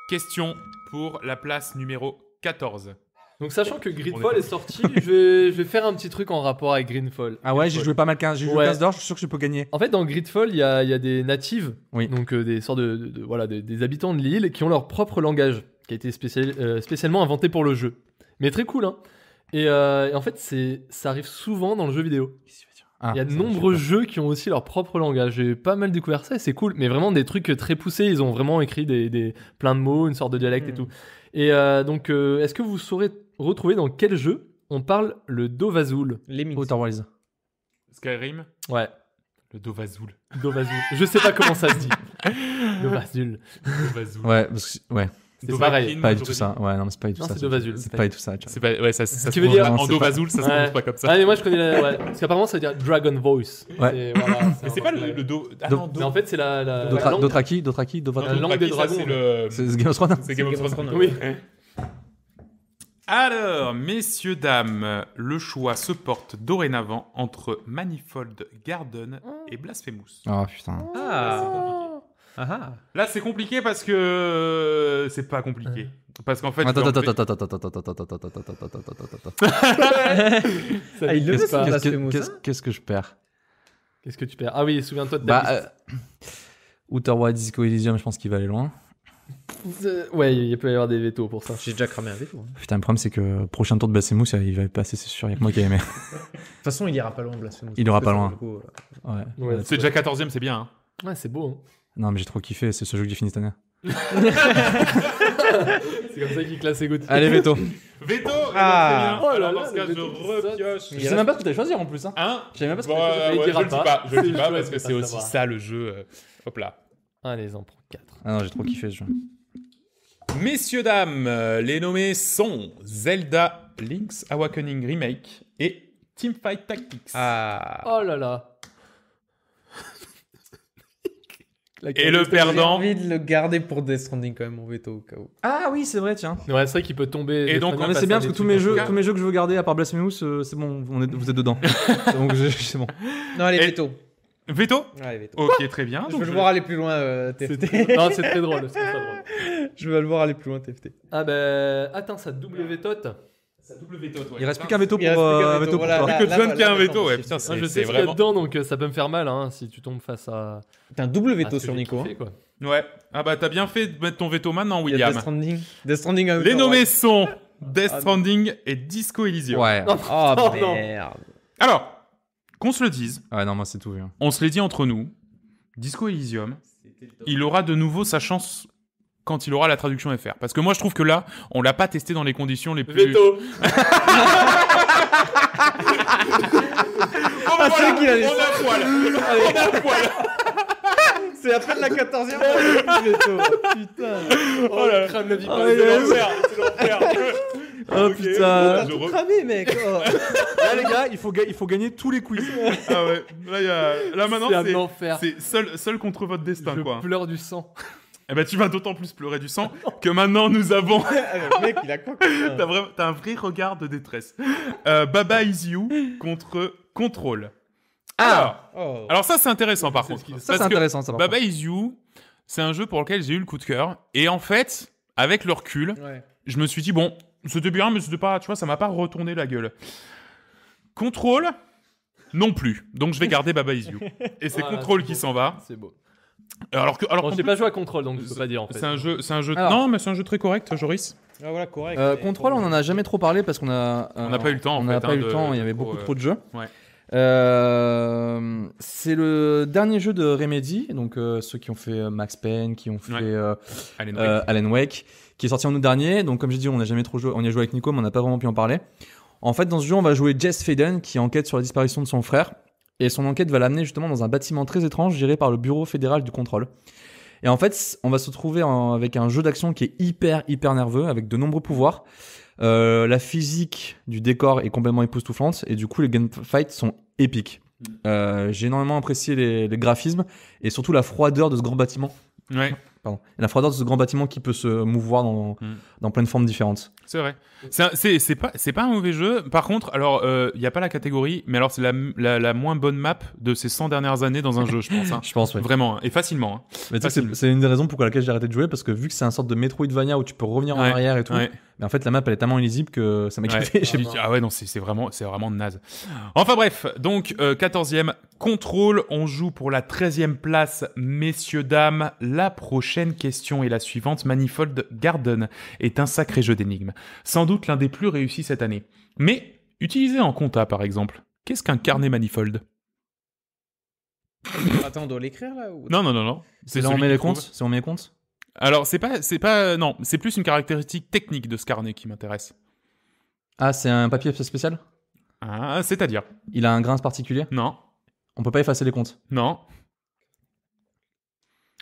question pour la place numéro 14. Donc sachant que Greenfall est, sorti, je vais, faire un petit truc en rapport avec Greenfall. Ah ouais, j'ai joué pas mal 15, j'ai joué je suis sûr que je peux gagner. En fait, dans Greenfall, il y, a, des natives, donc euh, des sortes de, voilà, des, habitants de l'île qui ont leur propre langage qui a été euh, spécialement inventé pour le jeu. Mais très cool, hein. Et, euh, en fait, ça arrive souvent dans le jeu vidéo. Ah, il y a de nombreux jeux qui ont aussi leur propre langage. J'ai pas mal découvert ça c'est cool. Mais vraiment des trucs très poussés. Ils ont vraiment écrit des, des plein de mots, une sorte de dialecte et hmm. tout. Et euh, donc, euh, est-ce que vous saurez retrouver dans quel jeu on parle le Dovazul Outer Wilds. Skyrim Ouais. Le Dovazul. Dovazul. Je sais pas comment ça se dit. Dovazul. Dovazul. Ouais, parce que, ouais. C'est pareil. Pas du tout ça. Ouais, non, c'est pas du tout ça. C'est pas du tout ça. C'est pas, ouais, ça, ça veut dire en Dovazul, ça se prononce pas comme ça. Ah, mais moi je connais la, Parce qu'apparemment ça veut dire Dragon Voice. Mais c'est pas le ah Do. Mais en fait, c'est la. la Dothraki, acquis La langue des dragons. C'est Game of Thrones. Hein. C'est Game of Thrones. Oui. Alors, messieurs, dames, le choix se porte dorénavant entre Manifold Garden et Blasphemous. Oh putain. Ah, Là, c'est compliqué parce que c'est pas compliqué. Parce qu'en fait. Attends, attends, attends, attends, attends, attends, attends, attends, attends, attends, attends, Qu'est-ce que je perds Qu'est-ce que tu perds Ah oui, souviens-toi de attends, attends, attends, attends, attends, attends, je pense qu'il va aller loin. Ouais, il peut y avoir des attends, pour ça. J'ai déjà cramé un attends, Putain, le problème, c'est que prochain tour de attends, il va passer, c'est sûr. Il y a que moi qui attends, De toute façon, il ira pas loin, Il ira pas loin. c'est déjà 14 c'est bien. Ouais, c'est beau. Non, mais j'ai trop kiffé, c'est ce jeu que j'ai fini cette année. c'est comme ça qu'il classe ses goûte. Allez, Veto. Veto Ah eh ben, Oh dans ce je repioche. Je sais même pas ce que t'as choisir en plus. Hein, hein Je sais même pas ce que bah, tu je le dis pas, je le dis pas parce que c'est aussi ça le jeu. Euh, hop là. Allez, en prend 4. Ah non, j'ai trop kiffé ce jeu. Messieurs, dames, euh, les nommés sont Zelda Link's Awakening Remake et Teamfight Tactics. Ah, ah. Oh là là et le perdant. J'ai envie de le garder pour Death Stranding quand même, mon veto au cas où. Ah oui, c'est vrai, tiens. Ouais, c'est vrai qu'il peut tomber. Et donc, c'est bien parce que tous mes jeux, tous mes jeux que je veux garder à part Blasphemous, euh, c'est bon, vous êtes dedans. donc c'est bon. Non, allez, veto. Veto ouais, Veto. Ok, très bien. je veux le voir aller plus loin, TFT. Euh, non, c'est très drôle, je veux le voir aller plus loin, TFT. Ah ben, bah... attends, ça double vetote. Il double Il reste plus qu'un euh, veto pour. un veto plus que John qui a un veto, je sais ce qu'il y a dedans, donc euh, ça peut me faire mal hein, si tu tombes face à. T'as un double veto ah, sur Nico. Hein. Ouais. Ah bah t'as bien fait de mettre ton veto maintenant, William. Death Stranding. Death Stranding Les nommés sont Death ah, Stranding et Disco Elysium. Ouais. oh merde. Alors, qu'on se le dise. Ah non, moi c'est tout vu. Hein. On se l'est dit entre nous. Disco Elysium, il aura de nouveau sa chance quand il aura la traduction FR. Parce que moi, je trouve que là, on l'a pas testé dans les conditions les plus. Veto. oh, ah, qui a... on a poil. on a poil. C'est après de la 14 e Veto. Putain. Oh, oh là. crâne ah, la Oh, c'est l'enfer. C'est Oh putain! Tout cramé, mec! Oh. là, les gars, il faut, il faut gagner tous les quiz. ah ouais. Là, y a... là maintenant, c'est. C'est seul, seul contre votre destin, quoi. Je pleure du sang. Eh ben, tu vas d'autant plus pleurer du sang que maintenant nous avons. Ah, mec, il a quoi T'as un vrai regard de détresse. Euh, Baba is you contre Control. Ah. Alors, oh. alors ça c'est intéressant par contre. ça c'est intéressant. Ça, Baba is you, c'est un jeu pour lequel j'ai eu le coup de cœur. Et en fait, avec le recul, je me suis dit bon, c'était bien, mais c'était pas, tu vois, ça m'a pas retourné la gueule. Control, non plus. Donc je vais garder Baba Is You. Et c'est ah, Control qui s'en va. C'est beau. Euh, alors que, alors j'ai pas joué à Control, donc je peux pas dire en fait. C'est un jeu, c'est un jeu. non, mais c'est un jeu très correct, Joris. Ah, voilà, correct. Euh, Control, on en a jamais trop parlé parce qu'on a. Euh, on n'a pas eu le temps. En on n'a pas hein, eu le temps. Il y avait beaucoup trop de jeux. Ouais. c'est le dernier jeu de Remedy, donc ceux qui ont fait Max Payne, qui ont fait Alan, Wake. Alan, Wake. qui est sorti en août dernier. Donc comme j'ai dit, on n'a jamais trop joué, on y a joué avec Nico, mais on n'a pas vraiment pu en parler. En fait, dans ce jeu, on va jouer Jess Faden, qui enquête sur la disparition de son frère. Et son enquête va l'amener justement dans un bâtiment très étrange géré par le Bureau fédéral du contrôle. Et en fait, on va se trouver avec un jeu d'action qui est hyper, hyper nerveux, avec de nombreux pouvoirs. Euh, la physique du décor est complètement époustouflante, et du coup, les gunfights sont épiques. Mm. Euh, j'ai énormément apprécié les, graphismes, et surtout la froideur de ce grand bâtiment. la froideur de ce grand bâtiment qui peut se mouvoir dans, mm. dans plein de formes différentes. C'est vrai. C'est pas, un mauvais jeu. Par contre, alors, il euh, n'y a pas la catégorie, mais alors c'est la, moins bonne map de ces 100 dernières années dans un jeu, je pense. Hein. je pense, Vraiment, hein. et facilement. Hein. c'est une des raisons pour laquelle j'ai arrêté de jouer, parce que vu que c'est un sorte de Metroidvania où tu peux revenir en arrière et tout, mais en fait, la map, elle est tellement illisible que ça m'a ah ouais, non, c'est vraiment, vraiment naze. Enfin bref, donc, 14e, euh, contrôle, on joue pour la 13e place, messieurs, dames. La prochaine question est la suivante. Manifold Garden est un sacré jeu d'énigmes sans doute l'un des plus réussis cette année. Mais utilisé en compta par exemple, qu'est-ce qu'un carnet manifold Attends, on doit l'écrire là Non, non, non, non. C'est là on met les comptes C'est on met les comptes Alors, c'est pas, c'est pas, non, c'est plus une caractéristique technique de ce carnet qui m'intéresse. Ah, c'est un papier spécial Ah, c'est-à-dire Il a un grain particulier Non. On peut pas effacer les comptes Non.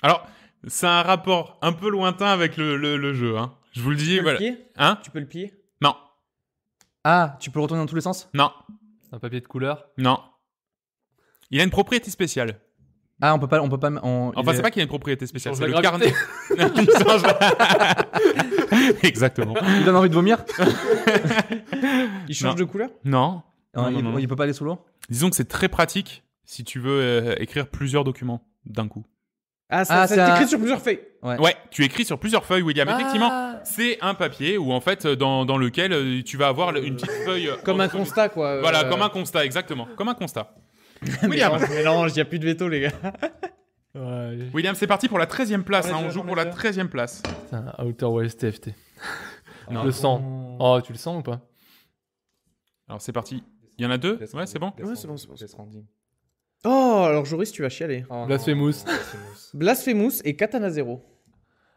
Alors, c'est un rapport un peu lointain avec le, le jeu, hein. Je vous le dis. Tu voilà. Hein tu peux le plier Non. Ah, tu peux le retourner dans tous les sens Non. Un papier de couleur Non. Il a une propriété spéciale. Ah, on peut pas, on peut pas. enfin, c'est pas qu'il a une propriété spéciale, c'est le carnet. Exactement. Il donne envie de vomir. il change de couleur non. il, peut pas aller sous l'eau. Disons que c'est très pratique si tu veux euh, écrire plusieurs documents d'un coup. Ah, ça, c'est ah, écrit sur plusieurs feuilles. Ouais. tu écris sur plusieurs feuilles, William. Ah. Effectivement, c'est un papier où en fait, dans, dans lequel euh, tu vas avoir une petite euh, feuille. Euh, comme un constat, quoi. Voilà, comme un constat, exactement. Comme un constat. William. il n'y a plus de veto, les gars. William, c'est parti pour la 13 e place. hein, on joue pour la 13 e place. Outer West TFT. le sens. Oh. oh, tu le sens ou pas Alors, c'est parti. Il y en a deux Ouais, c'est bon Ouais, c'est bon, c'est bon. Oh, alors Joris, tu vas chialer. Oh, Blasphemous. Blasphemous et Katana Zero.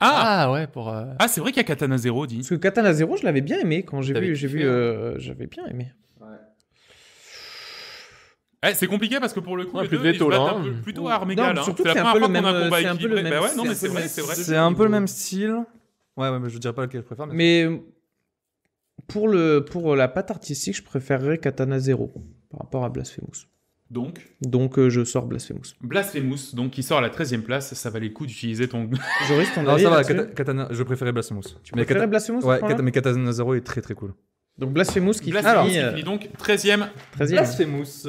Ah, ah ouais, pour. Euh, ah, c'est vrai qu'il y a Katana Zero, dit. Parce que Katana Zero, je l'avais bien aimé quand j'ai vu. J'ai vu. Hein. Euh, j'avais bien aimé. Eh, c'est compliqué parce que pour le coup, ouais, les plus deux, là, hein. plutôt à armégal. Hein. c'est un, euh, peu le même, style. Ouais, ouais, mais je dirais pas lequel je préfère. Mais, pour le pour la pâte artistique, je préférerais Katana Zero par rapport à Blasphemous. Donc Donc euh, je sors Blasphemous. Blasphemous, donc qui sort à la 13ème place, ça valait le coup d'utiliser ton. Joris, ton avis Non, ça va, Katana, je préférais Blasphemous. Tu mais préférais Kata- Blasphemous Ouais, mais Katana Zero est très très cool. Donc Blasphemous qui Blasphemous finit, qui euh, finit donc 13ème. 13e. Blasphemous.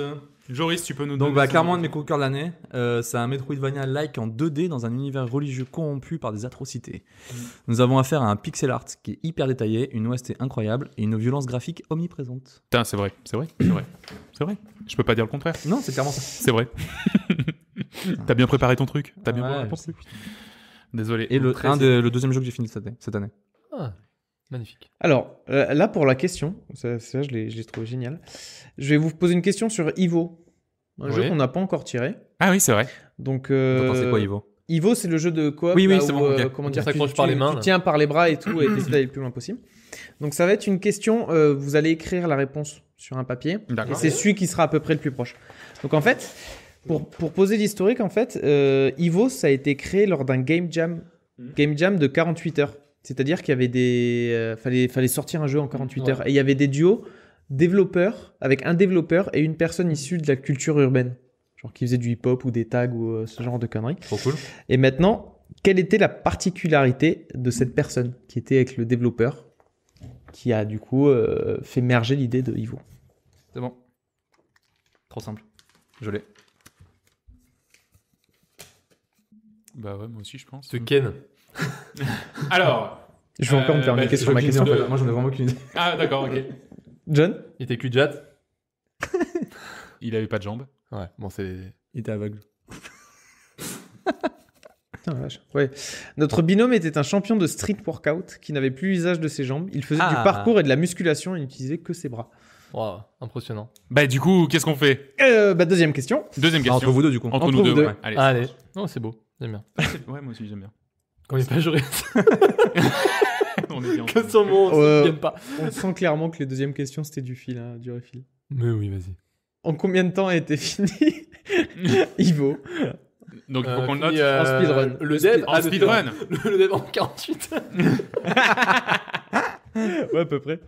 Joris, tu peux nous donner. Donc, bah, clairement, un de mes coups de de l'année, euh, c'est un Metroidvania-like en 2D dans un univers religieux corrompu par des atrocités. Mm. Nous avons affaire à un pixel art qui est hyper détaillé, une OST incroyable et une violence graphique omniprésente. Putain, c'est vrai, c'est vrai, c'est vrai, c'est vrai. Je peux pas dire le contraire. Non, c'est clairement ça. C'est vrai. T'as bien préparé ton truc. T'as bien préparé Désolé. Et le, le deuxième jeu que j'ai fini cette année. Cette année. Ah. Magnifique. Alors, euh, là, pour la question, ça, je l'ai trouvé génial. Je vais vous poser une question sur Ivo, un jeu qu'on n'a pas encore tiré. Ah oui, c'est vrai. Donc, euh, quoi, Ivo Ivo, c'est le jeu de quoi Oui, oui, c'est bon. Euh, comment dire, tu, par les mains, tu tiens par les bras et tout, et t'essaies d'aller le plus loin possible. Donc, ça va être une question. Euh, vous allez écrire la réponse sur un papier. Et c'est celui qui sera à peu près le plus proche. Donc, en fait, pour, poser l'historique, en fait, Ivo, ça a été créé lors d'un game jam. Mmh. Game jam de 48 heures. C'est-à-dire qu'il y avait des. Euh, fallait, fallait sortir un jeu en 48 heures. Et il y avait des duos développeurs, avec un développeur et une personne issue de la culture urbaine. Genre qui faisait du hip-hop ou des tags ou euh, ce genre de conneries. Trop cool. Et maintenant, quelle était la particularité de cette personne qui était avec le développeur qui a du coup euh, fait merger l'idée de Ivo C'est bon. Trop simple. Je l'ai. Bah ouais, moi aussi je pense. De Ken. Alors, je vais encore me faire une euh, bah, niquer sur ma question. fait. Moi, j'en ai vraiment aucune idée. Ah, d'accord, ok. John Il était cul de jatte. Il avait pas de jambes. Ouais, bon, c'est. Il était aveugle. Putain, vache. Ouais. Notre binôme était un champion de street workout qui n'avait plus usage de ses jambes. Il faisait du ah. parcours et de la musculation et n'utilisait que ses bras. Waouh. impressionnant. Bah du coup, qu'est-ce qu'on fait euh, Bah deuxième question. Deuxième question. entre vous deux du coup. Entre, nous deux. Ouais. Allez. Ah, allez. Non, c'est beau. J'aime bien. Ah, ouais, moi aussi j'aime bien. On est pas juré on sent clairement que les deuxièmes questions, c'était du fil, hein, du refil. Mais oui, vas-y. En combien de temps a été fini Ivo donc il euh, faut qu'on note. en speedrun. Le dev en speedrun. Le, dev en 48. ouais, à peu près.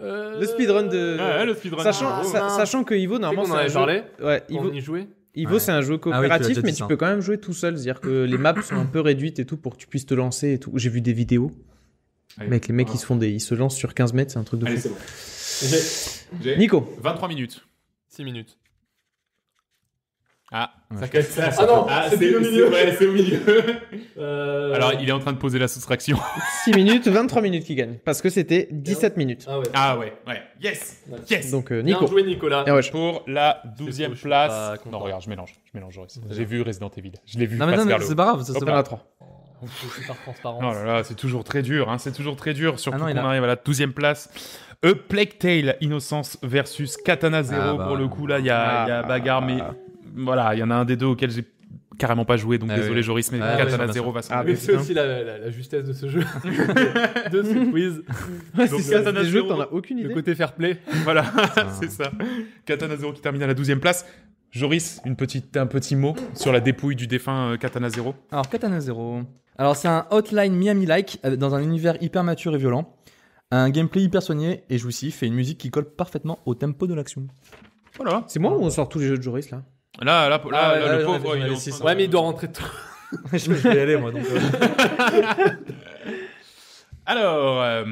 Euh, le speedrun de. le speedrun. Sachant, que Ivo, normalement, c'est un jeu. Ah ouais, on y jouait. Ivo, c'est un jeu coopératif, mais tu peux quand même jouer tout seul. C'est-à-dire que les maps sont un peu réduites et tout pour que tu puisses te lancer et tout. J'ai vu des vidéos. Mec, les mecs, ils se font des, ils se lancent sur 15 mètres, c'est un truc de fou Allez, c'est Bon. J'ai... Nico. 23 minutes. 6 minutes. Ah, ça casse ça. Ah non, ah, c'est, au milieu. ouais, au milieu. euh... Alors, il est en train de poser la soustraction. 6 minutes, 23 minutes qui gagne. Parce que c'était 17 minutes. Ah ouais. Ah ouais, ouais. Yes. Yes. Donc, euh, Nico. Bien joué, Nicolas. Pour la 12 e place. Non, regarde, je mélange. Je J'ai vu Resident Evil. Je l'ai vu. Non, mais non, mais c'est pas grave. Ça, c'est pas la 3. Oh c'est toujours très dur, hein. c'est toujours très dur, surtout ah qu'on arrive à la 12 place. A Plague Tale, Innocence versus Katana Zero, ah bah, pour le coup, là, il y, a ah bah, bagarre, mais voilà, il y en a un des deux auquel j'ai carrément pas joué, donc désolé Joris, mais Katana bah, Zero va s'en ah, Mais c'est aussi la, justesse de ce jeu, de ce quiz. c'est Katana Zero, t'en as aucune idée. Le côté fair play. Voilà, c'est ça. Katana Zero qui termine à la 12 place. Joris, une petite, un petit mot sur la dépouille du défunt euh, Katana Zero. Alors, Katana Zero, alors, c'est un Hotline Miami-like euh, dans un univers hyper mature et violent, un gameplay hyper soigné et jouissif et une musique qui colle parfaitement au tempo de l'action. Voilà. C'est moi ou on sort tous les jeux de Joris là Là, là, là, ah le pauvre, il est Ouais, mais il doit rentrer je vais y aller, moi. Donc, euh. Alors, euh,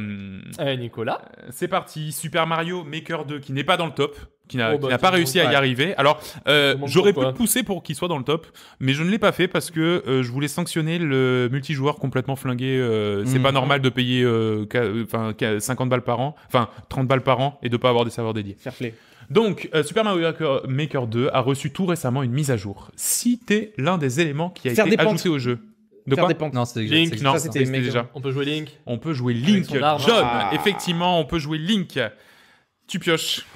euh Nicolas, euh, c'est parti. Super Mario Maker 2 qui n'est pas dans le top, qui n'a oh, bah, pas réussi à y arriver. Alors, euh, j'aurais pu pousser pour qu'il soit dans le top, mais je ne l'ai pas fait parce que je voulais sanctionner le multijoueur complètement flingué. c'est mhm. pas normal de payer 50 balles par an, enfin 30 balles par an et de pas avoir des serveurs dédiés. Fair Donc, Super Mario Maker 2 a reçu tout récemment une mise à jour. citer l'un des éléments qui a été ajouté au jeu. De quoi Non, c'est Link, non, c'était déjà. On peut jouer Link. On peut jouer Link. Hein. John, ah. effectivement, on peut jouer Link. Tu pioches.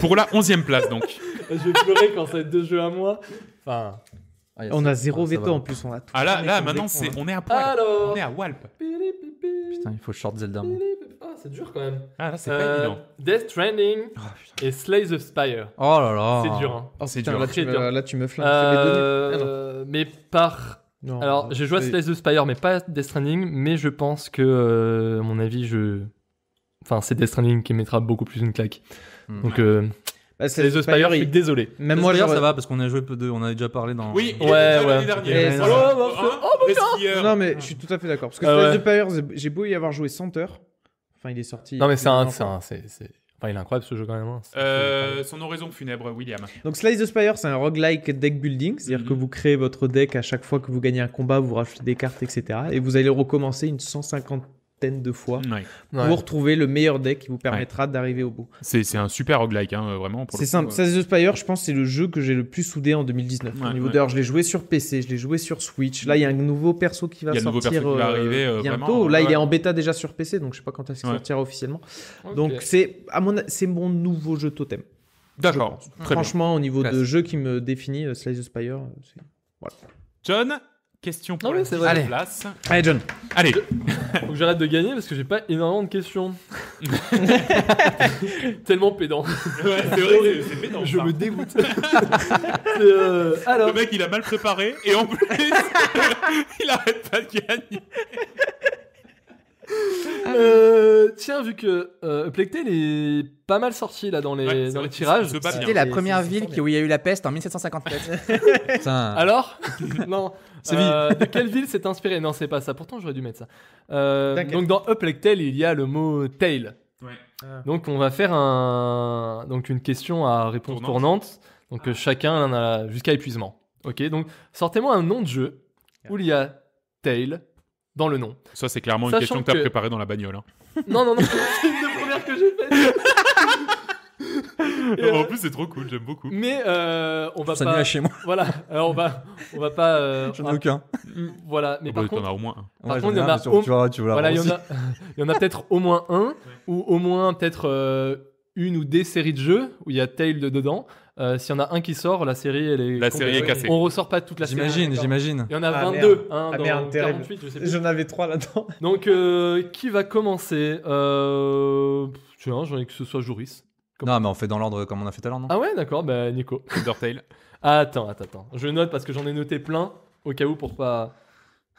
Pour la onzième place, donc. Je vais pleurer quand ça va être deux jeux à moi. Enfin. Ah, on a zéro veto en plus, on a Ah là, là maintenant, c'est, on est à poil. On est à Walp. Putain, il faut short Zelda. Ah, c'est dur quand même. Ah là, c'est pas euh, évident. Death Stranding oh, et Slay the Spire. Oh là là. C'est dur. Hein. Oh, c'est dur. Là, tu me, là, me flingues. Ah, euh, mais par alors, euh, j'ai joué à Slice the Spire, mais pas Death Stranding, mais je pense que, euh, à mon avis, je. Enfin, c'est Death Stranding qui mettra beaucoup plus une claque. Hmm. Donc. Euh, bah, Spire, je suis désolé. Même moi, Spire, ça va parce qu'on a joué peu de, on a déjà parlé dans. Oui, ouais, ouais. Oh, bah, oh, mon Non, mais je suis tout à fait d'accord parce que ah Slice Spire, j'ai beau y avoir joué 100 heures. Enfin, il est sorti. Non, mais c'est un, Enfin, il est incroyable ce jeu quand même. Hein. Euh, son oraison funèbre, William. Donc Slice the Spire, c'est un roguelike deck building, c'est-à-dire mm-hmm. que vous créez votre deck à chaque fois que vous gagnez un combat, vous rachetez des cartes, etc. Et vous allez recommencer une 150 de fois pour trouver le meilleur deck qui vous permettra d'arriver au bout. C'est un super roguelike, hein, euh, vraiment. C'est simple. Euh. Slice Spire, je pense, c'est le jeu que j'ai le plus soudé en 2019. au niveau d'ailleurs, je l'ai joué sur PC, je l'ai joué sur Switch. Là, il y a un nouveau perso qui va sortir euh, arriver, bientôt. Là, il est en bêta déjà sur PC, donc je sais pas quand est-ce sortira officiellement. Donc, c'est mon, mon nouveau jeu totem. D'accord. Franchement, au niveau de jeu qui me définit, Slice of Spire, voilà. John question ah pour non, la Allez. place. Allez, John. Allez. Faut que j'arrête de gagner parce que j'ai pas énormément de questions. Tellement pédant. Ouais, c'est vrai, c'est pédant. Je me dégoûte. Euh, Le mec, il a mal préparé et en plus, il arrête pas de gagner. Ah euh, tiens, vu que euh, est pas mal sorti là dans les, tirages. C'était la première ville qui- où il y a eu la peste en 1754 Alors Non. Euh, de quelle ville s'est inspiré Non, c'est pas ça. Pourtant, j'aurais dû mettre ça. Euh, donc dans Uplectel il y a le mot tail. Ah. Donc on va faire un donc une question à réponse Tournante. Donc ah. chacun en a jusqu'à épuisement. Ok. Donc sortez-moi un nom de jeu où il y a tail, dans le nom. Ça, c'est clairement une question que, tu as préparée dans la bagnole. Hein. Non, non, non, c'est une des premières que j'ai faites. en euh, plus, c'est trop cool, j'aime beaucoup. Mais euh, on va ça pas. chez moi. Voilà, alors on va, on va pas. Euh, n'en ai aucun. Mm, voilà, mais par contre, en a au moins un. Par contre, il y en a. Tu, tu vois, il y en a, peut-être au moins un ou au moins peut-être euh, une ou des séries de jeux où il y a Tail dedans. Euh, S'il y en a un qui sort, la série elle est, cassée. On ressort pas toute la série. J'imagine, j'imagine. Il y en a 22 ah, hein, ah, dans merde, 48, je sais J'en avais 3 là-dedans. Donc euh, qui va commencer euh... Tu vois, j'en ai que ce soit Jouris. Non, mais on fait dans l'ordre comme on a fait tout à l'heure, non Ah ouais, d'accord, bah Nico. Undertale. Ah, attends, attends, attends. Je note parce que j'en ai noté plein au cas où pour pas.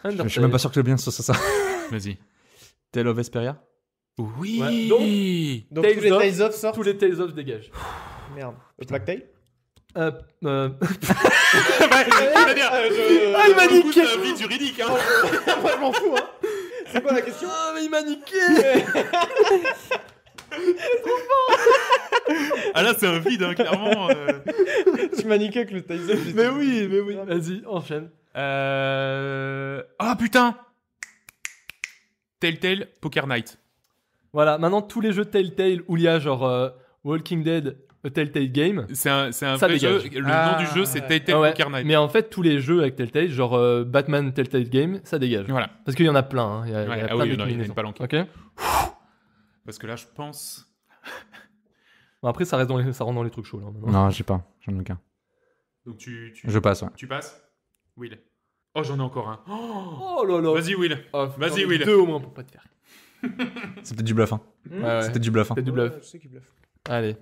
Je, suis même pas sûr que le bien soit ça. Vas-y. Tale of Esperia oui. donc, tous, les Tales of sortent. tous les Tales of dégagent. Merde. Black Tail euh, euh... bah, il dire, euh, ah, il m'a niqué! C'est un vide juridique, hein! Moi, je m'en fous, hein! C'est quoi la question? oh, mais il m'a niqué! ah là c'est un vide hein, clairement. Euh. tu m'as niqué avec le Tyson. Mais oui, mais oui. Vas-y, enchaîne. Euh... Ah putain Telltale Poker Night. Voilà, maintenant tous les jeux Telltale où il y a genre euh, Walking Dead, a euh, Telltale Game. C'est un, un jeu. Le nom du jeu, c'est ah. Telltale Walker ouais, Mais en fait, tous les jeux avec Telltale, genre euh, Batman Telltale Game, ça dégage. Voilà. Parce qu'il y en a plein. ah hein. oui, il y en a- Ok. Parce que là, je pense. Bon, après, ça, reste dans les, ça rentre dans les trucs chauds. Là, Non, j'ai pas. J'en ai aucun. Donc tu, tu, Je passe, tu passes Will. Oh, j'en ai encore un. Oh là là. Vas-y, Will. Ah, Vas-y, Will. Deux au moins pour pas te faire. C'est peut-être du bluff, hein. Hmm ouais, ouais. C'est peut-être du bluff, hein. C'est du bluff. je sais qu'il bluffe. Allez.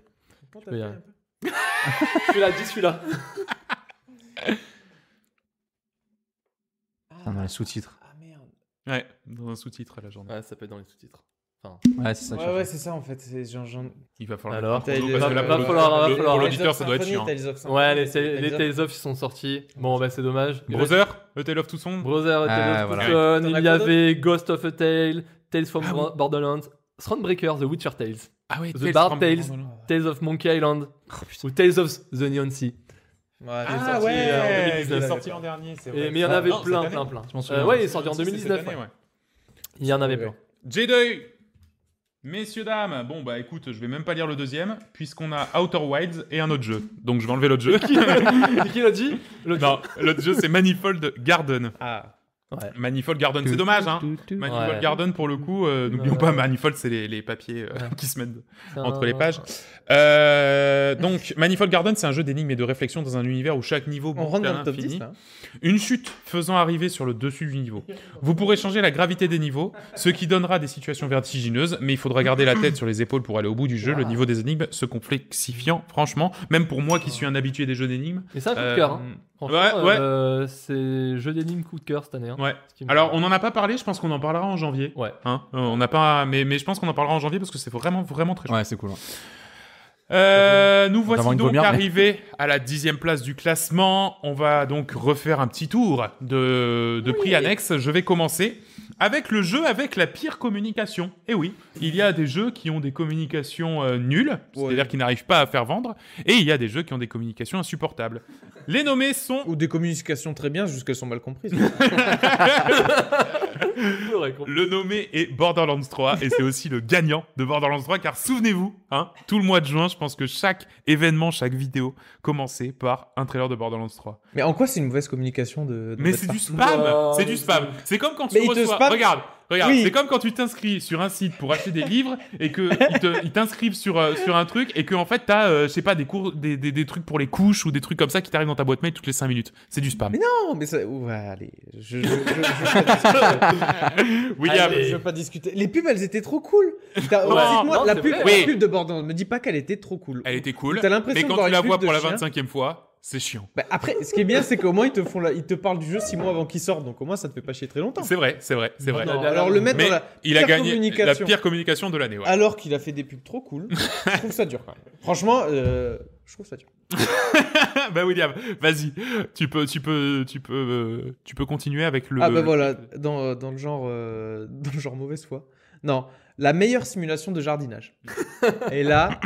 tu peux y aller. celui-là, dis celui-là. Ah, dans les sous-titres. Ah merde. Ouais, dans un sous-titre à la journée. Ouais, ça peut être dans les sous-titres. Enfin, ouais, c'est ça. Ouais, ouais, c'est ça en fait. C'est genre, genre... Il va falloir. Alors, les... Pour l'auditeur, ça doit être chiant. Ouais, les, les Tales of, ils sont sortis. Bon, bah, c'est dommage. Brother, A Tale of Two Brother, A Tale of Two Il y avait Ghost of a Tale, Tales from ah, Borderlands, Thronebreaker, The Witcher Tales, ah, The Bard Tales, Tales of Monkey Island oh, ou Tales of the Neon Sea. Ouais, ah euh, ouais, il est sorti l'an dernier, c'est vrai. Et, mais il y en avait non, plein, plein, plein, euh, ouais, il est sorti en 2019. ouais. Il y en avait plein. J'ai deux. messieurs, dames, bon bah écoute, je vais même pas lire le deuxième, puisqu'on a Outer Wilds et un autre jeu. Donc je vais enlever l'autre jeu. qui l'a dit L'autre non, l'autre jeu c'est Manifold Garden. Ah. Manifold Garden, c'est dommage. Hein. Manifold Garden, pour le coup, euh, n'oublions pas, Manifold, c'est les, papiers euh, qui se mettent entre les pages. Euh, donc, Manifold Garden, c'est un jeu d'énigmes et de réflexion dans un univers où chaque niveau monte à l'infini. Une chute faisant arriver sur le dessus du niveau. Vous pourrez changer la gravité des niveaux, ce qui donnera des situations vertigineuses, mais il faudra garder la tête sur les épaules pour aller au bout du jeu. Le niveau des énigmes se complexifiant, franchement, même pour moi qui suis un habitué des jeux d'énigmes. Et ça, un cœur. Hein ouais, euh, c'est jeu d'énigmes coup de cœur cette année. Hein. Alors, on n'en a pas parlé, je pense qu'on en parlera en janvier. Ouais. Hein, euh, on n'a pas, mais, je pense qu'on en parlera en janvier parce que c'est vraiment, vraiment très Ouais, c'est cool. Hein. Euh, nous voici donc arrivés à la dixième place du classement. On va donc refaire un petit tour de, prix annexe Je vais commencer. Avec le jeu, avec la pire communication. Et eh oui, il y a des jeux qui ont des communications euh, nulles, c'est-à-dire qu'ils n'arrivent pas à faire vendre, et il y a des jeux qui ont des communications insupportables. Les nommés sont... Ou des communications très bien, jusqu'à sont mal comprises. le nommé est Borderlands 3, et c'est aussi le gagnant de Borderlands 3, car souvenez-vous, hein, tout le mois de juin, je pense que chaque événement, chaque vidéo commençait par un trailer de Borderlands 3. Mais en quoi c'est une mauvaise communication de... mais c'est du spam, C'est du spam. C'est comme quand tu reçois Regarde, regarde, c'est comme quand tu t'inscris sur un site pour acheter des livres et que ils t'inscrivent sur sur un truc et que en fait t'as euh, je sais pas des cours des, des, des, trucs pour les couches ou des trucs comme ça qui t'arrivent dans ta boîte mail toutes les 5 minutes. C'est du spam. Mais non, mais ça ouais, allez, je je, je, je, veux pas discuter. Les pubs elles étaient trop cool. la, pub, de Bordeaux, me dis pas qu'elle était trop cool. Elle était cool. T'as l'impression mais quand tu la vois pour la 25e fois c'est chiant. Bah, après, ce qui est bien, c'est qu'au moins ils te font, ils te parlent du jeu six mois avant qu'il sorte, donc au moins ça te fait pas chier très longtemps. C'est vrai, c'est vrai, c'est vrai. alors le mettre dans la il a gagné communication, la pire communication de l'année. Alors qu'il a fait des pubs trop cool. je trouve ça dur. Franchement, euh, je trouve ça dur. Ben William, vas-y, tu peux, tu peux, tu peux, euh, tu peux continuer avec le. Ah ben voilà, dans, euh, dans le genre, dans le genre mauvaise foi. Non, la meilleure simulation de jardinage. Et là,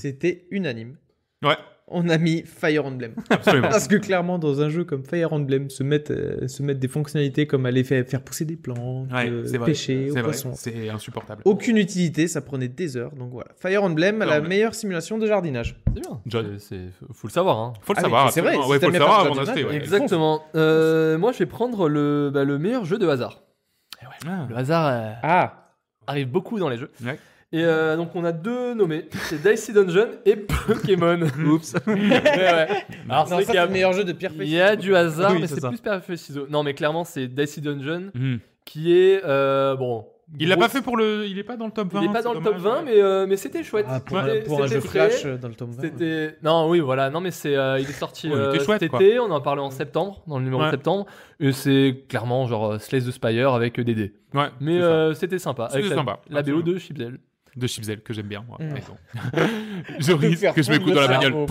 c'était unanime. Ouais on a mis Fire Emblem. Absolument. Parce que clairement, dans un jeu comme Fire Emblem, se mettre, euh, se mettre des fonctionnalités comme aller faire, pousser des plantes, euh, pêcher aux poissons. C'est insupportable. Aucune utilité, ça prenait des heures. Donc voilà. Fire Emblem, a la meilleure simulation de jardinage. C'est bien. Il faut le savoir. Hein. Faut le ah, savoir. C'est vrai. faut Exactement. Euh, moi, je vais prendre le, bah, le meilleur jeu de hasard. Eh le hasard ah. arrive beaucoup dans les jeux. Et euh, donc on a deux nommés, c'est Dicey Dungeon et Pokémon. Oups. ouais, ouais. Alors c'est le meilleur jeu de Pierre Il y a du hasard, mais c'est plus Pierre Ciseaux. Non, mais clairement c'est Dicey Dungeon hmm. qui est euh, bon. Il l'a pas fait pour le, il est pas dans le top 20. Il est pas dans le top 20, mais mais c'était chouette. pour, un, jeu flash dans le top 20. C'était non, oui, voilà, non mais c'est, euh, il est sorti oh, cet été. On en parlait en septembre, dans le numéro de septembre. Et c'est clairement genre Slays the Spire avec Dédé Ouais. Mais c'était sympa. C'était sympa. La BO de Chipdel de Chipzel que j'aime bien moi. Mm. Je Joris que je m'écoute dans la bagnole.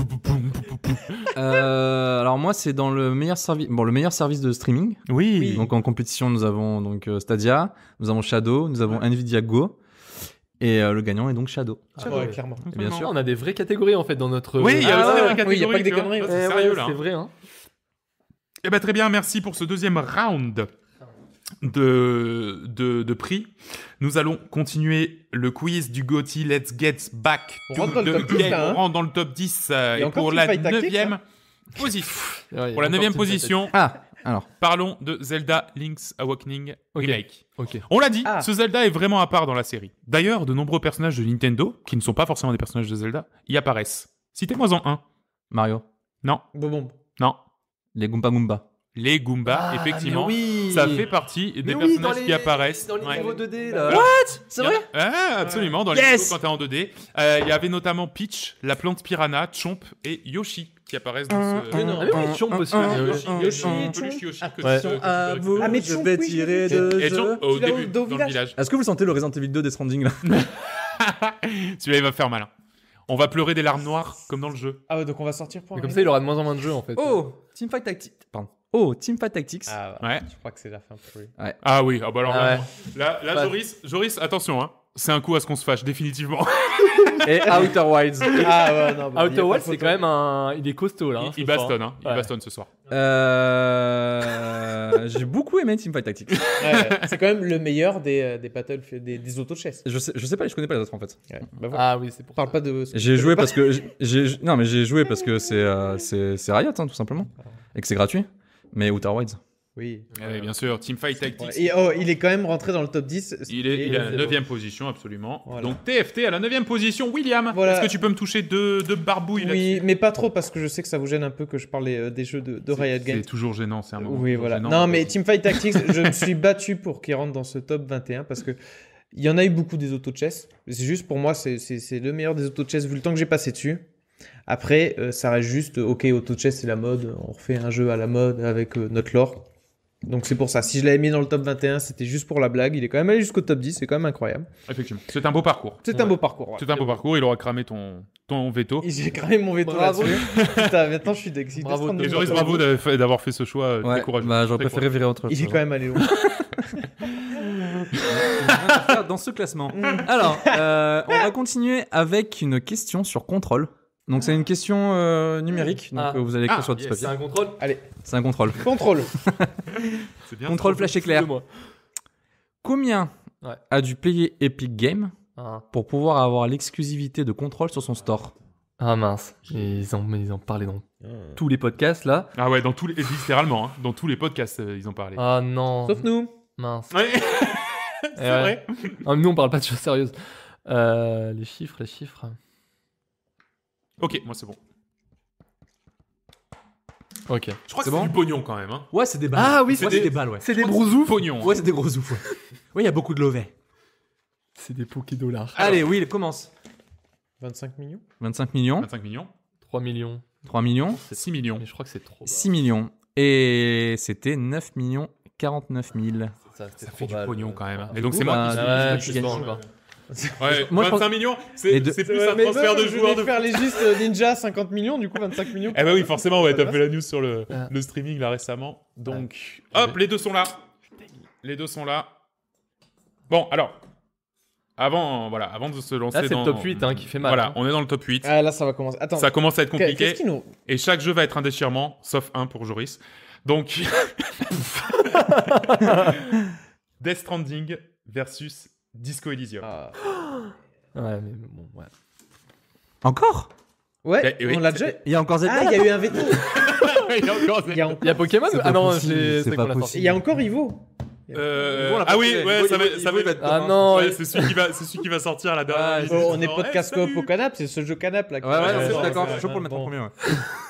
Euh, alors moi c'est dans le meilleur service bon le meilleur service de streaming. Oui. Donc en compétition nous avons donc euh, Stadia, nous avons Shadow, nous avons Nvidia Go. Et euh, le gagnant est donc Shadow. Ah, clairement. bien sûr, on a des vraies catégories en fait dans notre. Oui, il y a, ah, pas que des conneries. Eh c'est sérieux là. C'est vrai. Hein. Eh ben très bien, merci pour ce deuxième round de, de, prix. Nous allons continuer le quiz du Gotti Let's Get Back on dans le top 10, euh, pour, la 9 position. pour la position. Ah, alors. Parlons de Zelda Link's Awakening Remake. On l'a dit, ah. ce Zelda est vraiment à part dans la série. D'ailleurs, de nombreux personnages de Nintendo, qui ne sont pas forcément des personnages de Zelda, y apparaissent. Citez-moi en un. Mario. Non. Bon, Non. Les Goomba Goomba les Goombas, ah, effectivement, ça fait partie des personnages qui apparaissent. Dans les ouais. niveaux 2D, là. What C'est vrai ah, Absolument, dans les niveaux quand t'es en 2D. Euh, il y avait notamment Peach, la plante piranha, Chomp et Yoshi qui apparaissent dans ce. Mais non, ah, mais oui, Chomp aussi. Ah, Yoshi, Yoshi, Yoshi, que Yoshi. tu, ah, tu vous, je vais tirer de. dans le village. Est-ce que vous sentez le Resident Evil 2 des Stranding, là Celui-là, il va faire mal. On va pleurer des larmes noires, comme dans le jeu. Ah ouais, donc on va sortir pour. Comme ça, il aura de moins en moins de jeux, en fait. Oh Teamfight Tactics. Pardon. Oh, Team Fight Tactics. Ah, ouais. Je crois que c'est la fin pour lui. Ah oui, ah bah alors là, ah Joris, Joris, attention, hein. c'est un coup à ce qu'on se fâche, définitivement. Et Outer Wilds. Ah ouais, non, bah, Outer Wilds, c'est quand même un. Il est costaud là. Hein, il, bastonne, hein. il bastonne ce soir. Euh, j'ai beaucoup aimé Team Teamfight Tactics. c'est quand même le meilleur des, euh, des battles, des, des autos de chess. Je sais, je sais pas, je connais pas les autres en fait. Bah ah oui, c'est pour. Parle pas de. J'ai joué, parce que. Non, mais j'ai joué parce que c'est euh, c'est Riot, hein, tout simplement. Et que c'est gratuit mais Outer Wilds. Oui. Ah bien sûr, Teamfight Tactics. oh, il est quand même rentré dans le top 10. Il est, il à la 9 position, absolument. Donc TFT à la 9 position. William, est-ce que tu peux me toucher de de barbouilles Oui, mais pas trop, parce que je sais que ça vous gêne un peu que je parlais euh, des jeux de, de Riot Games. C'est toujours gênant, c'est un moment. Oui, voilà. non, mais euh, Teamfight Tactics, je me suis battu pour qu'il rentre dans ce top 21 parce que. Il y en a eu beaucoup des auto-chess. C'est juste pour moi, c'est le meilleur des auto-chess vu le temps que j'ai passé dessus. Après, euh, ça reste juste, euh, ok, auto-chess c'est la mode, on refait un jeu à la mode avec euh, notre lore. Donc c'est pour ça. Si je l'avais mis dans le top 21, c'était juste pour la blague. Il est quand même allé jusqu'au top 10, c'est quand même incroyable. Effectivement. C'est un beau parcours. C'est un beau parcours. C'est un beau parcours. Il aura cramé ton, ton veto. J'ai cramé mon veto bravo. Putain, maintenant je suis d'excité. Bravo, bravo d'avoir fait ce choix bah, J'aurais préféré virer entre Il est quand même allé loin. dans ce classement. Mm. Alors, on va continuer avec une question sur contrôle. Donc c'est une question euh, numérique, ah. donc euh, vous allez écrire sur du C'est un contrôle Allez, C'est un contrôle. contrôle. Contrôle flash éclair. Combien a dû payer Epic Games ah. pour pouvoir avoir l'exclusivité de contrôle sur son store Ah, mince, ils en, ils parlaient dans ah. tous les podcasts là. Ah ouais, dans tous les, littéralement, hein. dans tous les podcasts, euh, ils en parlaient. Ah non, Sauf nous. mince. c'est vrai. nous on parle pas de choses sérieuses. les chiffres, les chiffres. Ok, moi c'est bon. Ok. Je crois que c'est du pognon quand même. Hein. Ouais, c'est des balles. Ah oui, c'est des... balles, ouais. C'est des gros ouf. Pognon. Ouais, c'est des gros ouf, ouais. oui, il y a beaucoup de lovets. C'est des poké dollars. Allez, oui, commence. 25 millions 25 millions. 25 millions. 3 millions. 3 millions. 6 millions. Mais je crois que c'est trop. 6 millions. Et c'était 9 millions 49 000. Ça, ça fait du pognon quand même. Hein. Ah, Et donc c'est moi bah, qui suis, 25 millions, c'est plus un transfert de joueurs. de faire les justes Ninja 50 millions, du coup 25 millions. Eh bah oui, forcément, ouais, t'as fait la news sur le, le streaming là récemment. Donc, hop, les deux sont là. Les deux sont là. Bon, alors, avant, voilà, avant de se lancer là, dans... le top 8 hein, qui fait mal. Voilà, hein. on est dans le top 8. Ah, là, ça va commencer. Attends. Ça commence à être compliqué. Et chaque jeu va être un déchirement, sauf un pour Joris. Donc... Death Stranding versus Disco Elysium. Ah. Encore Ouais, eh, on l'a déjà. Il y a encore Ah, il y a eu un veto. Il y a Il Pokémon Ah non, c'est il y a encore Ivo. Euh, ah oui, ça Ah non, c'est celui qui va, sortir là on est podcast au canap, c'est ce jeu canap là. Ouais, ouais, le mettre en premier.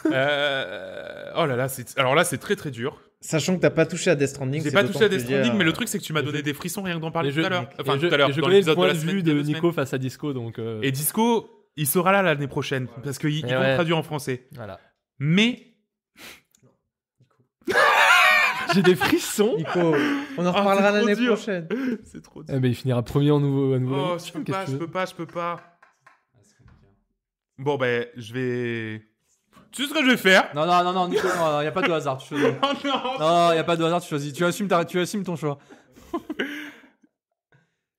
Euh, Oh là là, alors là, c'est très très dur. Sachant que t'as pas touché à Death Stranding. J'ai pas touché à Death Stranding, mais le euh, truc, c'est que tu m'as donné des frissons rien que d'en parler tout à l'heure. Enfin, tout à l'heure. Je connais le point de vue de Nico face à Disco, donc. Euh. Et Disco, il sera là l'année prochaine, parce qu'il compte traduire en français. Voilà. Mais. J'ai des frissons. Nico, on en ah, reparlera l'année prochaine. C'est trop dur. Eh ben, il finira premier en nouveau. À nouveau oh, je peux pas, je peux pas, je peux pas. Bon, ben, je vais. Tu sais ce que je vais faire Non, non, non, non, non, il n'y a pas de hasard, tu choisis. non, non, il n'y a pas de hasard, tu choisis. Tu assumes, tu assumes ton choix.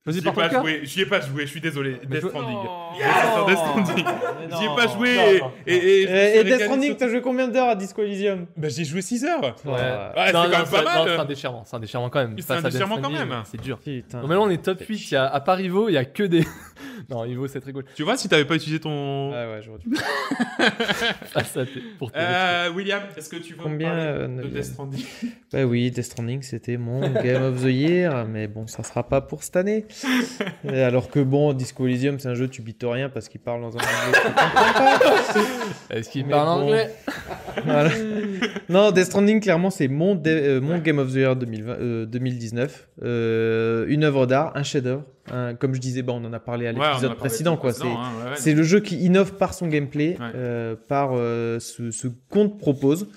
J'y ai, pas joué, ai pas joué, je suis désolé. Death Stranding. J'y ai pas joué. Et, et, et, eh, Death Stranding, t'as joué combien d'heures à Disco Elysium Bah j'ai joué 6 heures. Ouais, c'est quand même pas mal. C'est un déchirement, c'est un quand même. C'est un déchirement quand même. C'est dur. Normalement on est top 8, à part Ivo, il y a que des... Non, Ivo c'est très cool. Tu vois, si t'avais pas utilisé ton... Ah ouais, j'aurais dû. Euh, William, est-ce que tu veux combien euh, de Death Stranding bah oui, Death Stranding c'était mon Game of the Year, mais bon, ça sera pas pour cette année. Alors que bon, Disco Elysium, c'est un jeu, tu bites rien parce qu'il parle dans un anglais. Est-ce qu'il parle anglais Non, Death Stranding, clairement, c'est mon, euh, mon Game of the Year 2019. Euh, euh, une œuvre d'art, un chef-d'œuvre. Comme je disais, bon bah, on en a parlé à l'épisode précédent. quoi. C'est hein, le jeu qui innove par son gameplay, par ce, ce qu'on te propose.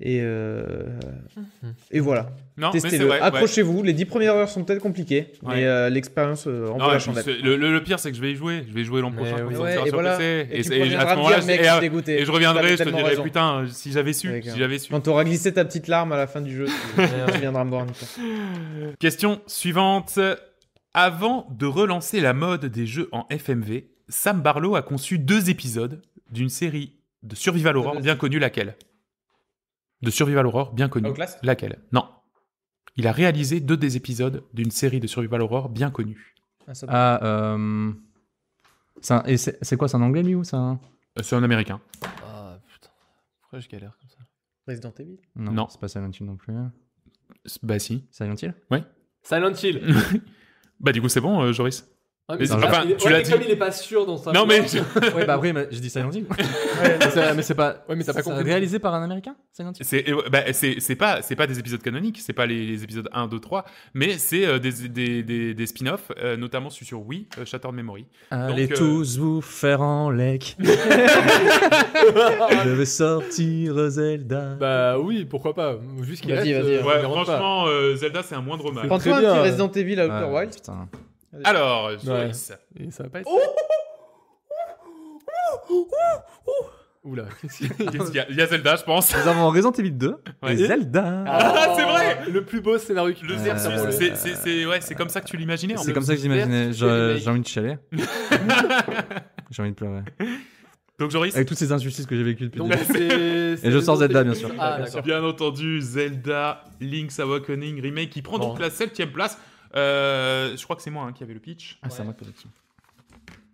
Et, euh, mmh. et voilà. Testez-le. Accrochez-vous. Les 10 premières heures sont peut-être compliquées, mais euh, l'expérience euh, en vaut la chandelle. Le, pire, c'est que je vais y jouer. Je vais y jouer l'an prochain. et, voilà. et, je, et, je reviendrai. Je te dirai, putain, si j'avais su, si j'avais su. Quand t'auras glissé ta petite larme à la fin du jeu, tu viendras me voir. Question suivante. Avant de relancer la mode des jeux en FMV, Sam Barlow a conçu deux épisodes d'une série de Survival Horror bien connue, laquelle de survival horror bien connu. Laquelle Non. Il a réalisé deux des épisodes d'une série de survival horror bien connue. Ah, ah euh... c'est quoi, c'est un anglais lui ou c'est un... Euh, c'est un américain. Ah putain, pourquoi je galère comme ça Resident Evil Non, c'est pas Silent Hill non plus. Bah si. Silent Hill Oui. Silent Hill Bah du coup c'est bon euh, Joris ah, mais tu l'as dit. Comme il est pas sûr dans sa. Non mais. ouais bah oui, j'ai dit Silent Hill. ouais, mais c'est pas. Ouais mais t'as pas compris. Réalisé par un Américain, Silent Hill. C'est euh, bah, c'est pas c'est pas des épisodes canoniques, c'est pas les, épisodes 1, 2, 3, mais c'est euh, des des, des, des spin-offs, euh, notamment sur, sur Wii, euh, Shattered Memory. Allez tous vous faire en lec. Je vais sortir Zelda. Bah oui, pourquoi pas. Juste qu'il reste. Hein. Ouais, franchement, Zelda c'est un moindre mal. Prends-toi un petit Resident Evil à Outer Wild. Putain. Alors, Joris. ça va pas être. Oula, Il y a Zelda, je pense. Nous avons raison, Evil 2 Zelda. Ah, c'est vrai ah, Le plus beau scénario qui Le Versus, c'est ouais, comme ça que tu l'imaginais. C'est comme ça que j'imaginais. J'ai envie de chialer. J'ai envie de pleurer. Donc Joris Avec toutes ces injustices que j'ai vécues depuis. Donc, et je sors Zelda, bien sûr. Ah, bien entendu, Zelda, Link's Awakening, remake, qui prend donc la septième place. Euh, je crois que c'est moi hein, qui avait le pitch. Ah, c'est moi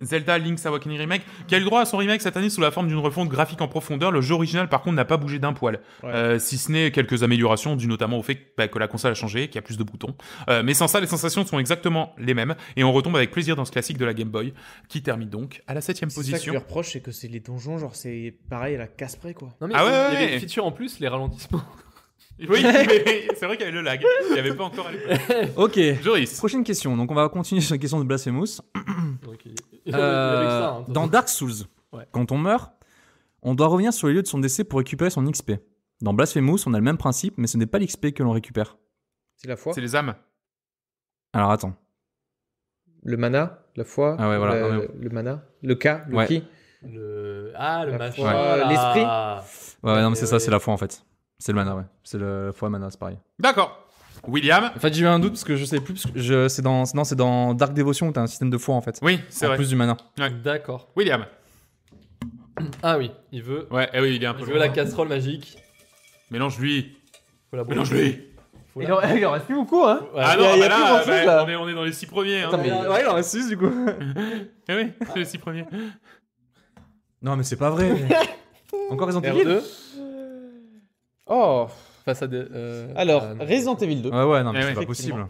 Zelda Link's Awakening Remake, qui a eu droit à son remake cette année sous la forme d'une refonte graphique en profondeur. Le jeu original, par contre, n'a pas bougé d'un poil, euh, si ce n'est quelques améliorations, dues notamment au fait bah, que, la console a changé, qu'il y a plus de boutons. Euh, mais sans ça, les sensations sont exactement les mêmes, et on retombe avec plaisir dans ce classique de la Game Boy, qui termine donc à la 7 position. C'est ça que je reproche, c'est que c'est les donjons, genre c'est pareil à la casse près quoi. ah ouais, il y avait une en plus, les ralentissements. Oui, c'est vrai qu'il y avait le lag. Il n'y avait pas encore à Ok. Joris. Prochaine question. Donc, on va continuer sur la question de Blasphemous. Euh, dans Dark Souls, quand on meurt, on doit revenir sur le lieu de son décès pour récupérer son XP. Dans Blasphemous, on a le même principe, mais ce n'est pas l'XP que l'on récupère. C'est la foi C'est les âmes. Alors, attends. Le mana La foi ah ouais, voilà. le, ah mana Le cas, Le qui le... Ah, le L'esprit Ouais, non, mais c'est ça, c'est la foi en fait. C'est le mana, ouais. C'est le foie mana, c'est pareil. D'accord. William En fait, j'ai eu un doute parce que je sais plus. que je, c'est dans, non, c'est dans Dark Devotion où t'as un système de foi en fait. Oui, c'est en vrai. plus du mana. D'accord. William. Ah oui, il veut. Ouais, eh oui, il est un peu. Il veut la casserole magique. Mélange-lui. Mélange-lui. Il en, reste plus beaucoup, hein Ah non, il bah là, bah, on, est, dans les 6 premiers. Hein, Ouais, il en reste 6 du coup. Eh oui, c'est les 6 premiers. non, mais c'est pas vrai. Encore raison ont R2. Oh Face à euh, Alors, Resident Evil 2. Ouais, ouais, non, mais c'est pas possible.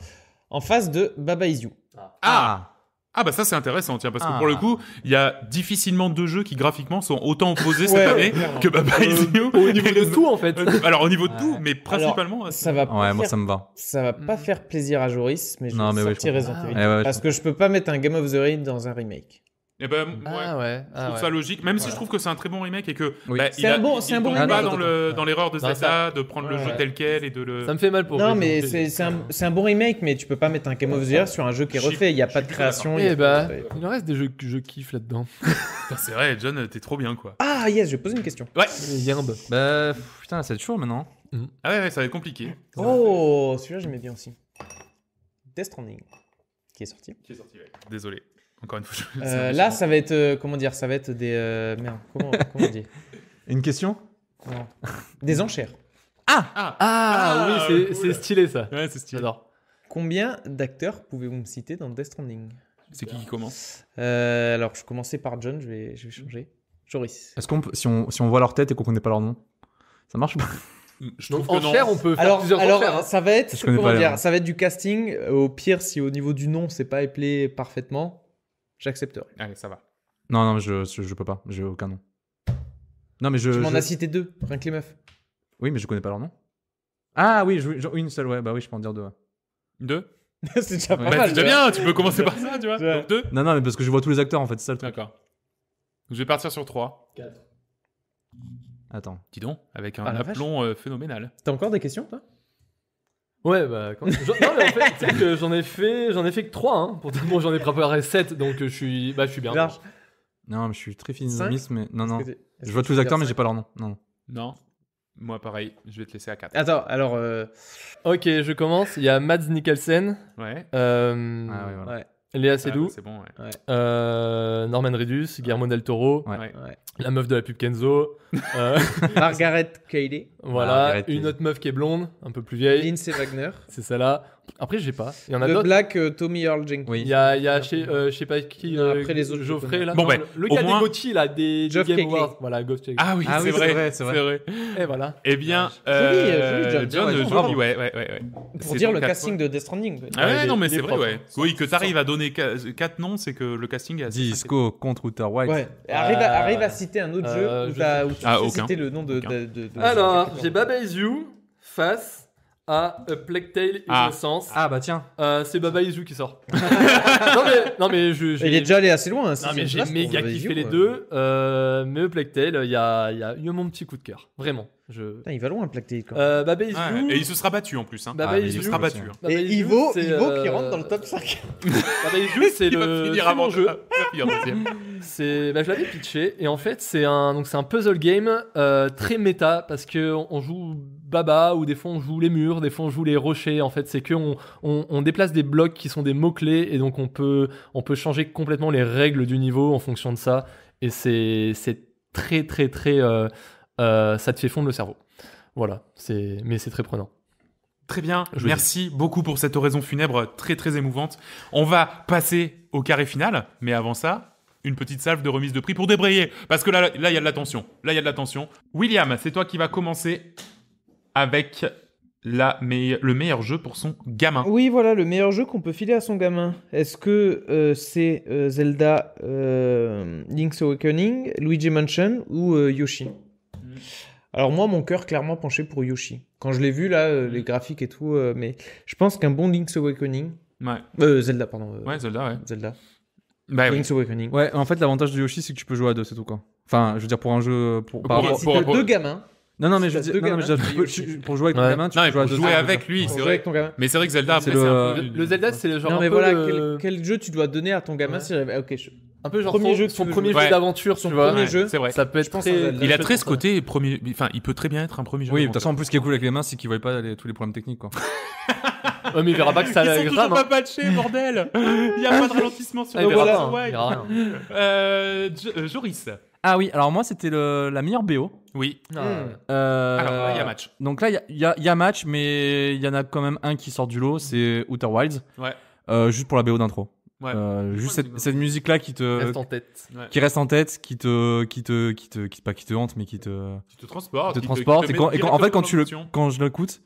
En face de Baba Is You. Ah. ah, ah. bah ça c'est intéressant tiens parce que pour ah. le coup il y a difficilement deux jeux qui graphiquement sont autant opposés cette année que Baba Is euh, You au niveau de tout en fait euh, alors au niveau de tout mais principalement ça va pas ouais, faire... moi ça me va ça va pas mm. faire plaisir à Joris mais je vais sortir Resident Evil parce que je peux pas mettre un Game of the Ring dans un remake et eh ben, ah ouais, ouais. je ah trouve ça logique, même si je trouve que c'est un très bon remake et que bah, c'est un bon, pas dans, le, dans l'erreur de Zeta ça... de prendre le jeu tel quel et de le. Ça me fait mal pour. Non, mais euh, c'est, un, un, bon remake, mais tu peux pas mettre un Game of the sur un jeu qui est refait. Il n'y a eh bah, pas de création. Et il en reste des jeux que je kiffe là-dedans. c'est vrai, John, t'es trop bien quoi. Ah yes, je vais poser une question. Ouais. bien Bah putain, c'est chaud maintenant. Mm. Ah ouais, ça va être compliqué. Oh, celui-là j'aimais bien aussi. Death Stranding, qui est sorti. Qui est sorti, Désolé. Euh, là, ça va être euh, comment dire Ça va être des euh, merde. Comment, Une question Des enchères. Ah ah, ah, ah oui, c'est stylé ça. Ouais, c'est stylé. j'adore combien d'acteurs pouvez-vous me citer dans Death Stranding C'est qui qui commence Alors, je commençais par John. Je vais, changer. Joris. Est-ce qu'on si on, si on voit leur tête et qu'on connaît pas leur nom, ça marche pas je on peut faire alors, plusieurs alors, enchères, hein. ça va être, dire, ça va être du casting. Au pire, si au niveau du nom, c'est pas éplé parfaitement, J'accepterai. Allez, ça va. Non, non, je, je, peux pas. J'ai aucun nom. Non, mais je. Tu m'en as cité deux, rien que les meufs. Oui, mais je connais pas leur nom. Ah oui, une seule, ouais, bah oui, je peux en dire deux. Deux C'est déjà pas bah, mal, bah, déjà bien, tu peux commencer par ça, tu vois. Donc deux Non, non, mais parce que je vois tous les acteurs en fait, c'est ça le truc. D'accord. je vais partir sur trois. Quatre. Attends. Dis donc, avec un ah, aplomb euh, phénoménal. T'as encore des questions, toi Ouais, bah, quand... non, mais en fait, tu que j'en ai fait, j'en ai fait que 3, hein. Pourtant, bon, j'en ai préparé 7, donc euh, je suis, bah, je suis bien. Non, mais je suis très finissante, mais non, non. Je vois tous les acteurs, mais j'ai pas leur nom. Non. Non. Moi, pareil, je vais te laisser à 4. Attends, alors. Euh, ok, je commence. Il y a Mads Nicholson. Ouais. euh, ah, Léa ah, Seydoux, bah, C'est bon, ouais. Euh, Norman Ridus, Guillermo del Toro, Ouais. la meuf de la pub Kenzo, Margaret Cayley. Voilà, bah, une autre meuf qui est blonde, un peu plus vieille. Lindsay Wagner. C'est celle-là. Après, je j'ai pas. Il y en a Le Black euh, Tommy Earl Jenkins. Il y a, il y a chez, euh, je sais pas qui. Euh, après les autres, Geoffrey, là. Bon, bah, le, gars des Gauthier, là, des, Game Voilà, Ah, ah oui, c'est vrai, c'est vrai. Et voilà. Eh bien, euh, John, John, ouais, ouais, ouais, ouais. Pour dire le casting de Death Stranding. Ah ouais, non, mais c'est vrai, ouais. Oui, que t'arrives à donner 4 noms, c'est que le casting a. Disco contre Outer Ouais. Arrive, à, citer un autre jeu où, tu as ah, cité le nom de j'ai Baba Is face à A Plague Tale ah. Innocence. Ah bah tiens. Euh, c'est Baba Izu qui sort. non mais, non, mais je, Il est déjà allé assez loin. Hein, non, mais j'ai méga kiffé les deux. Euh, mais A Plague Tale, il y a, y a eu mon petit coup de cœur. Vraiment il va loin, même. Euh, et il se sera battu en plus. Hein. Ah, il se sera battu. Hein. Et Ivo, qui euh, rentre dans le top 5. Il peut c'est Finir avant jeu. Bah, je l'avais pitché. Et en fait, c'est un, donc, c'est un puzzle game euh, très méta parce qu'on on joue Baba ou des fois on joue les murs, des fois on joue les rochers. En fait, c'est que on, on, déplace des blocs qui sont des mots-clés et donc on peut, on peut changer complètement les règles du niveau en fonction de ça. Et c'est, c'est très, très, très. Euh, euh, ça te fait fondre le cerveau. Voilà, c'est mais c'est très prenant. Très bien, merci beaucoup pour cette oraison funèbre très très émouvante. On va passer au carré final, mais avant ça, une petite salve de remise de prix pour débrayer, parce que là, là, il y a de la Là, il y a de l'attention. William, c'est toi qui vas commencer avec le meilleur jeu pour son gamin. Oui, voilà, le meilleur jeu qu'on peut filer à son gamin. Est-ce que euh, c'est euh, Zelda Link's Awakening, Luigi Mansion ou Yoshi alors moi, mon cœur clairement penché pour Yoshi. Quand je l'ai vu là, euh, les mm. graphiques et tout, euh, mais je pense qu'un bon Link's Awakening. Ouais. Euh, Zelda, pardon. ouais, Zelda, ouais. Zelda. Bah Link's Awakening. Ouais, en fait, l'avantage de Yoshi, c'est que tu peux jouer à deux, c'est tout quoi. Enfin, je veux dire pour un jeu pour, si t'as deux gamins. Non, non, mais je veux dire, pour jouer avec ton gamin, tu peux jouer, à deux jouer avec lui, c'est vrai. Mais c'est vrai que Zelda, après, le... le Zelda, c'est le genre. Non, mais voilà, quel, jeu tu dois donner à ton gamin si Ok, je... Un peu genre premier son, jeu, son premier jeu, d'aventure, son premier jeu. C'est vrai. Ça peut être il a très ce côté premier. Enfin, il peut très bien être un premier jeu. Oui, de toute façon, en plus, ce qui est cool avec les mains, c'est qu'il voit pas tous les problèmes techniques, quoi. ouais, mais il verra pas que ça. Il sont toujours hein. pas patchés, bordel. Il y a pas de ralentissement sur. Ah, le Joris. Ah oui, alors moi c'était la meilleure BO. Oui. Ah. Euh, alors il y a match. Donc là, il y a, y, a match, mais il y en a quand même un qui sort du lot, c'est Outer Wilds. Ouais. Euh, juste pour la BO d'intro. Euh, juste cette, musique là qui te reste en tête. qui reste en tête qui te qui te qui te qui, pas qui te hante mais qui te qui te transporte transporte et, en fait quand tu le quand je l'écoute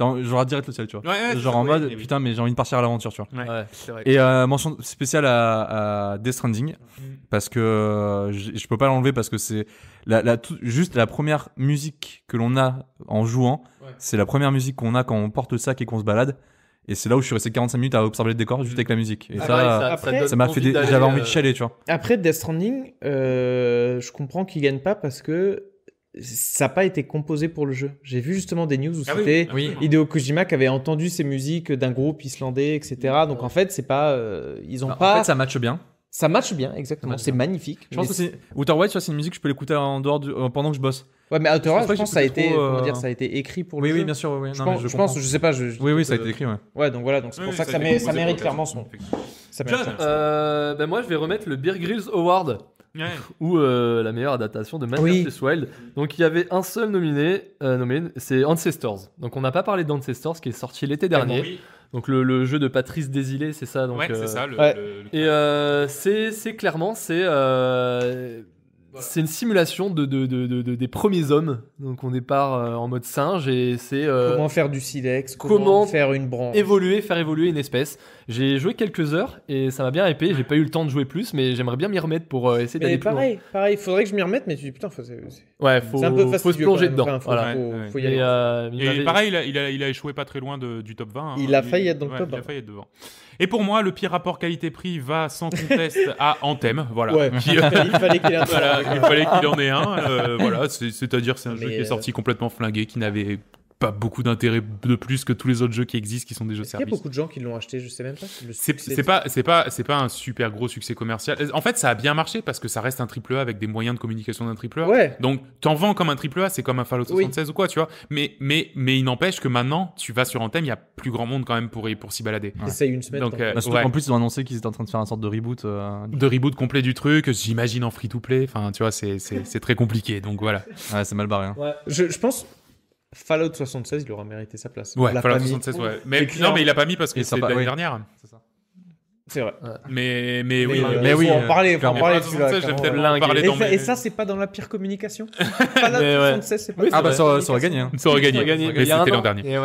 j'aurai direct le ciel tu vois genre en mode putain mais j'ai envie de partir à l'aventure tu vois vrai. et euh, mention spéciale à, à Death Stranding mm. parce que euh, je peux pas l'enlever parce que c'est la, juste la première musique que l'on a en jouant c'est la première musique qu'on a quand on porte le sac et qu'on se balade et c'est là où je suis resté 45 minutes à observer le décor juste avec la musique. Et ah ça, bah ça m'a fait J'avais envie euh, de chialer, tu vois. Après, Death Stranding, euh, je comprends qu'il gagnent pas parce que ça n'a pas été composé pour le jeu. J'ai vu justement des news où ah c'était ah oui, Hideo Kojima qui avait entendu ces musiques d'un groupe islandais, etc. Donc en fait, c'est pas, euh, ils ont bah, pas. En fait, ça matche bien. Ça matche bien, exactement. C'est magnifique. Je pense que c'est Outer c'est une musique que je peux l'écouter en dehors pendant que je bosse. Ouais, mais Outer je, pense que ça a été, euh, dire, ça a été écrit pour le oui, Oui, bien sûr. Oui. je, pense, je, sais pas. Je, oui, oui, ça a été écrit. Ouais. Ouais, donc voilà, donc c'est pour ça, que ça, mérite clairement son. Euh, ben moi, je vais remettre le Beer Grills Award. Ou euh, la meilleure adaptation de Man Wild. Donc il y avait un seul nominé, nominé c'est Ancestors. Donc on n'a pas parlé d'Ancestors qui est sorti l'été ah, dernier. Donc le, jeu de Patrice Désilé, c'est ça. Donc, ouais, c'est ça. Et c'est clairement c'est c'est une simulation de, des premiers hommes. Donc on départ euh, en mode singe et c'est euh, comment faire du silex, comment, faire une branche, évoluer, faire évoluer une espèce. J'ai joué quelques heures et ça m'a bien épé. J'ai pas eu le temps de jouer plus, mais j'aimerais bien m'y remettre pour euh, essayer d'aller plus pareil, loin. Pareil, faudrait que je m'y remette, mais putain, faut, c'est, faut, se plonger dedans. Et, pareil, il a, échoué pas très loin du top 20. Hein. Il, a failli être dans le top 20. Il a failli être devant. Et pour moi, le pire rapport qualité-prix va sans conteste à Anthem. Voilà. Euh, il fallait qu'il en, en ait un. Euh, voilà, c'est-à-dire c'est un jeu qui est euh, sorti complètement flingué, qui n'avait pas beaucoup d'intérêt de plus que tous les autres jeux qui existent qui sont des jeux service. Il y a beaucoup de gens qui l'ont acheté, je sais même pas. C'est pas c'est pas c'est pas un super gros succès commercial. En fait, ça a bien marché parce que ça reste un triple A avec des moyens de communication d'un triple A. Ouais. Donc t'en vends comme un triple A, c'est comme un Fallout 76 ou quoi, tu vois. Mais mais mais il n'empêche que maintenant, tu vas sur Anthem, il y a plus grand monde quand même pour pour s'y balader. Ouais. une semaine. en euh, bah, plus ils ont annoncé qu'ils étaient en train de faire une sorte de reboot euh, de reboot complet du truc, j'imagine en free to play. Enfin, tu vois, c'est c'est très compliqué. Donc voilà. Ouais, c'est mal barré. Hein. Ouais. Je, je pense Fallout 76, il aura mérité sa place. Ouais, Fallout 76, ouais. Mais, non, mais il l'a pas mis parce que c'est l'année dernière. C'est ça. C'est vrai. Mais, mais, mais oui, euh, euh, mais, mais oui. Euh, faut en parler, Et ça, c'est pas dans la pire communication. Fallout 76, c'est pas. ah bah ça aurait hein. gagné. Ça aurait gagné. Mais c'était l'an dernier.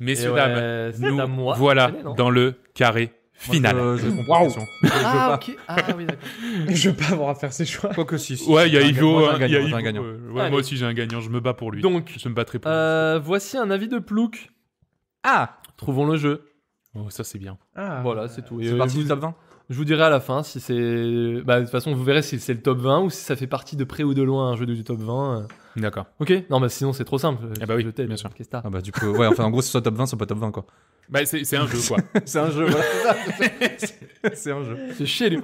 Messieurs dames, nous voilà dans le carré Final. Euh, je, je ah, ah, oui, je veux pas avoir à faire ces choix. Quoi que si. ouais, il y a Ivo. Moi, hein, un gagnant. moi aussi, j'ai un gagnant. Je me bats pour lui. Donc, je me battrai pour lui. Euh, voici un avis de Plouk. Ah Trouvons le jeu. Oh, ça, c'est bien. Ah. voilà, c'est tout. C'est euh, parti du top 20 je vous dirai à la fin si c'est. Bah, de toute façon, vous verrez si c'est le top 20 ou si ça fait partie de près ou de loin un jeu du top 20. D'accord. Ok, non, mais sinon c'est trop simple. Ah bah oui, bien sûr. Ah bah du coup, ouais, enfin en gros, c'est soit top 20, soit pas top 20, quoi. Bah c'est, un jeu, quoi. c'est un jeu, c'est, un jeu. C'est chez lui.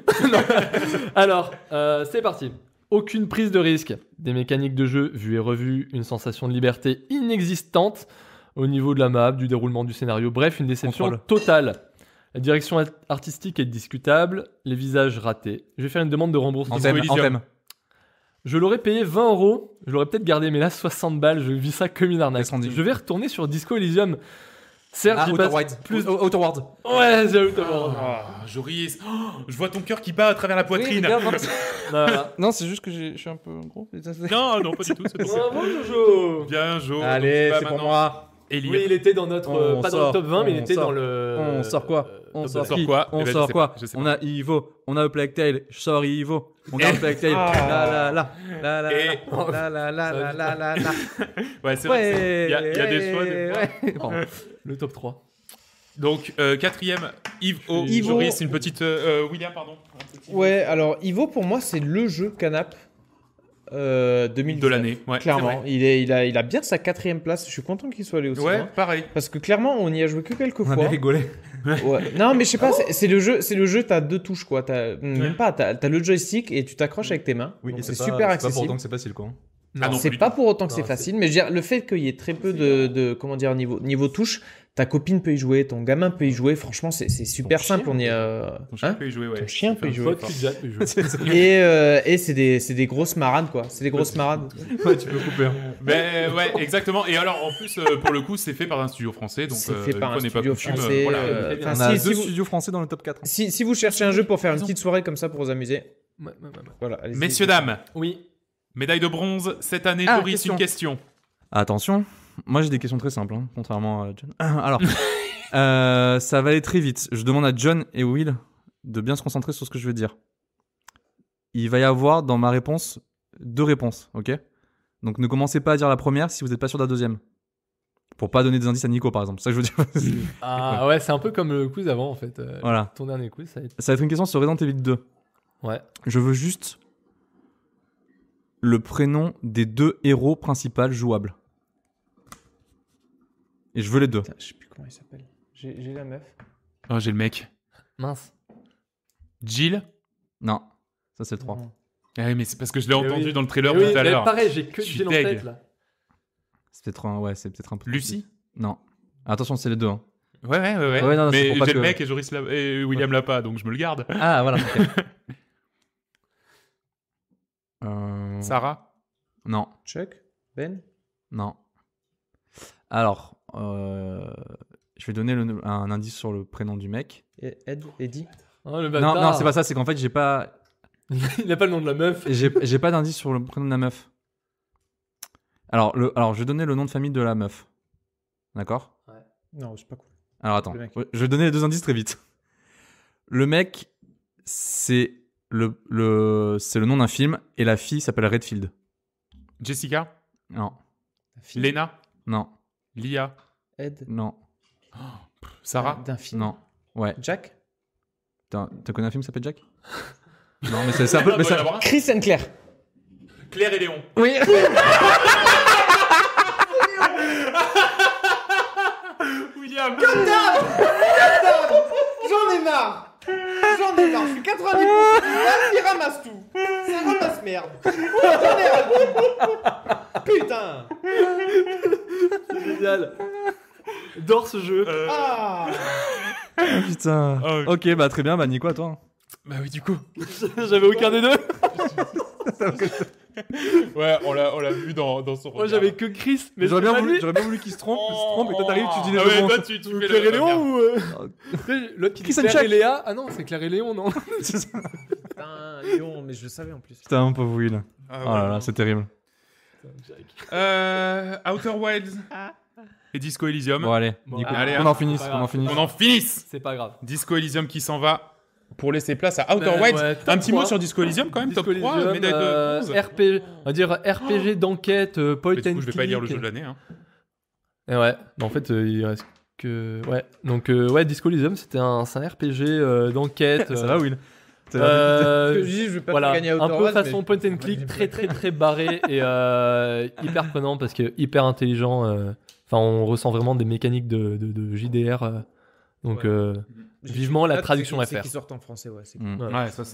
Alors, euh, c'est parti. Aucune prise de risque, des mécaniques de jeu vues et revues, une sensation de liberté inexistante au niveau de la map, du déroulement du scénario, bref, une déception totale. La direction artistique est discutable, les visages ratés. Je vais faire une demande de remboursement. en thème. Je l'aurais payé 20 euros, je l'aurais peut-être gardé, mais là 60 balles, je vis ça comme une arnaque. Je vais retourner sur Disco Elysium. Certes, ah, Outer plus Outward. Ouais, c'est Outward. Oh, Joris, oh, je vois ton cœur qui bat à travers la poitrine. non, c'est juste que je suis un peu gros. Non, non, pas du tout. Bravo, Jojo. Bien, Jojo. Allez, c'est pour moi oui, il était dans notre. pas dans le top 20, mais il était dans le. On sort quoi euh, on sort, quoi eh on ben, sort quoi On a Ivo, on a Plague Tale, je sors Ivo, on a Plague Tale. là, là, là, là, là, là, là. Ouais, c'est vrai. il y, a, y a des choix. Des le top 3. Donc, euh, quatrième, Ivo. Ivo... Joris, une petite. Euh, William, pardon. Ouais, alors Ivo, pour moi, c'est le jeu canap 2019, euh, de l'année. clairement, il, il, a, il a bien sa quatrième place. Je suis content qu'il soit allé aussi ouais, pareil. Parce que clairement, on y a joué que quelques fois. On a rigolé. Non, mais je sais pas. C'est le jeu. C'est le jeu. T'as deux touches quoi. As, même pas. T'as as le joystick et tu t'accroches avec tes mains. Oui, c'est super accessible c'est Pas autant que c'est facile quoi. Ah, c'est pas pour autant que c'est facile, mais le fait qu'il y ait très peu de, comment dire niveau niveau touche, ta copine peut y jouer, ton gamin peut y jouer. Franchement, c'est super simple. on y Ton chien hein peut y jouer, ouais. Ton chien peut y jouer. et euh, c'est des, grosses marades, quoi. C'est des grosses marades. ouais, tu peux couper. Hein. Mais ouais, exactement. Et alors, en plus, euh, pour le coup, c'est fait par un studio français. Donc, c'est euh, fait par un studio français. on a deux studios français dans le top 4. Si vous cherchez un jeu pour faire une petite soirée comme ça pour vous amuser. Voilà, Messieurs, dames. Oui. Médaille de bronze, cette année, Doris, ah, une question. Attention. Moi, j'ai des questions très simples, hein, contrairement à John. Alors, euh, ça va aller très vite. Je demande à John et Will de bien se concentrer sur ce que je vais dire. Il va y avoir dans ma réponse deux réponses, ok Donc ne commencez pas à dire la première si vous n'êtes pas sûr de la deuxième. Pour pas donner des indices à Nico, par exemple. C'est ça que je veux dire. ah ouais, c'est un peu comme le quiz avant, en fait. Euh, voilà. Ton dernier coup, ça va être... Ça va être une question sur Resident Evil 2. Ouais. Je veux juste le prénom des deux héros principaux jouables. Et je veux les deux. je sais plus comment il s'appelle. J'ai la meuf. Oh, j'ai le mec. Mince. Jill Non, ça c'est le 3. Ah mais c'est parce que je l'ai eh entendu dans le trailer eh tout à l'heure. Pareil, j'ai que Jill en tête là. C'est peut-être un, ouais, c'est peut un peu. Lucie Non. Attention, c'est les deux. Hein. Ouais, ouais, ouais. ouais. mais j'ai le mec et, Joris la... et William Lapa, donc je me le garde. Ah, voilà. Euh, Sarah Non. Chuck Ben Non. Alors, euh, je vais donner un indice sur le prénom du mec. Ed, Eddie oh, Non, non c'est pas ça, c'est qu'en fait, j'ai pas. Il pas le nom de la meuf. J'ai pas d'indice sur le prénom de la meuf. Alors, le, alors, je vais donner le nom de famille de la meuf. D'accord ouais. Non, c'est pas cool. Alors attends, je vais donner les deux indices très vite. Le mec, c'est le, le, le nom d'un film et la fille s'appelle Redfield. Jessica Non. Lena Non. Lia. Ed. Non. Sarah. D'un film. Non. Ouais. Jack. T'as connu un film qui s'appelle Jack Non, mais c'est un peu. Ah, mais bah, Chris and Claire. Claire et Léon. Oui. William. Goddard Goddard J'en ai marre. J'en ai marre. Je suis 90% il ramasse tout grosse merde. Putain Génial. Dors ce jeu. Euh. Ah. ah Putain. Ah, ok, bah très bien, bah Nico, quoi toi. Bah oui, du coup. J'avais aucun des deux. ouais, on l'a, on l'a vu dans, dans son. Moi, j'avais que Chris, mais j'aurais bien, voulu, voulu qu'il se trompe, se trompe, et toi t'arrives, tu dis les ah toi, tu, Claire et Léon ou. Euh... L'autre qui dit et Léa. Ah non, c'est Claire et Léon, non Putain, Léon, mais je le savais en plus. Putain, mon pauvre Will. Ah oh là là, c'est terrible. Euh, Outer Wilds ah. et Disco Elysium. Bon, allez, on, en finisse, on en finisse. On en finisse. C'est pas grave. Disco Elysium qui s'en va pour laisser place à Outer euh, Wilds. un petit mot sur Disco Elysium quand même, top 3, médaille euh, RPG, on va dire RPG d'enquête, euh, point and je vais pas lire le jeu de l'année. Hein. Et eh ouais, en fait, euh, il reste que... Ouais, donc ouais, Disco Elysium, c'était un, un, RPG d'enquête. Ça va, Will euh, voilà, un peu façon point and click, très très très barré et euh, hyper prenant parce que hyper intelligent. Euh, enfin, on ressent vraiment des mécaniques de, JDR. donc, vivement la traduction FR. en français, mm.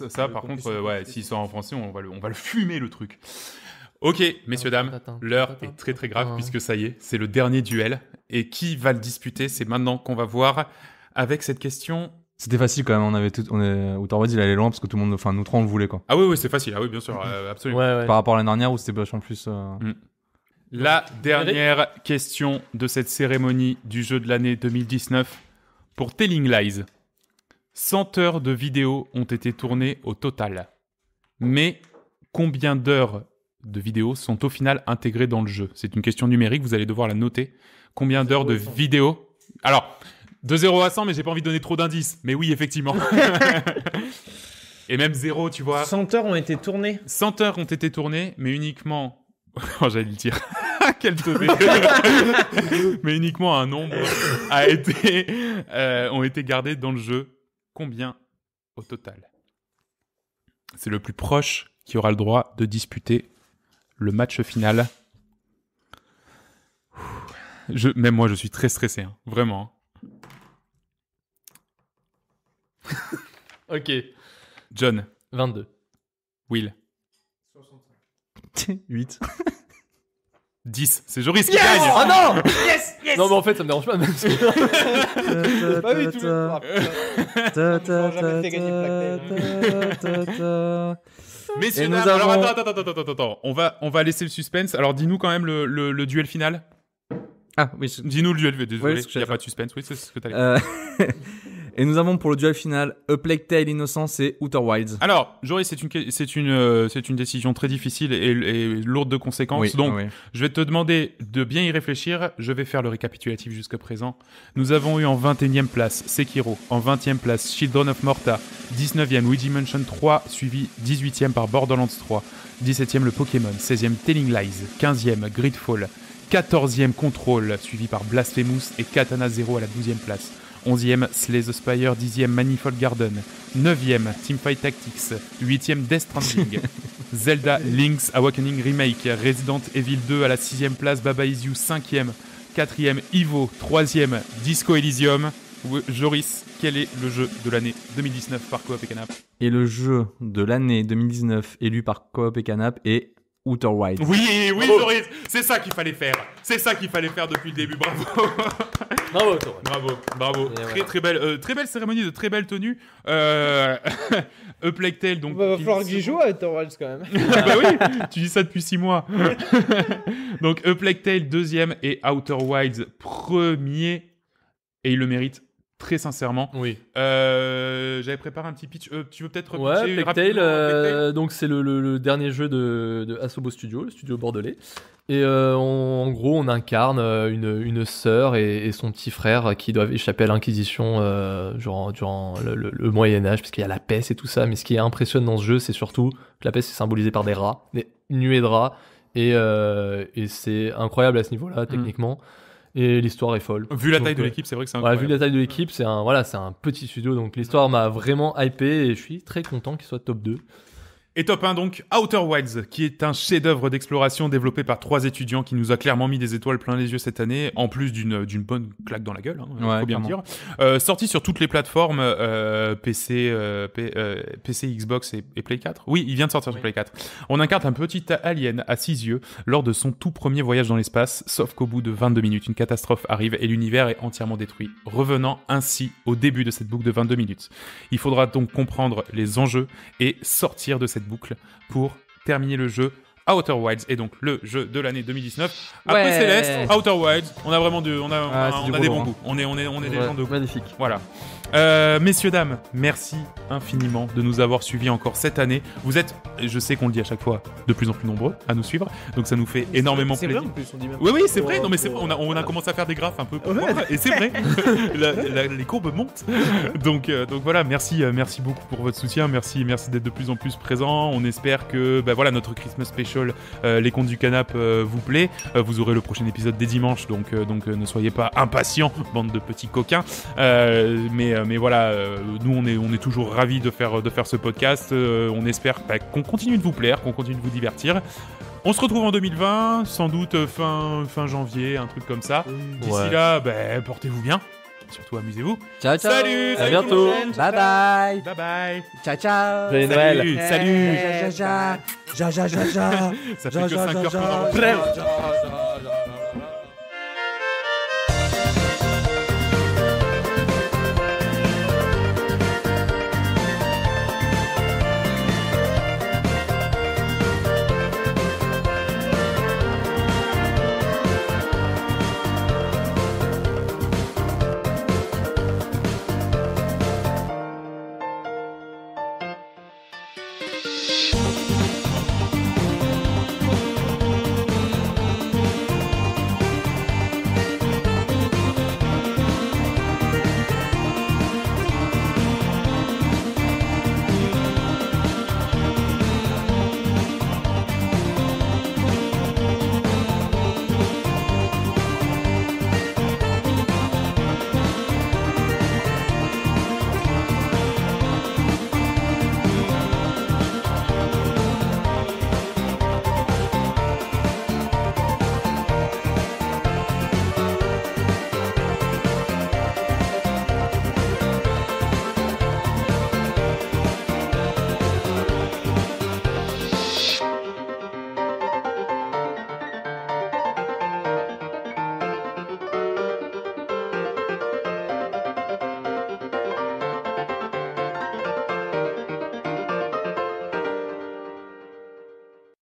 ça, par contre, ouais, s'ils sortent en français, on va le, on va le fumer le truc. Ok, messieurs, dames, l'heure est très très grave ah. puisque ça y est, c'est le dernier duel. Et qui va le disputer C'est maintenant qu'on va voir avec cette question c'était facile quand même, on avait tout, on est, ou il allait loin parce que tout le monde, enfin nous trois on le voulait quoi. Ah oui, oui, c'est facile, ah oui, bien sûr, mm-hmm. euh, absolument. Par rapport à l'année dernière où c'était vachement plus. Euh, mm. La dernière question de cette cérémonie du jeu de l'année 2019 pour Telling Lies. 100 heures de vidéos ont été tournées au total. Mais combien d'heures de vidéos sont au final intégrées dans le jeu C'est une question numérique, vous allez devoir la noter. Combien d'heures de vidéos Alors, de 0 à 100, mais j'ai pas envie de donner trop d'indices. Mais oui, effectivement. Et même 0, tu vois. 100 heures ont été tournées. 100 heures ont été tournées, mais uniquement. Oh, j'allais le dire. Quel mais uniquement un nombre a été, euh, ont été gardés dans le jeu. Combien au total C'est le plus proche qui aura le droit de disputer le match final. Je, même moi, je suis très stressé, hein. vraiment. Hein. ok. John. 22. Will. 65. 8. 10. C'est Joris qui gagne Oh non Yes Yes Non, mais en fait, ça me dérange pas. Même si... tout bah alors attends, attends, attends, attends, attends. On va, on va laisser le suspense. Alors dis-nous quand même le, duel final. Ah oui, Dis-nous le duel, désolé, il n'y a pas de suspense. Oui, c'est ce que as euh, et nous avons pour le duel final A Plague Tale Innocence et Outer Wilds. Alors, Jory, c'est une, euh, c'est une, décision très difficile et, lourde de conséquences. Donc, je vais te demander de bien y réfléchir. Je vais faire le récapitulatif jusqu'à présent. Nous avons eu en 21e place Sekiro, en 20e place Children of Morta, 19e Luigi Mansion 3, suivi 18e par Borderlands 3, 17e le Pokémon, 16e Telling Lies, 15e Gridfall, 14e Control, suivi par Blasphemous et Katana Zero à la 12e place. 11e Slay the Spire, 10e Manifold Garden, 9e Teamfight Tactics, 8e Death Stranding, Zelda Link's Awakening Remake, Resident Evil 2 à la 6e place, Baba Is You 5e, 4e Ivo, 3e Disco Elysium. Joris, quel est le jeu de l'année 2019 par Coop et Canap Et le jeu de l'année 2019 élu par Coop et Canap est Outer Wilds. Oui, oui, C'est ça qu'il fallait faire. C'est ça qu'il fallait faire depuis le début. Bravo. bravo, Bravo, bravo. Très, très, belle, euh, très belle cérémonie de très belle tenue. Euh... donc. va falloir joue à Outer Wilds quand même. Ah bah oui, tu dis ça depuis six mois. donc, eplectel deuxième, et Outer Wilds, premier. Et il le mérite très sincèrement. Oui. Euh, j'avais préparé un petit pitch. Euh, tu veux peut-être ouais, euh, donc c'est le, dernier jeu de, de, Asobo Studio, le studio bordelais. Et en gros, on incarne une, une sœur et, son petit frère qui doivent échapper à l'Inquisition durant, durant, le, Moyen Âge, parce qu'il y a la peste et tout ça. Mais ce qui est impressionnant dans ce jeu, c'est surtout que la peste est symbolisée par des rats, des nuées de rats. Et, c'est incroyable à ce niveau-là, mm. techniquement et l'histoire est folle. Vu la taille de euh, l'équipe, c'est vrai que c'est un. vu la taille de l'équipe, c'est un, voilà, c'est un petit studio, donc l'histoire m'a vraiment hypé et je suis très content qu'il soit top 2. Et top 1 donc, Outer Wilds, qui est un chef-d'œuvre d'exploration développé par trois étudiants qui nous a clairement mis des étoiles plein les yeux cette année, en plus d'une bonne claque dans la gueule, hein, faut bien dire. Euh, sorti sur toutes les plateformes euh, PC, euh, PC, Xbox et, Play 4. Oui, il vient de sortir sur Play 4. On incarne un petit alien à six yeux lors de son tout premier voyage dans l'espace, sauf qu'au bout de 22 minutes, une catastrophe arrive et l'univers est entièrement détruit, revenant ainsi au début de cette boucle de 22 minutes. Il faudra donc comprendre les enjeux et sortir de cette boucle pour terminer le jeu. Outer Wilds et donc le jeu de l'année 2019. Après Céleste, Outer Wilds, on a vraiment deux on a, ah, on des bons hein. On est, on est, on est des gens de Magnifique. Voilà. Euh, messieurs, dames, merci infiniment de nous avoir suivis encore cette année. Vous êtes, je sais qu'on le dit à chaque fois, de plus en plus nombreux à nous suivre, donc ça nous fait énormément plaisir. oui, oui, c'est vrai. Non, mais on a, commencé à faire des graphes un peu, pour et c'est vrai. les courbes montent. donc, euh, donc voilà, merci, euh, merci beaucoup pour votre soutien, merci, merci d'être de plus en plus présent. On espère que, bah, voilà, notre Christmas special, les contes du canap, vous plaît. vous aurez le prochain épisode des dimanches donc, donc ne soyez pas impatients, bande de petits coquins. mais mais, voilà, nous, on est, on est toujours ravis de faire, de faire ce podcast. on espère qu'on continue de vous plaire, qu'on continue de vous divertir. On se retrouve en 2020, sans doute fin, fin janvier, un truc comme ça. D'ici là, portez-vous bien. Surtout, amusez-vous. Ciao, ciao. Salut. À bientôt. Bye bye. Bye bye. Ciao, ciao. Salut, Noël. Salut. Ja, ja, ja, ja. Ça fait que 5 heures qu'on